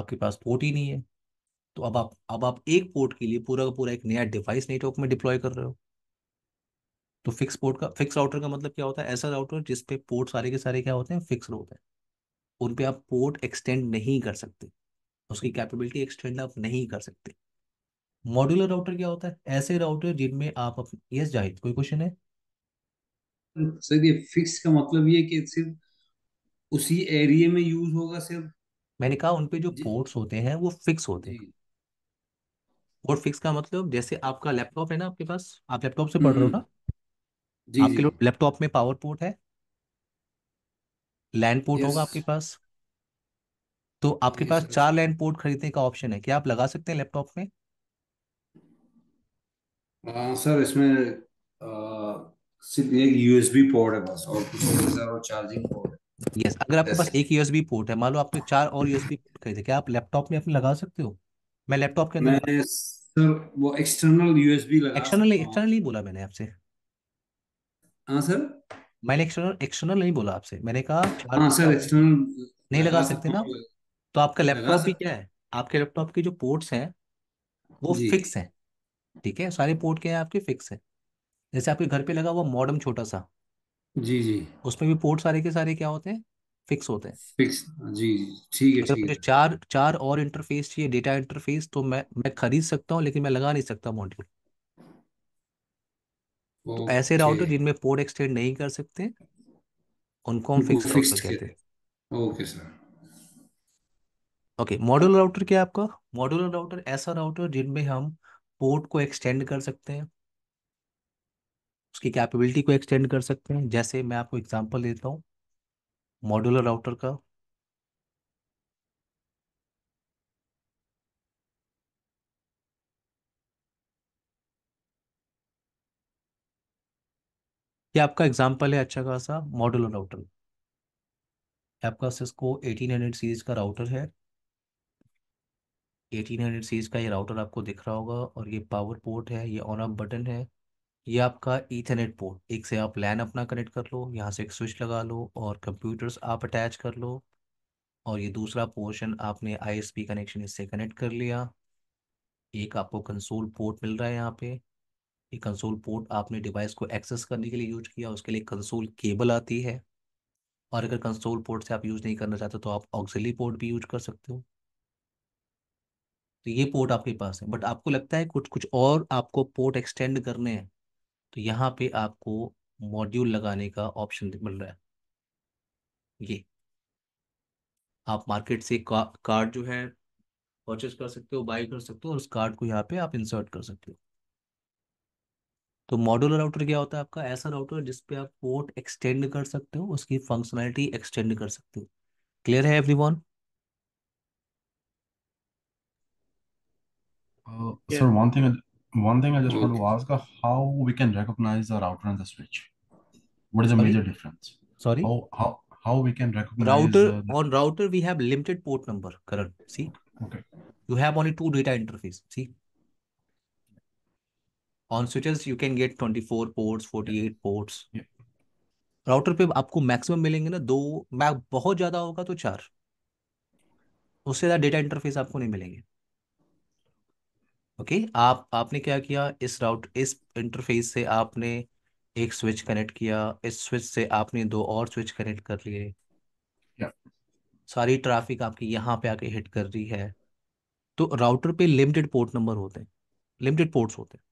आपके पास पोर्ट ही नहीं है तो अब आप अब आप एक पोर्ट के लिए पूरा का पूरा एक नया डिवाइस नेटवर्क में डिप्लॉय कर रहे हो तो फिक्स पोर्ट का फिक्स राउटर का मतलब क्या होता है ऐसा राउटर जिस पे पोर्ट सारे के सारे क्या होते हैं फिक्स होते हैं उन पे आप पोर्ट एक्सटेंड नहीं कर सकते उसकी कैपेबिलिटी एक्सटेंड आप नहीं कर सकते मॉड्यूलर राउटर क्या होता है ऐसे राउटर जिनमें आप यस जाहिद कोई क्वेश्चन है सर ये फिक्स का मतलब ये कि सिर्फ उसी एरिया में यूज होगा सिर्फ मैंने कहा उनपे जो पोर्ट्स होते हैं वो फिक्स होते हैं पोर्ट फिक्स का मतलब जैसे आपका लैपटॉप है ना आपके पास आप लैपटॉप से पढ़ रहे हो हम्म, हम्म। ना जी आपके जी लैपटॉप में पावर पोर्ट है लैंड पोर्ट यस होगा आपके पास तो आपके यस पास सर चार लैंड पोर्ट खरीदने का ऑप्शन है क्या आप लगा सकते हैं लैपटॉप में हाँ सर इसमें सिर्फ एक यूएसबी पोर्ट है बस और कुछ नहीं सर और चार्जिंग पोर्ट यस अगर आपके पास एक यूएसबी पोर्ट है मान लो आपके चार और यूएसबी पोर्ट खरीदे क्या आप लैपटॉप में अपने लगा सकते हो मैं लैपटॉप के अंदर मैं सर वो एक्सटर्नल यूएसबी लगा एक्सटर्नल एक्सटर्नली हूँ एक्सटर्नल बोला मैंने आपसे हाँ सर मैंने एक्सटर्नल एक्सटर्नल नहीं बोला आपसे मैंने कहा हाँ सर एक्सटर्नल नहीं लगा लगा सकते ना तो आपका लैपटॉप भी क्या है आपके लैपटॉप के जो पोर्ट्स हैं वो फिक्स हैं ठीक है सारे पोर्ट क्या है आपके फिक्स है जैसे आपके घर पे लगा हुआ मॉडम छोटा सा जी जी उसमें भी पोर्ट सारे के सारे क्या होते हैं फिक्स होते हैं फिक्स जी ठीक है ठीक है चार चार और इंटरफेस चाहिए डेटा इंटरफेस तो मैं मैं खरीद सकता हूँ लेकिन मैं लगा नहीं सकता मॉड्यूल तो, तो ऐसे राउटर जिनमें पोर्ट एक्सटेंड नहीं कर सकते उनको हम फिक्स राउटर कहते हैं okay sir okay modular router क्या है आपका मॉड्यूलर राउटर ऐसा राउटर जिनमें हम पोर्ट को एक्सटेंड कर सकते हैं उसकी कैपेबिलिटी को एक्सटेंड कर सकते हैं जैसे मैं आपको एग्जांपल देता हूँ मॉड्यूलर राउटर का ये आपका एग्जाम्पल है अच्छा खासा मॉडल राउटर आपका सिस्को 1800 सीरीज का राउटर है 1800 सीरीज का ये राउटर आपको दिख रहा होगा और ये पावर पोर्ट है ये ऑन ऑफ बटन है ये आपका ईथरनेट पोर्ट एक से आप लैन अपना कनेक्ट कर लो यहाँ से एक स्विच लगा लो और कंप्यूटर्स आप अटैच कर लो और ये दूसरा पोर्शन आपने आईएसपी कनेक्शन इससे कनेक्ट कर लिया एक आपको कंसोल पोर्ट मिल रहा है यहाँ पे ये कंसोल पोर्ट आपने डिवाइस को एक्सेस करने के लिए यूज किया उसके लिए कंसोल केबल आती है और अगर कंसोल पोर्ट से आप यूज नहीं करना चाहते तो आप ऑक्सिली पोर्ट भी यूज कर सकते हो तो ये पोर्ट आपके पास है बट आपको लगता है कुछ कुछ और आपको पोर्ट एक्सटेंड करने हैं तो यहाँ पे आपको मॉड्यूल लगाने का ऑप्शन मिल रहा है ये आप मार्केट से का, कार्ड जो है परचेज कर सकते हो बाई कर सकते हो और उस कार्ड को यहाँ पे आप इंसर्ट कर सकते हो तो मॉड्यूलर राउटर क्या होता है आपका ऐसा राउटर जिसपे आप पोर्ट एक्सटेंड कर सकते हो उसकी फंक्शनैलिटी एक्सटेंड कर सकते हो क्लियर है everyone sir and switch what is difference router on router we have interface on switches you can get four ports eight ports router पे आपको मैक्सिमम मिलेंगे ना दो मैं बहुत ज्यादा होगा तो चार उससे ज्यादा डेटा इंटरफेस आपको नहीं मिलेंगे ओके okay? आप आपने क्या किया इस राउट इस इंटरफेस से आपने एक स्विच कनेक्ट किया इस स्विच से आपने दो और स्विच कनेक्ट कर लिए yeah. सारी ट्रैफिक आपकी यहाँ पे आके हिट कर रही है तो राउटर पे लिमिटेड पोर्ट नंबर होते हैं लिमिटेड पोर्ट्स होते हैं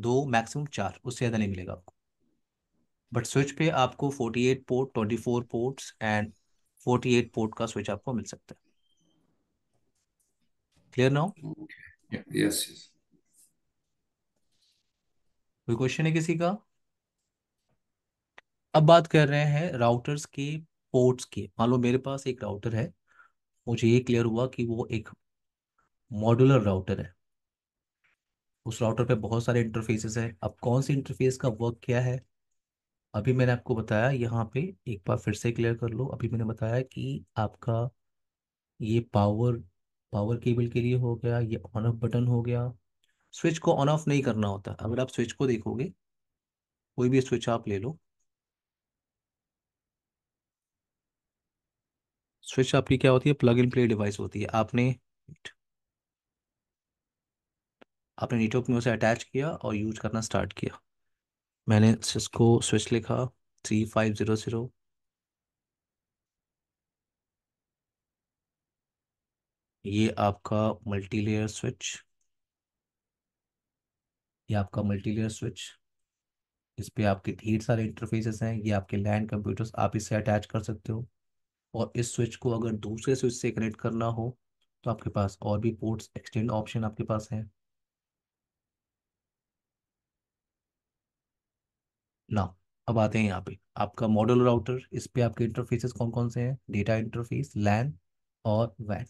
दो मैक्सिमम चार उससे ज़्यादा नहीं मिलेगा आपको बट स्विच पे आपको forty eight port twenty four port and eight port का स्विच आपको मिल सकता है क्लियर नाउ यस कोई क्वेश्चन है किसी का अब बात कर रहे हैं राउटर्स के पोर्ट्स के मान लो मेरे पास एक राउटर है मुझे ये क्लियर हुआ कि वो एक मॉड्यूलर राउटर है उस राउटर पे बहुत सारे इंटरफेसेस हैं अब कौन से इंटरफेस का वर्क क्या है अभी मैंने आपको बताया यहाँ पे एक बार फिर से क्लियर कर लो अभी मैंने बताया कि आपका ये पावर पावर केबल के लिए हो गया ये ऑन ऑफ बटन हो गया स्विच को ऑन ऑफ नहीं करना होता अगर आप स्विच को देखोगे कोई भी स्विच आप ले लो स्विच आपकी क्या होती है प्लग इन प्ले डिवाइस होती है आपने आपने नेटवर्क में उसे अटैच किया और यूज करना स्टार्ट किया मैंने इसको स्विच लिखा थ्री फाइव ज़ीरो ज़ीरो ये आपका मल्टी लेयर स्विच ये आपका मल्टी लेयर स्विच इस पर आपके ढेर सारे इंटरफेसेस हैं ये आपके लैंड कंप्यूटर्स आप इससे अटैच कर सकते हो और इस स्विच को अगर दूसरे स्विच से कनेक्ट करना हो तो आपके पास और भी पोर्ट्स एक्सटेंड ऑप्शन आपके पास हैं ना अब आते हैं यहाँ पे आपका मॉडल राउटर इस पे आपके इंटरफेसेस कौन कौन से हैं डेटा इंटरफेस लैन और वैन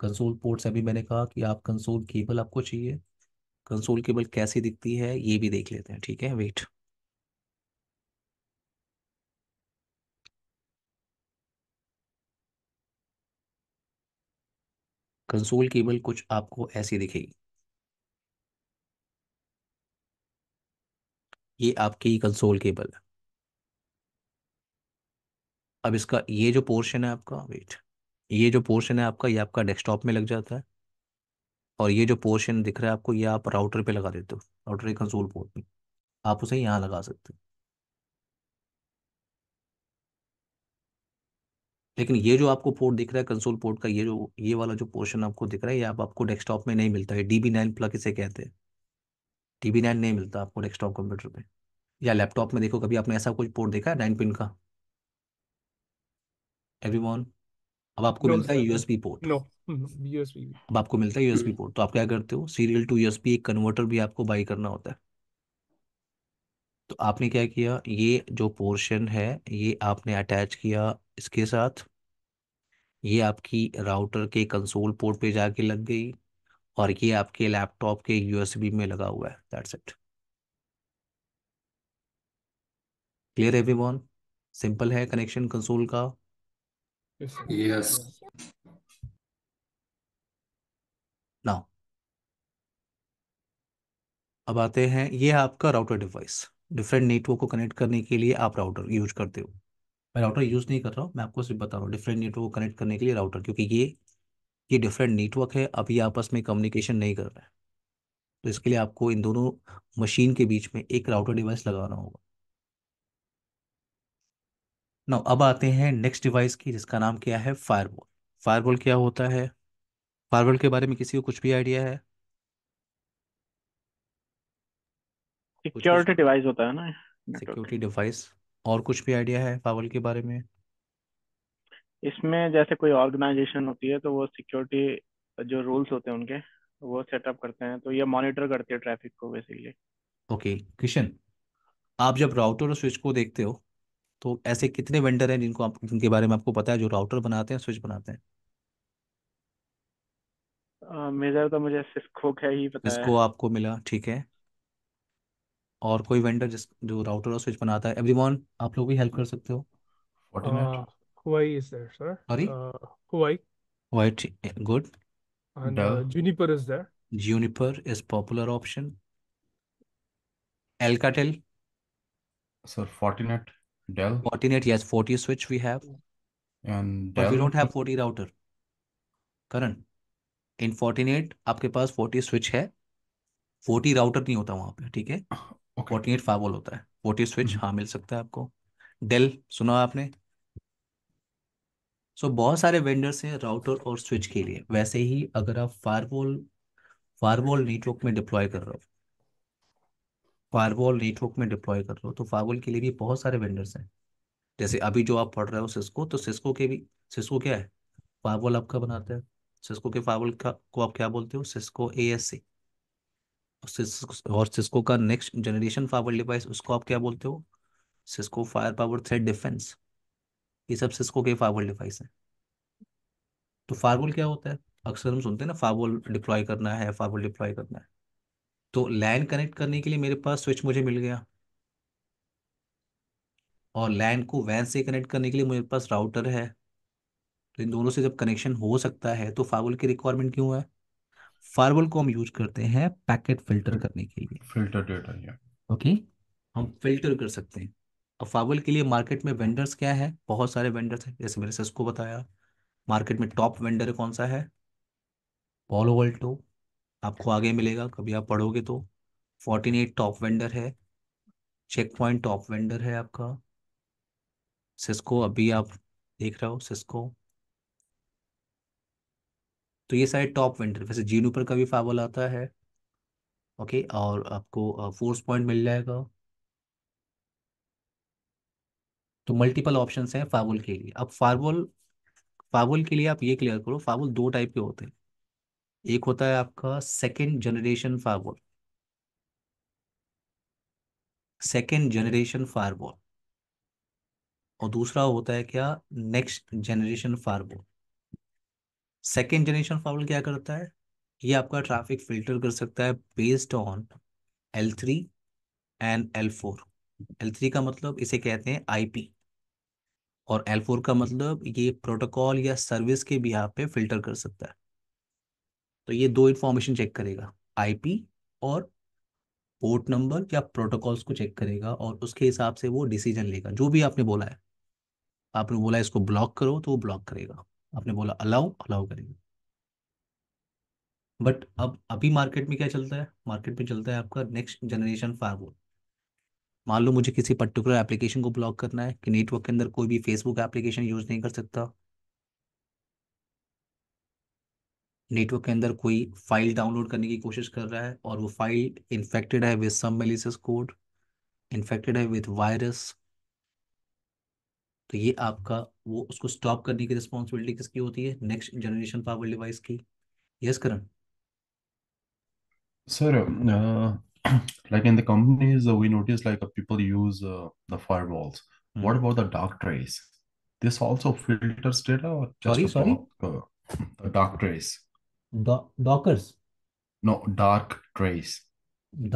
कंसोल पोर्ट्स अभी मैंने कहा कि आप कंसोल केबल आपको चाहिए कंसोल केबल कैसी दिखती है ये भी देख लेते हैं ठीक है वेट कंसोल केबल कुछ आपको ऐसी दिखेगी ये आपकी कंसोल केबल है अब इसका ये जो पोर्शन है आपका वेट ये जो पोर्शन है आपका ये आपका डेस्कटॉप में लग जाता है और ये जो पोर्शन दिख रहा है आपको ये आप राउटर पे लगा देते हो राउटर के कंसोल पोर्ट पे आप उसे यहाँ लगा सकते हो लेकिन ये जो आपको पोर्ट दिख रहा है कंसोल पोर्ट का ये जो ये वाला जो पोर्शन आपको दिख रहा है ये आप आपको डेस्कटॉप में नहीं मिलता है डी बी नाइन प्लग इसे कहते हैं टीबी नाइन नहीं मिलता आपको डेस्कटॉप कंप्यूटर पे या लैपटॉप में देखो कभी आपने ऐसा कुछ पोर्ट देखा है नाइन पिन का एवरीवन अब आपको no, मिलता है यूएसबी पोर्ट नो यूएसबी अब आपको मिलता है यूएसबी पोर्ट तो आप क्या करते हो सीरियल टू यूएसबी एक कन्वर्टर भी आपको बाई करना होता है तो आपने क्या किया ये जो पोर्शन है ये आपने अटैच किया इसके साथ ये आपकी राउटर के कंसोल पोर्ट पे जाके लग गई और ये आपके लैपटॉप के यूएसबी में लगा हुआ है that's it clear everyone simple है कनेक्शन कंसोल का यस नाउ अब आते हैं ये है आपका राउटर डिवाइस डिफरेंट नेटवर्क को कनेक्ट करने के लिए आप राउटर यूज करते हो मैं राउटर यूज नहीं कर रहा हूँ मैं आपको सिर्फ बता रहा हूँ डिफरेंट नेटवर्क को कनेक्ट करने के लिए राउटर क्योंकि ये ये डिफरेंट नेटवर्क है अभी आपस में कम्युनिकेशन नहीं कर रहे हैं तो इसके लिए आपको इन दोनों मशीन के बीच में एक राउटर डिवाइस लगाना होगा ना अब आते हैं नेक्स्ट डिवाइस की जिसका नाम क्या है फायरवॉल फायरवॉल क्या होता है फायरवॉल के बारे में किसी को कुछ भी आइडिया है सिक्योरिटी डिवाइस होता है ना सिक्योरिटी डिवाइस और कुछ भी आइडिया है फायरवॉल के बारे में इसमें जैसे कोई ऑर्गेनाइजेशन होती है तो वो सिक्योरिटी जो रूल्स होते हैं उनके वो सेटअप करते हैं तो ये मॉनिटर करते हैं ट्रैफिक को बेसिकली ओके किशन आप जब राउटर और स्विच को देखते हो तो ऐसे कितने वेंडर हैं जिनको आप जिनके बारे में आपको पता है जो राउटर बनाते हैं स्विच बनाते हैं मेजर तो मुझे सिस्को का ही पता सिस्को है आपको मिला ठीक है और कोई वेंडर जिस जो राउटर और स्विच बनाता है एवरीवन आप लोग भी हेल्प कर सकते हो Fortinet Hawaii is there, sir. Sorry? Uh, Hawaii. Hawaii, good. And no. uh, Juniper is there. Juniper is popular option. Alcatel. Sir, Fortinet, Dell. Fortinet, yes, 40 switch we have. And Dell. But we don't have 40 router. Karan in Fortinet आपके पास forty switch है forty router नहीं होता वहां पे ठीक है Fortinet फाइवल होता है फोर्टी स्विच हाँ मिल सकता है आपको डेल सुना आपने सो so, बहुत सारे वेंडर्स हैं राउटर और स्विच के लिए वैसे ही अगर आप फायरवॉल फायरवॉल नेटवर्क में डिप्लॉय कर रहे हो फायरवॉल नेटवर्क में डिप्लॉय कर रहे हो तो फायरवॉल के लिए भी बहुत सारे वेंडर्स हैं जैसे अभी जो आप पढ़ रहे हो सिस्को तो सिस्को के भी सिस्को क्या है फायरवॉल आपका बनाते हैं सिस्को के फायरवॉल का को आप क्या बोलते हो सिस्को ए एस सी और सिस्को का नेक्स्ट जनरेशन फायरवॉल डिवाइस उसको आप क्या बोलते हो Cisco fire power threat defense ये सब सिस्को के फारवल डिवाइस हैं तो फारवल क्या होता है अक्सर हम सुनते हैं ना फारवल डिप्लॉय करना है फारवल डिप्लॉय करना है तो लैन कनेक्ट करने के लिए मेरे पास स्विच मुझे मिल गया और लैन को वैन से कनेक्ट करने के लिए मेरे पास राउटर है तो इन दोनों से जब कनेक्शन हो सकता है तो फारवल की रिक्वायरमेंट क्यों है फारवल को हम यूज करते हैं पैकेट फिल्टर करने के लिए फिल्टर डेटा ओके हम फिल्टर कर सकते हैं और फावल के लिए मार्केट में वेंडर्स क्या है बहुत सारे वेंडर्स हैं जैसे मैंने सेस्को बताया मार्केट में टॉप वेंडर कौन सा है पॉलो वल्टो आपको आगे मिलेगा कभी आप पढ़ोगे तो फोर्टीन एट टॉप वेंडर है चेक पॉइंट टॉप वेंडर है आपका सिस्को अभी आप देख रहे हो सिस्को तो ये सारे टॉप वेंडर वैसे जीनू का भी फावल आता है ओके और आपको फोर्स पॉइंट मिल जाएगा तो मल्टीपल ऑप्शन है फाबुल के लिए अब फावल फाबुल के लिए आप ये क्लियर करो फाबुल दो टाइप के होते हैं एक होता है आपका second generation firewall second generation firewall और दूसरा होता है क्या next generation firewall second generation firewall क्या करता है ये आपका ट्रैफिक फिल्टर कर सकता है based on L three and L four L three का मतलब इसे कहते हैं आईपी और L4 का मतलब ये प्रोटोकॉल या सर्विस के भी आप पे फिल्टर कर सकता है तो ये दो इन्फॉर्मेशन चेक करेगा आईपी और पोर्ट नंबर या प्रोटोकॉल्स को चेक करेगा और उसके हिसाब से वो डिसीजन लेगा जो भी आपने बोला है आपने बोला इसको ब्लॉक करो तो वो ब्लॉक करेगा आपने बोला अलाउ अलाउ करेगा बट अब अभी मार्केट में क्या चलता है मार्केट में चलता है आपका नेक्स्ट जनरेशन फायरवॉल मान लो मुझे किसी पर्टिकुलर एप्लीकेशन को ब्लॉक करना है कि नेटवर्क के अंदर कोई भी फेसबुक एप्लीकेशन यूज़ नहीं कर सकता नेटवर्क के अंदर कोई फाइल डाउनलोड करने की कोशिश कर रहा है और वो फाइल इन्फेक्टेड है with some malicious code infected है विद वायरस तो ये आपका वो उसको स्टॉप करने की रिस्पॉन्सिबिलिटी किसकी होती है नेक्स्ट जनरेशन पावर डिवाइस की yes Karan sir *clears throat* like in the companies uh, we notice like uh, people use uh, the firewalls mm. what about the dark trace this also filters data or just sorry, sorry? Block, the uh, dark trace Do- dockers no dark trace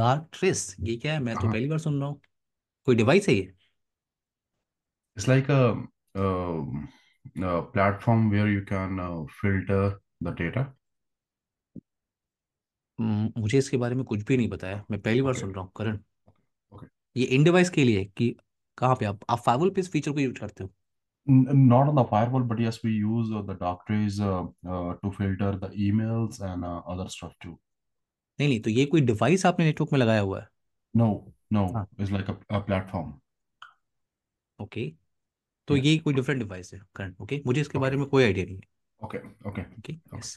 dark trace ये क्या है मैं तो पहली बार सुन रहा हूँ it's like a, um, a, um, a platform where you can uh, filter the data मुझे इसके बारे में कुछ भी नहीं बताया मैं पहली बार okay. सुन रहा हूँ करण okay. ये इन डिवाइस के लिए कि कहाँ पे आप आप फायरवॉल पे इस फीचर को यूज करते हो not on the firewall but yes we use uh, the doctors uh, uh, to filter the emails and uh, other stuff too नहीं नहीं तो ये कोई डिवाइस आपने नेटवर्क में लगाया हुआ है no no हाँ. it's like a, a platform okay okay. तो yeah. ये कोई डिफरेंट डिवाइस है करंट ओके okay? मुझे इसके okay. बारे में कोई आइडिया नहीं है okay okay okay yes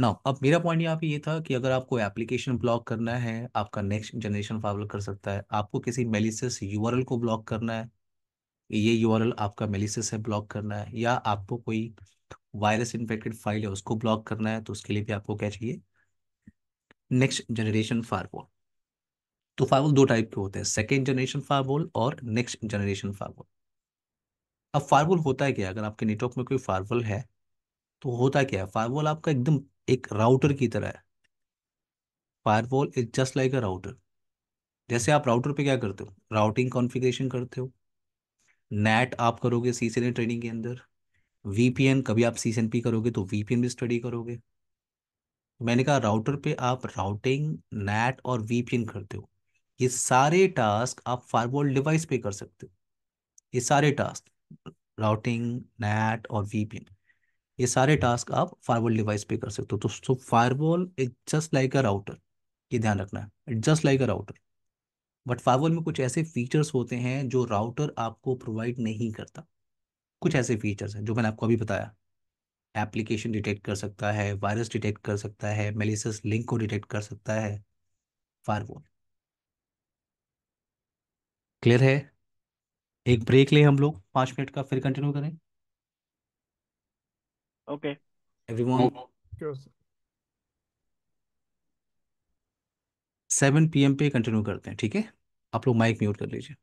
now अब मेरा पॉइंट यहाँ पे ये था कि अगर आपको एप्लीकेशन ब्लॉक करना है आपका नेक्स्ट जनरेशन फाइल कर सकता है आपको किसी मेलिसिस यूआरएल को ब्लॉक करना है ये यूआरएल आपका मेलिसिस है ब्लॉक करना है या आपको कोई वायरस इन्फेक्टेड फाइल है उसको ब्लॉक करना है तो उसके लिए भी आपको क्या चाहिए नेक्स्ट जनरेशन फायरवॉल तो फायरवॉल दो टाइप के होते हैं सेकेंड जनरेशन फायरवॉल और नेक्स्ट जनरेशन फायरवॉल अब फायरवॉल होता है क्या अगर आपके नेटवर्क में कोई फायरवॉल है तो होता क्या है फायरवॉल आपका एकदम एक राउटर की तरह है firewall is just like a router जैसे आप राउटर पे क्या करते हो राउटिंग कॉन्फ़िगरेशन करते हो नेट आप करोगे सी ट्रेनिंग के अंदर वीपीएन कभी आप सी करोगे तो वीपीएन भी स्टडी करोगे मैंने कहा राउटर पे आप राउटिंग नेट और वीपीएन करते हो ये सारे टास्क आप फायरवॉल डिवाइस पे कर सकते हो ये सारे टास्क राउटिंग नेट और वीपीएन ये सारे टास्क आप फायरवॉल डिवाइस पे कर सकते हो तो दोस्तों firewall is just like a router ये ध्यान रखना है it just like a router but firewall में कुछ ऐसे फीचर्स होते हैं जो राउटर आपको प्रोवाइड नहीं करता कुछ ऐसे फीचर्स हैं जो मैंने आपको अभी बताया एप्लीकेशन डिटेक्ट कर सकता है वायरस डिटेक्ट कर सकता है मेलिसस लिंक को डिटेक्ट कर सकता है फायरवॉल क्लियर है एक ब्रेक ले हम लोग पाँच मिनट का फिर कंटिन्यू करें Okay. Everyone. सेवन पीएम पे कंटिन्यू करते हैं ठीक है आप लोग माइक म्यूट कर लीजिए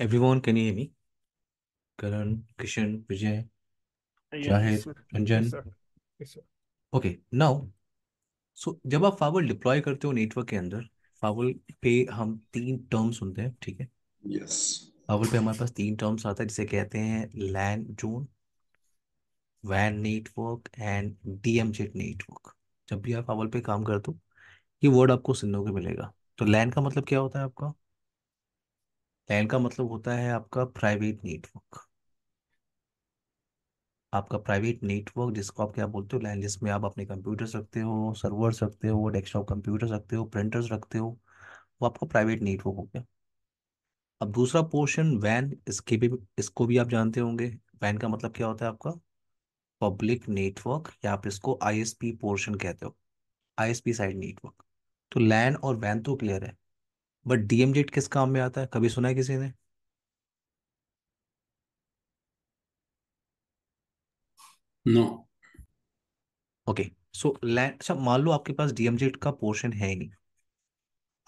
everyone, can you hear me? Karan, Kishan, Vijay, yes, Jahid, sir. Ranjan. Yes, जब आप फावल डिप्लॉय करते हो नेटवर्क के अंदर फावल पे हम तीन टर्म सुनते हैं ठीक है yes. फावल पे हमारे पास तीन टर्म्स आता है जिसे कहते हैं लैन जोन वैन नेटवर्क एंड डीएमजेट नेटवर्क जब भी आप फावल पे काम करते हो ये वर्ड आपको सुनने को मिलेगा तो लैंड का मतलब क्या होता है आपका लैन का मतलब होता है आपका प्राइवेट नेटवर्क आपका प्राइवेट नेटवर्क जिसको आप क्या बोलते हो लैन जिसमें आप अपने कंप्यूटर्स रखते हो सर्वर्स रखते हो डेस्कटॉप कंप्यूटर्स रखते हो प्रिंटर्स रखते हो वो आपका प्राइवेट नेटवर्क हो गया अब दूसरा पोर्शन वैन इसके भी इसको भी आप जानते होंगे वैन का मतलब क्या होता है आपका पब्लिक नेटवर्क या आप इसको आईएसपी पोर्शन कहते हो आईएसपी साइड नेटवर्क तो लैन और वैन तो क्लियर है बट डीएमजेट किस काम में आता है कभी सुना है किसी ने नो ओके सो लैंड अच्छा मान लो आपके पास डीएमजेट का पोर्शन है ही नहीं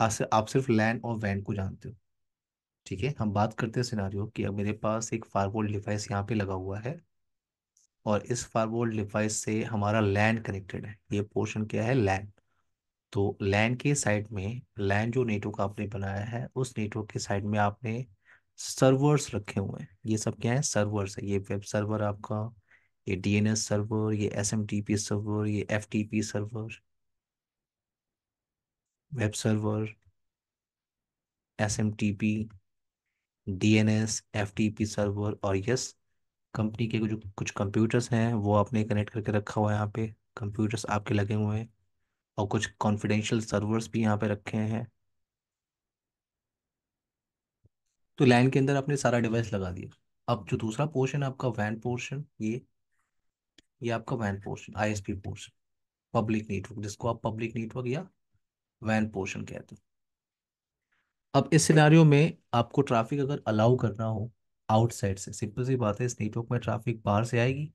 आज आप सिर्फ लैंड और वैन को जानते हो ठीक है हम बात करते हैं सिनारियो कि अब मेरे पास एक फायरवॉल डिवाइस यहाँ पे लगा हुआ है और इस फायरवॉल डिवाइस से हमारा लैंड कनेक्टेड है ये पोर्शन क्या है लैंड तो लैंड के साइड में लैंड जो नेटवर्क आपने बनाया है उस नेटवर्क के साइड में आपने सर्वर्स रखे हुए हैं ये सब क्या है सर्वर्स है ये वेब सर्वर आपका ये डीएनएस सर्वर ये एसएमटीपी सर्वर ये FTP server web server SMTP DNS FTP server और यस कंपनी के जो कुछ कंप्यूटर्स हैं वो आपने कनेक्ट करके रखा हुआ है यहाँ पे कंप्यूटर्स आपके लगे हुए हैं और कुछ कॉन्फिडेंशियल सर्वर्स भी यहाँ पे रखे हैं तो लैंड के अंदर आपने सारा डिवाइस लगा दिया अब जो दूसरा पोर्शन है आपका वैन पोर्शन ये ये आपका वैन portion ISP portion public network जिसको आप पब्लिक नेटवर्क या वैन पोर्शन कहते हैं अब इस सिनारियों में आपको ट्रैफिक अगर अलाउ करना हो आउटसाइड से सिंपल सी बात है इस नेटवर्क में ट्रैफिक बाहर से आएगी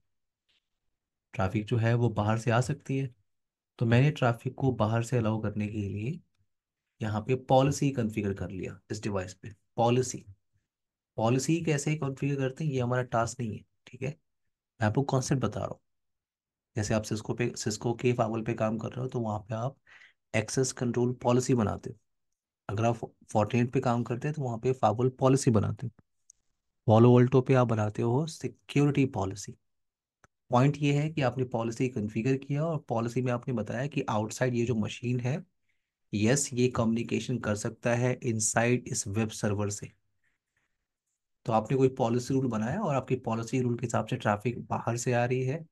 ट्रैफिक जो है वो बाहर से आ सकती है तो मैंने ट्रैफिक को बाहर से अलाउ करने के लिए यहाँ पे पॉलिसी कॉन्फ़िगर कर लिया इस डिवाइस पे पॉलिसी पॉलिसी कैसे कॉन्फ़िगर करते हैं ये हमारा टास्क नहीं है ठीक है मैं आपको कॉन्सेप्ट बता रहा हूँ जैसे आप सिस्को पे सिस्को के फावल पे काम कर रहे हो तो वहाँ पे आप एक्सेस कंट्रोल पॉलिसी बनाते हो अगर आप फोर्टी पे काम करते हैं तो वहाँ पे फावल पॉलिसी बनाते हो वॉलो वोल्टो पे आप बनाते हो सिक्योरिटी पॉलिसी पॉइंट ये है कि आपने पॉलिसी कन्फिगर किया और पॉलिसी में आपने बताया कि आउटसाइड ये जो मशीन है यस ये कम्युनिकेशन कर सकता है इनसाइड इस वेब सर्वर से तो आपने कोई पॉलिसी रूल बनाया और आपकी पॉलिसी रूल के हिसाब से ट्रैफिक बाहर से आ रही है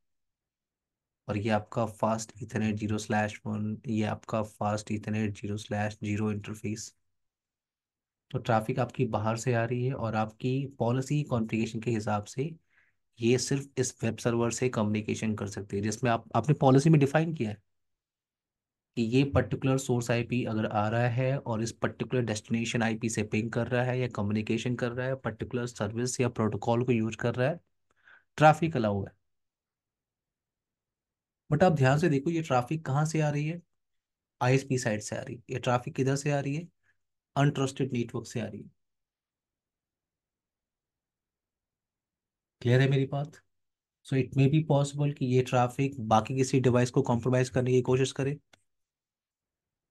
और ये आपका fast ethernet zero slash one ये आपका fast ethernet zero slash zero interface तो ट्रैफिक आपकी बाहर से आ रही है और आपकी पॉलिसी कॉन्फ़िगरेशन के हिसाब से ये सिर्फ इस वेब सर्वर से कम्युनिकेशन कर सकती है जिसमें आप आपने पॉलिसी में डिफाइन किया है कि ये पर्टिकुलर सोर्स आईपी अगर आ रहा है और इस पर्टिकुलर डेस्टिनेशन आईपी से पिंग कर रहा है या कम्युनिकेशन कर रहा है पर्टिकुलर सर्विस या प्रोटोकॉल को यूज कर रहा है ट्रैफिक अलाउ है बट आप ध्यान से देखो ये ट्रैफिक कहाँ से आ रही है आईएसपी साइड से आ रही है ये ट्रैफिक किधर से आ रही है अनट्रस्टेड नेटवर्क से आ रही है क्लियर है मेरी बात so it may be possible कि ये ट्रैफिक बाकी किसी डिवाइस को कॉम्प्रोमाइज करने की कोशिश करे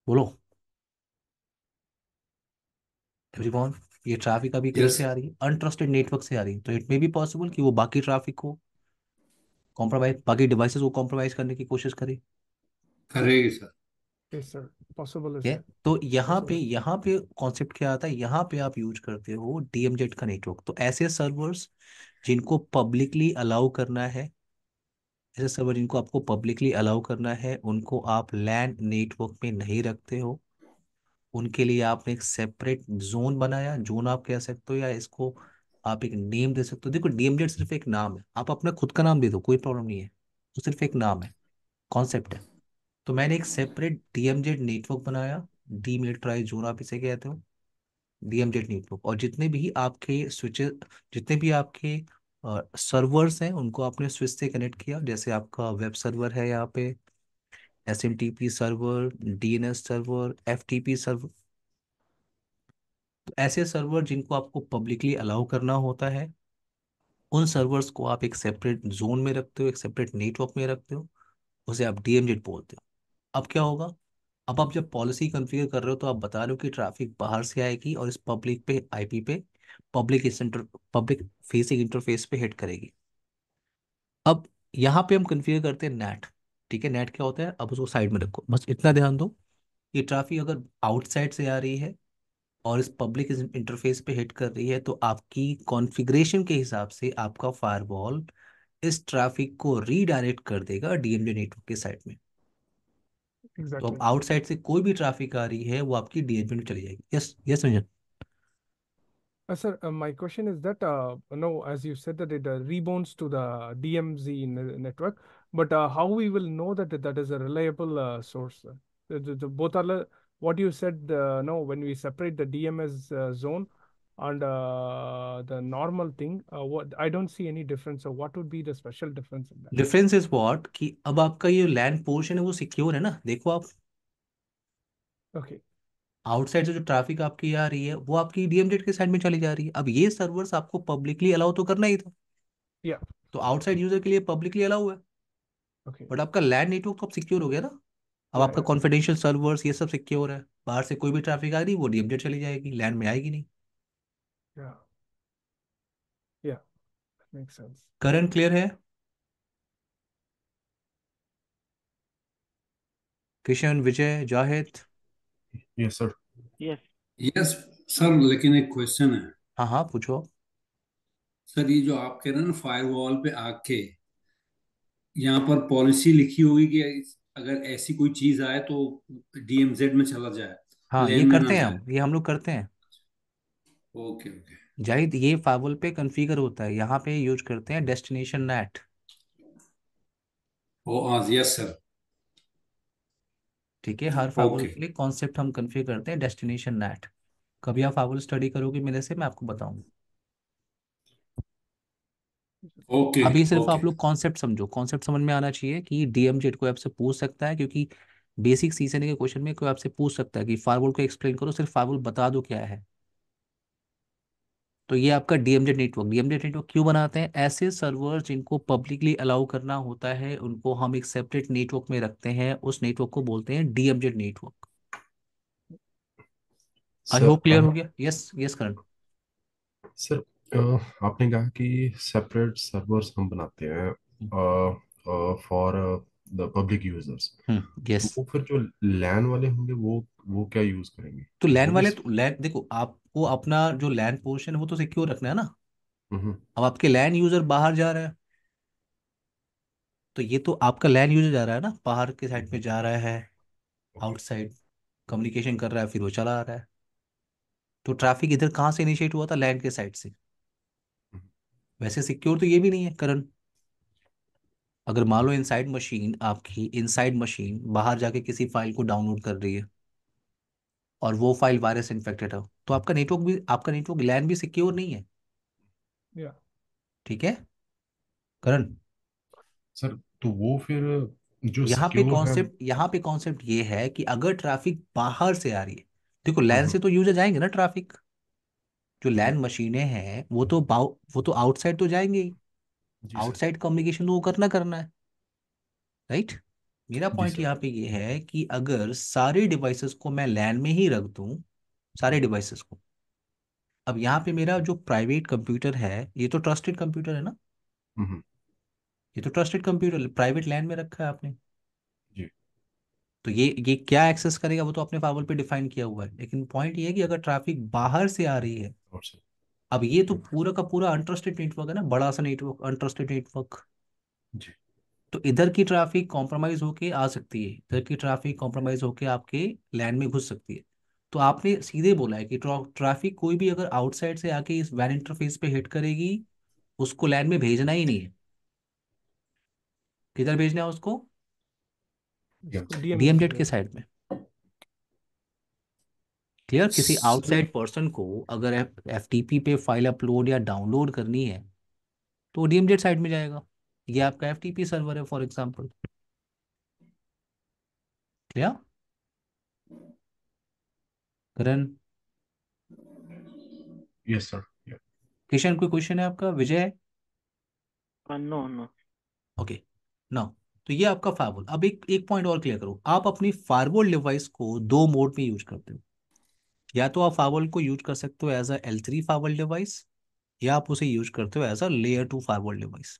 बोलो एवरीवन ये ट्रैफिक अभी yes. कैसे आ रही है अनट्रस्टेड नेटवर्क से आ रही है तो इट मे बी पॉसिबल कि वो बाकी ट्रैफिक को कॉम्प्रोमाइज बाकी डिवाइसेस को कॉम्प्रोमाइज करने की कोशिश करे करेगी सर यस सर पॉसिबल है तो यहाँ पे यहाँ पे कॉन्सेप्ट क्या आता है यहाँ पे आप यूज करते हो डीएमजेड का नेटवर्क तो ऐसे सर्वर्स जिनको पब्लिकली अलाउ करना है ऐसे सर्वर जिनको आपको पब्लिकली अलाउ करना है उनको आप लैंड नेटवर्क में नहीं रखते हो उनके लिए आपने एक सेपरेट जोन बनाया जोन आप कह सकते हो या इसको आप एक नेम दे सकते हो देखो डीएमजेड सिर्फ एक नाम है आप अपना खुद का नाम दे दो कोई प्रॉब्लम नहीं है वो तो सिर्फ एक नाम है कॉन्सेप्ट है तो मैंने एक सेपरेट डीएमजेड नेटवर्क बनाया डीमिलिटराइज जोन आप इसे कहते हो डीएमजेड नेटवर्क और जितने भी आपके स्विचे जितने भी आपके सर्वर्स हैं उनको आपने स्विच से कनेक्ट किया जैसे आपका वेब सर्वर है यहाँ पे S M T P server D N S server F T P server तो ऐसे सर्वर जिनको आपको पब्लिकली अलाउ करना होता है उन सर्वर्स को आप एक सेपरेट जोन में रखते हो एक सेपरेट नेटवर्क में रखते हो उसे आप डीएमजेड बोलते हो अब क्या होगा अब आप जब पॉलिसी कन्फिगर कर रहे हो तो आप बता रहे हो कि ट्रैफिक बाहर से आएगी और इस पब्लिक पे आईपी पे पब्लिक पब्लिक फेसिंग इंटरफेस पे हिट करेगी अब यहाँ पे हम कन्फिगर करते हैं नेट ठीक है नेट क्या होता है अब उसको साइड में रखो बस इतना ध्यान दो ये ट्रैफिक अगर आउटसाइड से आ रही है और इस पब्लिक इंटरफेस पे हिट कर रही है तो आपकी कॉन्फ़िगरेशन के हिसाब से आपका फायरवॉल इस ट्रैफिक को रीडायरेक्ट कर देगा डीएमजे नेटवर्क के साइड में तो अब आउटसाइड से कोई भी ट्रैफिक आ रही है वो आपकी डीएचपी में चली जाएगी yes yes Ranjan sir my question is that no as you said that it reborns to the DMZ network but how we will know that that is a reliable source both are what you said no when we separate the DMZ zone and uh, the normal thing uh, what i don't see any difference so what would be the special difference in that difference is what ki ab aapka ye land portion hai wo secure hai na dekho aap okay outside से जो traffic आपकी आ रही है वो आपकी DMZ e के side में चली जा रही है अब ये सर्वर्स आपको पब्लिकली अलाउ तो करना ही था या yeah. तो आउटसाइड यूजर के लिए पब्लिकली अलाउ है ओके okay. बट आपका लैंड नेटवर्क तो अब सिक्योर हो गया ना अब yeah. आपका कॉन्फिडेंशियल सर्वर्स ये सब सिक्योर है बाहर से कोई भी ट्रैफिक आ रही है वो डीएमजेड e चली जाएगी लैंड में आएगी नहीं करंट क्लियर है Kishan Vijay Zahid yes sir yes yes sir लेकिन एक क्वेश्चन है हाँ हाँ पूछो सर ये जो आप कह रहे हैं ना वॉल पे आके यहाँ पर पॉलिसी लिखी होगी कि अगर ऐसी कोई चीज आए तो डीएमजेड में चला जाए हाँ ये करते हैं हम ये हम लोग करते हैं ओके ओके जाहिद ये फावल पे कॉन्फ़िगर होता है यहाँ पे यूज करते हैं डेस्टिनेशन नेट ओ यस हाँ, सर ठीक है हर फावल okay. के लिए कॉन्सेप्ट हम कन्फिगर करते हैं डेस्टिनेशन नेट कभी आप फावल स्टडी करोगे मेरे से मैं आपको बताऊंगा ओके okay, अभी सिर्फ okay. आप लोग कॉन्सेप्ट समझो कॉन्सेप्ट समझ में आना चाहिए कि डीएमजेड को आपसे पूछ सकता है क्योंकि बेसिक सीजन के क्वेश्चन में कोई आपसे पूछ सकता है कि फार्मूल को एक्सप्लेन करो सिर्फ फार्मूल बता दो क्या है तो ये आपका डीएमजेड नेटवर्क डीएमजेड नेटवर्क क्यों बनाते हैं ऐसे सर्वर जिनको पब्लिकली अलाउ करना होता है उनको हम एक सेपरेट नेटवर्क में रखते हैं उस नेटवर्क को बोलते हैं DMZ network I hope clear हो गया यस यस करण सर आपने कहा कि सेपरेट सर्वर्स हम बनाते हैं for the public users hmm, yes वो फिर जो लैन वाले होंगे वो वो क्या यूज करेंगे तो लैन वाले तो लैन देखो आप वो अपना जो लैंड पोर्शन है वो तो सिक्योर रखना है ना हम्म, हम्म। अब आपके लैंड यूजर बाहर जा रहे हैं तो ये तो आपका लैंड यूजर जा रहा है ना बाहर के साइड में जा रहा है आउटसाइड कम्युनिकेशन कर रहा है फिर वो चला आ रहा है तो ट्रैफिक इधर कहाँ से इनिशिएट हुआ था लैंड के साइड से हम्म। वैसे सिक्योर तो ये भी नहीं है करण अगर मान लो इनसाइड मशीन आपकी इनसाइड मशीन बाहर जाके किसी फाइल को डाउनलोड कर रही है और वो फाइल वायरस इन्फेक्टेड हो तो आपका नेटवर्क भी आपका नेटवर्क लैन भी सिक्योर नहीं है yeah. ठीक है करण सर तो वो फिर जो यहाँ पे कॉन्सेप्ट यहाँ पे कॉन्सेप्ट ये है कि अगर ट्रैफिक बाहर से आ रही है देखो लैन हम्म। से तो यूजर जाएंगे ना ट्रैफिक जो लैन मशीनें हैं वो तो वो तो आउटसाइड तो जाएंगे ही आउटसाइड कम्युनिकेशन तो वो करना करना है राइट right? मेरा पॉइंट यहाँ पे ये है कि अगर सारे डिवाइसेस को मैं लैन में ही रख दूँ सारे डिवाइसेस को अब यहाँ पे मेरा जो प्राइवेट कंप्यूटर है ये तो ट्रस्टेड कंप्यूटर है ना ये तो ट्रस्टेड कंप्यूटर प्राइवेट लैन में रखा है आपने तो ये ये क्या एक्सेस करेगा वो तो अपने फावल पे डिफाइन किया हुआ है लेकिन पॉइंट ये है कि अगर ट्रैफिक बाहर से आ रही है अब ये तो पूरा का पूरा अनट्रस्टेड नेटवर्क है ना बड़ा सा नेटवर्क अनट्रस्टेड नेटवर्क जी तो इधर की ट्रैफिक कॉम्प्रोमाइज होके आ सकती है इधर की ट्रैफिक कॉम्प्रोमाइज होके आपके लैंड में घुस सकती है तो आपने सीधे बोला है कि ट्रैफिक कोई भी अगर आउटसाइड से आके इस वैन इंटरफेस पे हिट करेगी उसको लैंड में भेजना ही नहीं है किधर भेजना है उसको डीएमजेड के साइड में क्लियर किसी आउटसाइड पर्सन को अगर एफ पे फाइल अपलोड या डाउनलोड करनी है तो डीएमजेड साइड में जाएगा ये आपका एफटीपी सर्वर है for example clear Karan yes sir Kishan कोई क्वेश्चन है आपका Vijay no no okay now तो ये आपका फायरवॉल अब एक एक पॉइंट और क्लियर करो आप अपनी फायरवॉल डिवाइस को दो मोड में यूज करते हो या तो आप फायरवॉल को यूज कर सकते हो as a L three firewall device या आप उसे यूज करते हो as a layer two firewall device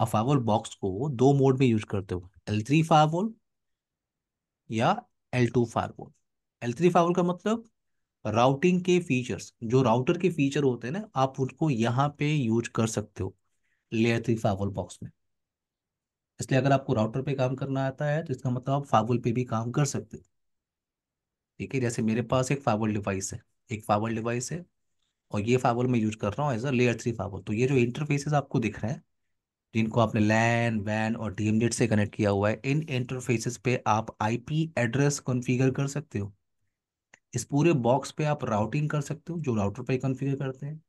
आप फायरवॉल बॉक्स को दो मोड में यूज करते हो एल थ्री फायरवॉल या L two firewall L three firewall का मतलब राउटिंग के फीचर्स जो राउटर के फीचर होते हैं ना आप उसको यहाँ पे यूज कर सकते हो लेयर थ्री फावल बॉक्स में इसलिए अगर आपको राउटर पे काम करना आता है तो इसका मतलब आप फावल पे भी काम कर सकते हो ठीक है जैसे मेरे पास एक फावल डिवाइस है एक फावल डिवाइस है और ये फावल मैं यूज कर रहा हूँ as a layer three firewall तो ये जो इंटरफेसेस आपको दिख रहे हैं जिनको आपने लैन वैन और डीएमजेड से कनेक्ट किया हुआ है इन इंटरफेसेस पे आप आईपी एड्रेस कॉन्फ़िगर कर सकते हो इस पूरे बॉक्स पे आप राउटिंग कर सकते हो जो राउटर पे कॉन्फ़िगर करते हैं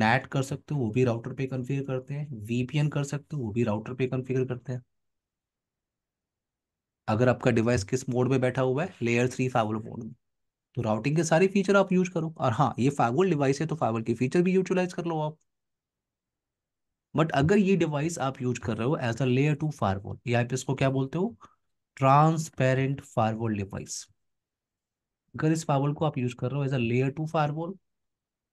नेट कर सकते हो वो भी राउटर पे कॉन्फ़िगर करते हैं वीपीएन कर सकते हो वो भी राउटर पे कॉन्फ़िगर करते हैं अगर आपका डिवाइस किस मोड में बैठा हुआ है लेयर थ्री फाइवल मोड में तो राउटिंग के सारे फीचर आप यूज करो और हाँ ये फाइवल डिवाइस है तो फाइवल के फीचर भी यूटिलाइज कर लो आप बट अगर ये डिवाइस आप यूज कर रहे हो as a layer two firewall या आप इसको क्या बोलते हो ट्रांसपेरेंट फायरवॉल डिवाइस अगर इस फायरवॉल को आप यूज कर रहे हो as a layer two firewall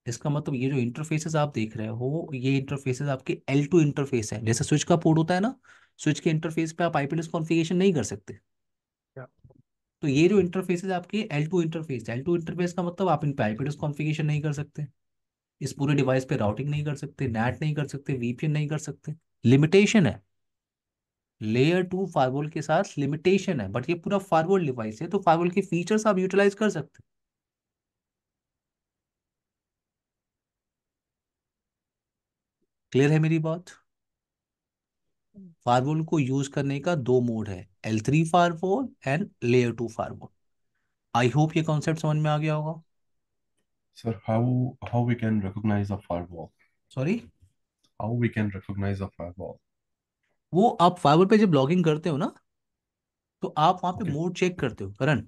इसका मतलब ये जो इंटरफेसेस आप देख रहे हो ये इंटरफेसेस आपके एल टू इंटरफेस है जैसे स्विच का पोर्ट होता है ना स्विच के इंटरफेस पे आप आईपीएल कॉन्फिगेशन नहीं कर सकते तो ये जो इंटरफेसेस आपके L two interface L two interface का मतलब आप इन पे आईपीएस कॉन्फ़िगरेशन नहीं कर सकते इस पूरे डिवाइस पे राउटिंग नहीं कर सकते नेट नहीं कर सकते वीपीएन नहीं कर सकते लिमिटेशन है लेयर टू फायरवॉल के साथ लिमिटेशन है बट ये पूरा फायरवॉल डिवाइस है तो फायरवॉल के फीचर्स आप यूटिलाइज कर सकते हैं क्लियर है मेरी बात फायरवॉल को यूज करने का दो मोड है L three firewall and layer two firewall I hope ये कॉन्सेप्ट समझ में आ गया होगा Sir, how how we can recognize a firewall? sorry How we can recognize a firewall? वो आप फाइबर पे जब लॉगिन करते हो ना तो आप वहां पे Okay. मोड चेक करते हो करण